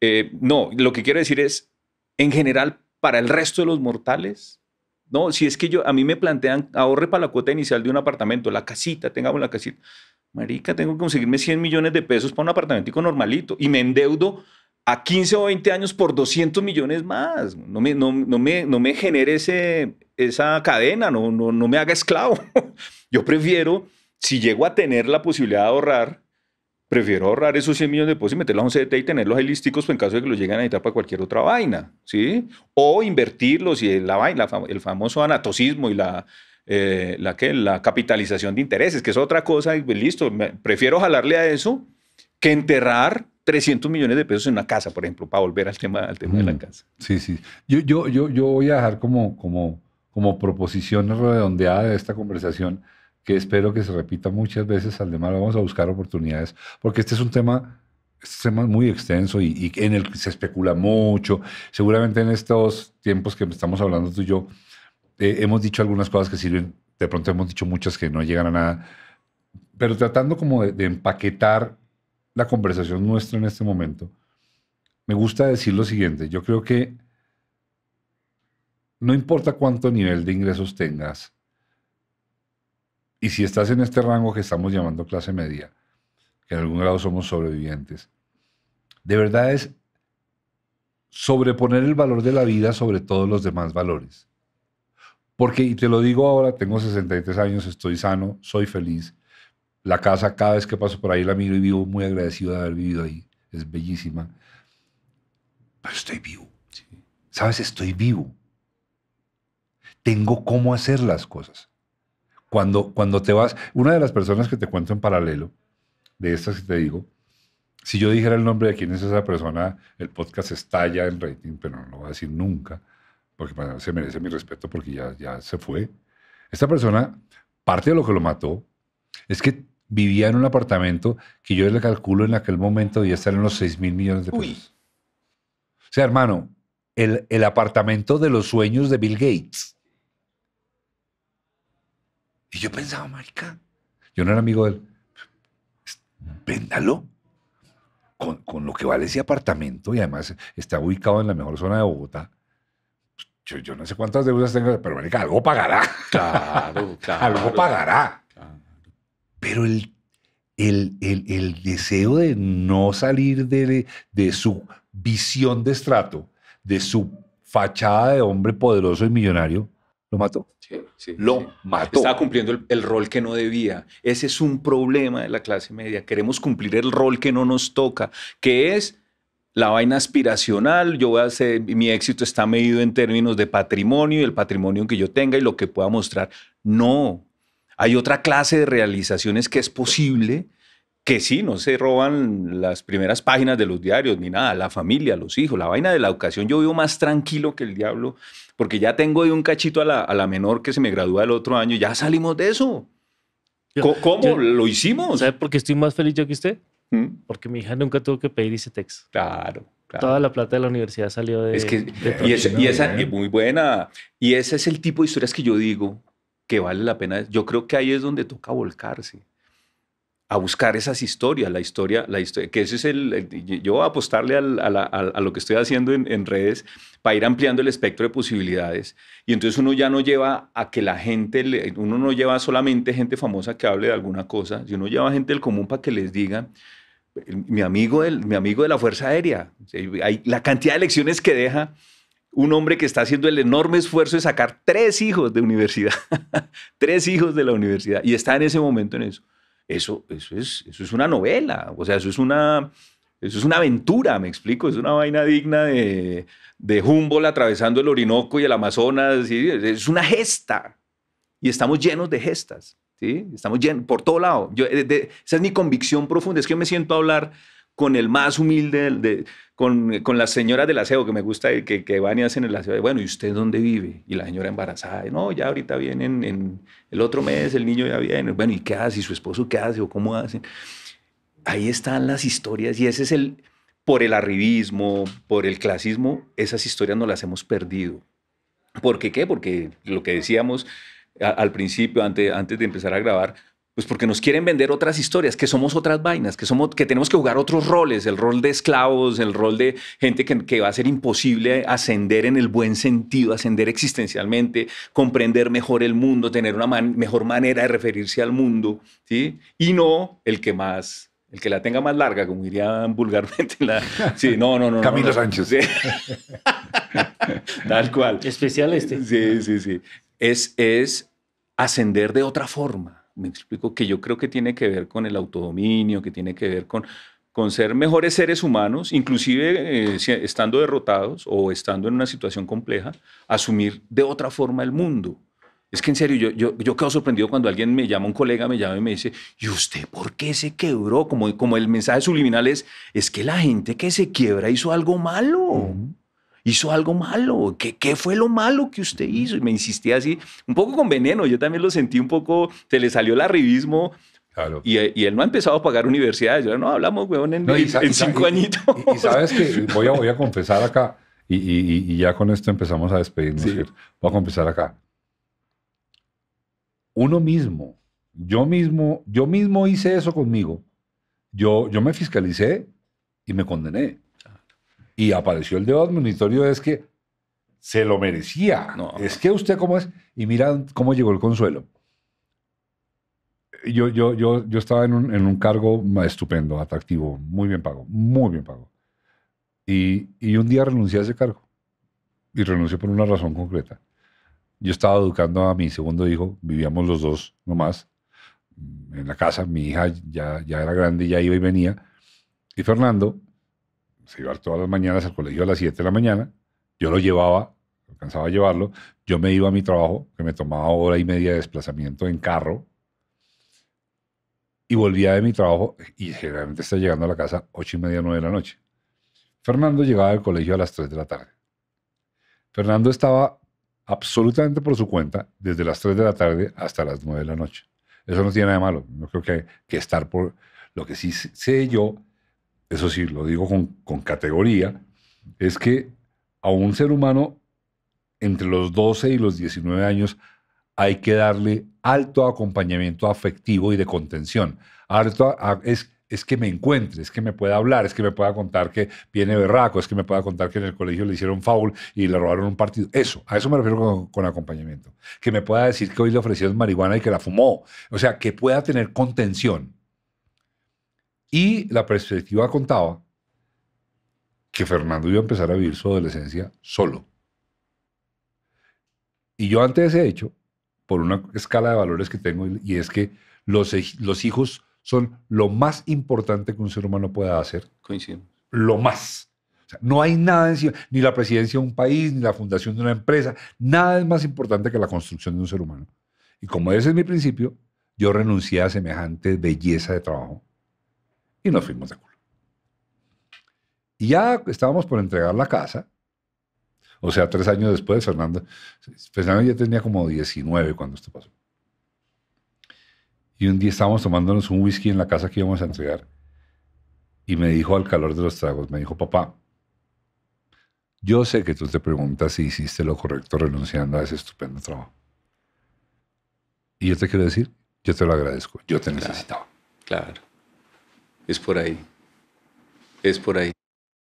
Eh, no, lo que quiero decir es, en general, para el resto de los mortales, no, si es que yo, a mí me plantean, ahorre para la cuota inicial de un apartamento, la casita, tengamos la casita. Marica, tengo que conseguirme 100 millones de pesos para un apartamentico normalito y me endeudo a 15 o 20 años por 200 millones más. No me, no, me, no me genere ese, esa cadena, no, no, me haga esclavo. Yo prefiero, si llego a tener la posibilidad de ahorrar, prefiero ahorrar esos 100 millones de pesos y meterlos a un CDT y tenerlos ahí listicos pues, en caso de que los lleguen a necesitar para cualquier otra vaina, ¿sí? O invertirlos y la vaina, el famoso anatocismo y la, eh, la, la capitalización de intereses, que es otra cosa, y pues, listo, prefiero jalarle a eso que enterrar 300 millones de pesos en una casa, por ejemplo, para volver al tema, al tema de la mm. casa. Sí, sí. Yo, yo, yo, yo voy a dejar como, como, como proposición redondeada de esta conversación que espero que se repita muchas veces al demás. Vamos a buscar oportunidades, porque este es un tema, este tema muy extenso y, en el que se especula mucho. Seguramente en estos tiempos que estamos hablando tú y yo, eh, hemos dicho algunas cosas que sirven, de pronto hemos dicho muchas que no llegan a nada, pero tratando como de empaquetar la conversación nuestra en este momento, me gusta decir lo siguiente. Yo creo que no importa cuánto nivel de ingresos tengas, y si estás en este rango que estamos llamando clase media, que en algún grado somos sobrevivientes, de verdad es sobreponer el valor de la vida sobre todos los demás valores. Porque, y te lo digo ahora, tengo 63 años, estoy sano, soy feliz, la casa, cada vez que paso por ahí, la miro y vivo muy agradecido de haber vivido ahí. Es bellísima. Pero estoy vivo. ¿Sabes? Estoy vivo. Tengo cómo hacer las cosas. Cuando, cuando te vas, una de las personas que te cuento en paralelo, de estas que te digo, si yo dijera el nombre de quién es esa persona, el podcast estalla en rating, pero no lo voy a decir nunca, porque se merece mi respeto porque ya, ya se fue. Esta persona, parte de lo que lo mató es que vivía en un apartamento que yo le calculo en aquel momento debía estar en los 6 mil millones de pesos. O sea, hermano, el, apartamento de los sueños de Bill Gates. Y yo pensaba, marica, yo no era amigo de él. Véndalo. Con, lo que vale ese apartamento y además está ubicado en la mejor zona de Bogotá. Yo, no sé cuántas deudas tengo, pero marica, algo pagará. claro. algo pagará. Pero el, el, el, deseo de no salir de, su visión de estrato, de su fachada de hombre poderoso y millonario, lo mató. lo mató. Estaba cumpliendo el, rol que no debía. Ese es un problema de la clase media. Queremos cumplir el rol que no nos toca, que es la vaina aspiracional. Yo voy a hacer, mi éxito está medido en términos de patrimonio y el patrimonio que yo tenga y lo que pueda mostrar. No, hay otra clase de realizaciones que es posible, que sí, no se roban las primeras páginas de los diarios ni nada, la familia, los hijos, la vaina de la educación. Yo vivo más tranquilo que el diablo, porque ya tengo de un cachito a la, menor que se me gradúa el otro año, ya salimos de eso. ¿Cómo? ¿Lo hicimos? ¿Sabe por qué estoy más feliz yo que usted? ¿Mm? Porque mi hija nunca tuvo que pedir ese Claro. Claro. Toda la plata de la universidad salió de. Es que, y, esa, y es muy buena. Y ese es el tipo de historias que yo digo que vale la pena. Yo creo que ahí es donde toca volcarse a buscar esas historias, la historia, la historia, que ese es el, yo a apostarle a, lo que estoy haciendo en, redes para ir ampliando el espectro de posibilidades y entonces uno ya no lleva a que la gente, uno no lleva solamente gente famosa que hable de alguna cosa, si uno lleva gente del común para que les diga, mi amigo, mi amigo de la Fuerza Aérea, eh, la cantidad de lecciones que deja un hombre que está haciendo el enorme esfuerzo de sacar tres hijos de universidad, tres hijos de la universidad, y está en ese momento en eso. Eso, eso, es, una novela, o sea, eso es una, es una aventura, me explico, es una vaina digna de, de Humboldt atravesando el Orinoco y el Amazonas, es una gesta, y estamos llenos de gestas. ¿Sí? Estamos llenos, por todo lado. Eh, esa es mi convicción profunda. Es que me siento a hablar con el más humilde, con, con las señoras del aseo, que me gusta que, que van y hacen el aseo. Bueno, ¿y usted dónde vive? Y la señora embarazada, no, ya ahorita vienen, en el otro mes el niño ya viene. Bueno, ¿y qué hace? ¿Y su esposo qué hace? ¿O cómo hacen? Ahí están las historias y ese es el, por el arribismo, por el clasismo, esas historias no las hemos perdido. ¿Por qué qué? Porque lo que decíamos al principio, antes, antes de empezar a grabar, pues porque nos quieren vender otras historias, que somos otras vainas, que, somos, que tenemos que jugar otros roles, el rol de esclavos, el rol de gente que, que va a ser imposible ascender en el buen sentido, ascender existencialmente, comprender mejor el mundo, tener una mejor manera de referirse al mundo, ¿sí? Y no el que más el que la tenga más larga, como dirían vulgarmente. La... Sí, no, no, no. Camilo Sánchez. Tal cual. Especial este. Sí, sí, sí. Es, es ascender de otra forma me explico, que yo creo que tiene que ver con el autodominio, que tiene que ver con, con ser mejores seres humanos, inclusive eh, estando derrotados o estando en una situación compleja, asumir de otra forma el mundo. Es que en serio, yo, yo, quedo sorprendido cuando alguien me llama, un colega me llama y me dice, ¿y usted por qué se quebró? Como, como el mensaje subliminal es, es que la gente que se quiebra hizo algo malo hizo algo malo. ¿Qué, ¿Qué fue lo malo que usted hizo? Y me insistía así, un poco con veneno. Yo también lo sentí un poco, se le salió el arribismo. Eh, y, él no ha empezado a pagar universidades. Yo no hablamos, weón, en, cinco añitos. Y, sabes que voy a, voy a confesar acá, y, ya con esto empezamos a despedirnos. Voy a confesar acá. Uno mismo, yo mismo, yo mismo hice eso conmigo. Yo, yo me fiscalicé y me condené. Y apareció el dedo admonitorio es que se lo merecía. Es que usted cómo es. Y mira cómo llegó el consuelo. Yo, yo, yo, yo estaba en un, en un cargo estupendo, atractivo, muy bien pago, muy bien pago. Y, un día renuncié a ese cargo. Y renuncié por una razón concreta. Yo estaba educando a mi segundo hijo, vivíamos los dos nomás en la casa, mi hija ya, ya era grande, ya iba y venía. Y Fernando, se iba todas las mañanas al colegio a las 7 de la mañana, yo lo llevaba, alcanzaba a llevarlo, yo me iba a mi trabajo, que me tomaba hora y media de desplazamiento en carro, y volvía de mi trabajo y generalmente estaba llegando a la casa 8 y media, 9 de la noche. Fernando llegaba al colegio a las 3 de la tarde. Fernando estaba absolutamente por su cuenta desde las 3 de la tarde hasta las 9 de la noche. Eso no tiene nada de malo. No creo que, que estar por... Lo que sí sé yo eso sí, lo digo con, categoría, es que a un ser humano entre los 12 y los 19 años hay que darle alto acompañamiento afectivo y de contención. Alto es, es que me encuentre, es que me pueda hablar, es que me pueda contar que viene berraco, es que me pueda contar que en el colegio le hicieron foul y le robaron un partido. Eso, a eso me refiero con acompañamiento. Que me pueda decir que hoy le ofrecieron marihuana y que la fumó. O sea, que pueda tener contención. Y la perspectiva contaba que Fernando iba a empezar a vivir su adolescencia solo. Y yo ante ese hecho, por una escala de valores que tengo, y es que los, los hijos son lo más importante que un ser humano pueda hacer. Coincido. Lo más. no hay nada encima, ni la presidencia de un país, ni la fundación de una empresa, nada es más importante que la construcción de un ser humano. Y como ese es mi principio, yo renuncié a semejante belleza de trabajo y nos fuimos de culo. Y ya estábamos por entregar la casa. O sea, tres años después, Fernando, Fernando ya tenía como 19 cuando esto pasó. Y un día estábamos tomándonos un whisky en la casa que íbamos a entregar. Y me dijo al calor de los tragos, me dijo, papá, yo sé que tú te preguntas si hiciste lo correcto renunciando a ese estupendo trabajo. Y yo te quiero decir, yo te lo agradezco, yo te necesitaba. Claro. Es por ahí. Es por ahí.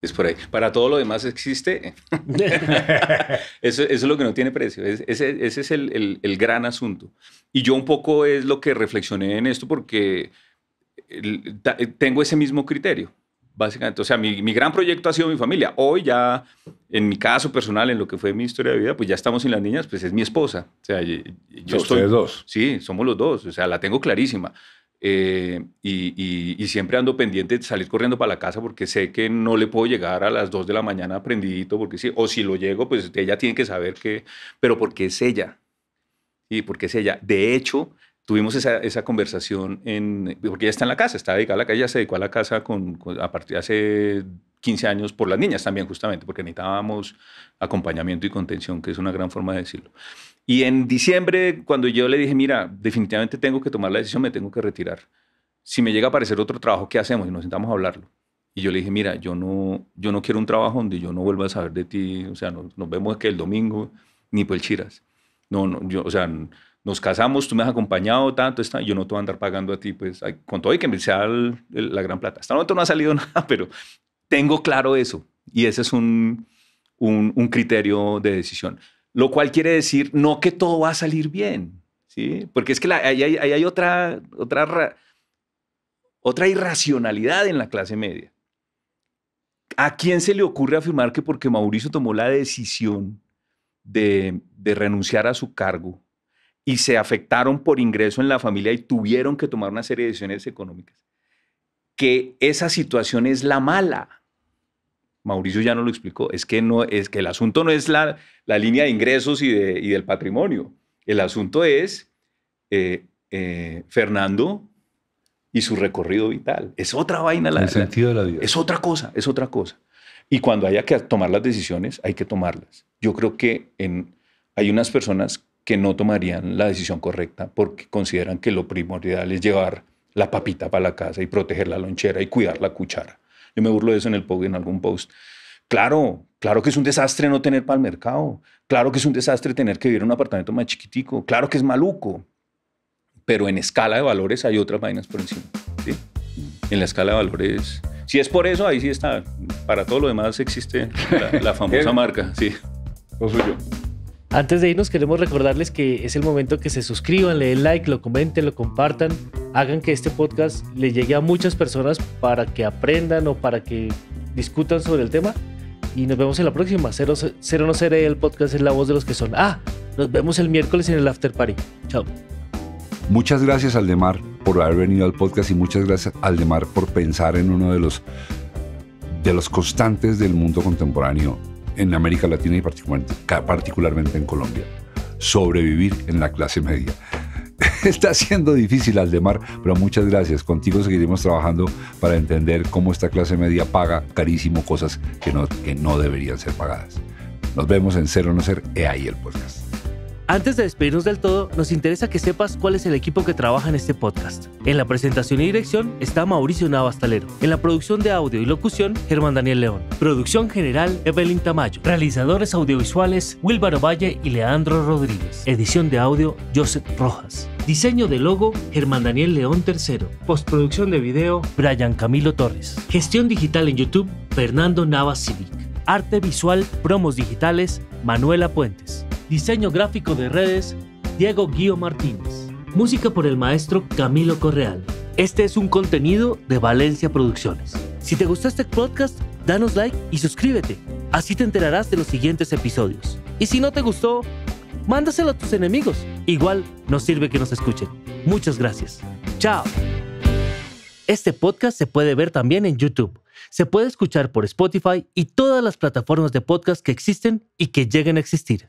Es por ahí. Para todo lo demás existe. eso, es lo que no tiene precio. ese, es el, gran asunto. Y yo un poco es lo que reflexioné en esto porque tengo ese mismo criterio, básicamente. O sea, mi, gran proyecto ha sido mi familia. Hoy ya, en mi caso personal, en lo que fue mi historia de vida, pues ya estamos sin las niñas, pues es mi esposa. O sea, yo, soy estoy, dos. Sí, somos los dos. O sea, la tengo clarísima. Eh, y, siempre ando pendiente de salir corriendo para la casa porque sé que no le puedo llegar a las 2 de la mañana prendidito, porque sí, o si lo llego, pues ella tiene que saber que, pero porque es ella, y porque es ella. De hecho, tuvimos esa, esa, conversación en, porque ella está en la casa, está dedicada a la casa, ella se dedicó a la casa con, a partir de hace 15 años por las niñas también, justamente, porque necesitábamos acompañamiento y contención, que es una gran forma de decirlo. Y en diciembre, cuando yo le dije, mira, definitivamente tengo que tomar la decisión, me tengo que retirar. Si me llega a aparecer otro trabajo, ¿qué hacemos? Y nos sentamos a hablarlo. Y yo le dije, mira, yo no, yo no quiero un trabajo donde yo no vuelva a saber de ti, o sea, nos, nos vemos que el domingo, ni por el chiras. No, no, o sea, nos casamos, tú me has acompañado tanto, está, yo no te voy a andar pagando a ti, pues, con todo y que me sea la gran plata. Hasta el momento no ha salido nada, pero tengo claro eso. Y ese es un, un, un criterio de decisión. Lo cual quiere decir no que todo va a salir bien, ¿sí? Porque es que hay, otra, otra, irracionalidad en la clase media. ¿A quién se le ocurre afirmar que porque Mauricio tomó la decisión de, de renunciar a su cargo y se afectaron por ingreso en la familia y tuvieron que tomar una serie de decisiones económicas, que esa situación es la mala? Mauricio ya no lo explicó, es que, no, es que el asunto no es la, la línea de ingresos y, de, del patrimonio, el asunto es eh, eh, Fernando y su recorrido vital. Es otra vaina. La, el sentido de la vida. Es otra cosa, es otra cosa. Y cuando haya que tomar las decisiones, hay que tomarlas. Yo creo que hay unas personas que no tomarían la decisión correcta porque consideran que lo primordial es llevar la papita para la casa y proteger la lonchera y cuidar la cuchara. Yo me burlo de eso en, el, algún post. Claro, claro que es un desastre no tener para el mercado. Claro que es un desastre tener que vivir en un apartamento más chiquitico. Claro que es maluco. Pero en escala de valores hay otras vainas por encima. En la escala de valores. Si es por eso, ahí sí está. Para todo lo demás existe la, famosa marca. Sí. Antes de irnos, queremos recordarles que es el momento que se suscriban, le den like, lo comenten, lo compartan hagan que este podcast le llegue a muchas personas para que aprendan o para que discutan sobre el tema. Y nos vemos en la próxima. Cero, no seré el podcast es la voz de los que son. Ah, nos vemos el miércoles en el after party. Chao. Muchas gracias Aldemar por haber venido al podcast y muchas gracias Aldemar por pensar en uno de los de los constantes del mundo contemporáneo en América Latina y particularmente, particularmente en Colombia. Sobrevivir en la clase media. está siendo difícil, Aldemar, pero muchas gracias. Contigo seguiremos trabajando para entender cómo esta clase media paga carísimo cosas que no, deberían ser pagadas. Nos vemos en Cero No Ser, ahí el podcast. Antes de despedirnos del todo, nos interesa que sepas cuál es el equipo que trabaja en este podcast. En la presentación y dirección está Mauricio Navastalero. En la producción de audio y locución, Germán Daniel León. Producción general, Evelyn Tamayo. Realizadores audiovisuales, Wilbaro Valle y Leandro Rodríguez. Edición de audio, Joseph Rojas. Diseño de logo, Germán Daniel León III. Postproducción de video, Brian Camilo Torres. Gestión digital en YouTube, Fernando Navas Civic. Arte visual, promos digitales, Manuela Puentes. Diseño gráfico de redes, Diego Guío Martínez. Música por el maestro Camilo Correal. Este es un contenido de Valencia Producciones. Si te gustó este podcast, danos like y suscríbete. Así te enterarás de los siguientes episodios. Y si no te gustó, mándaselo a tus enemigos. Igual nos sirve que nos escuchen. Muchas gracias. Chao. Este podcast se puede ver también en YouTube. Se puede escuchar por Spotify y todas las plataformas de podcast que existen y que lleguen a existir.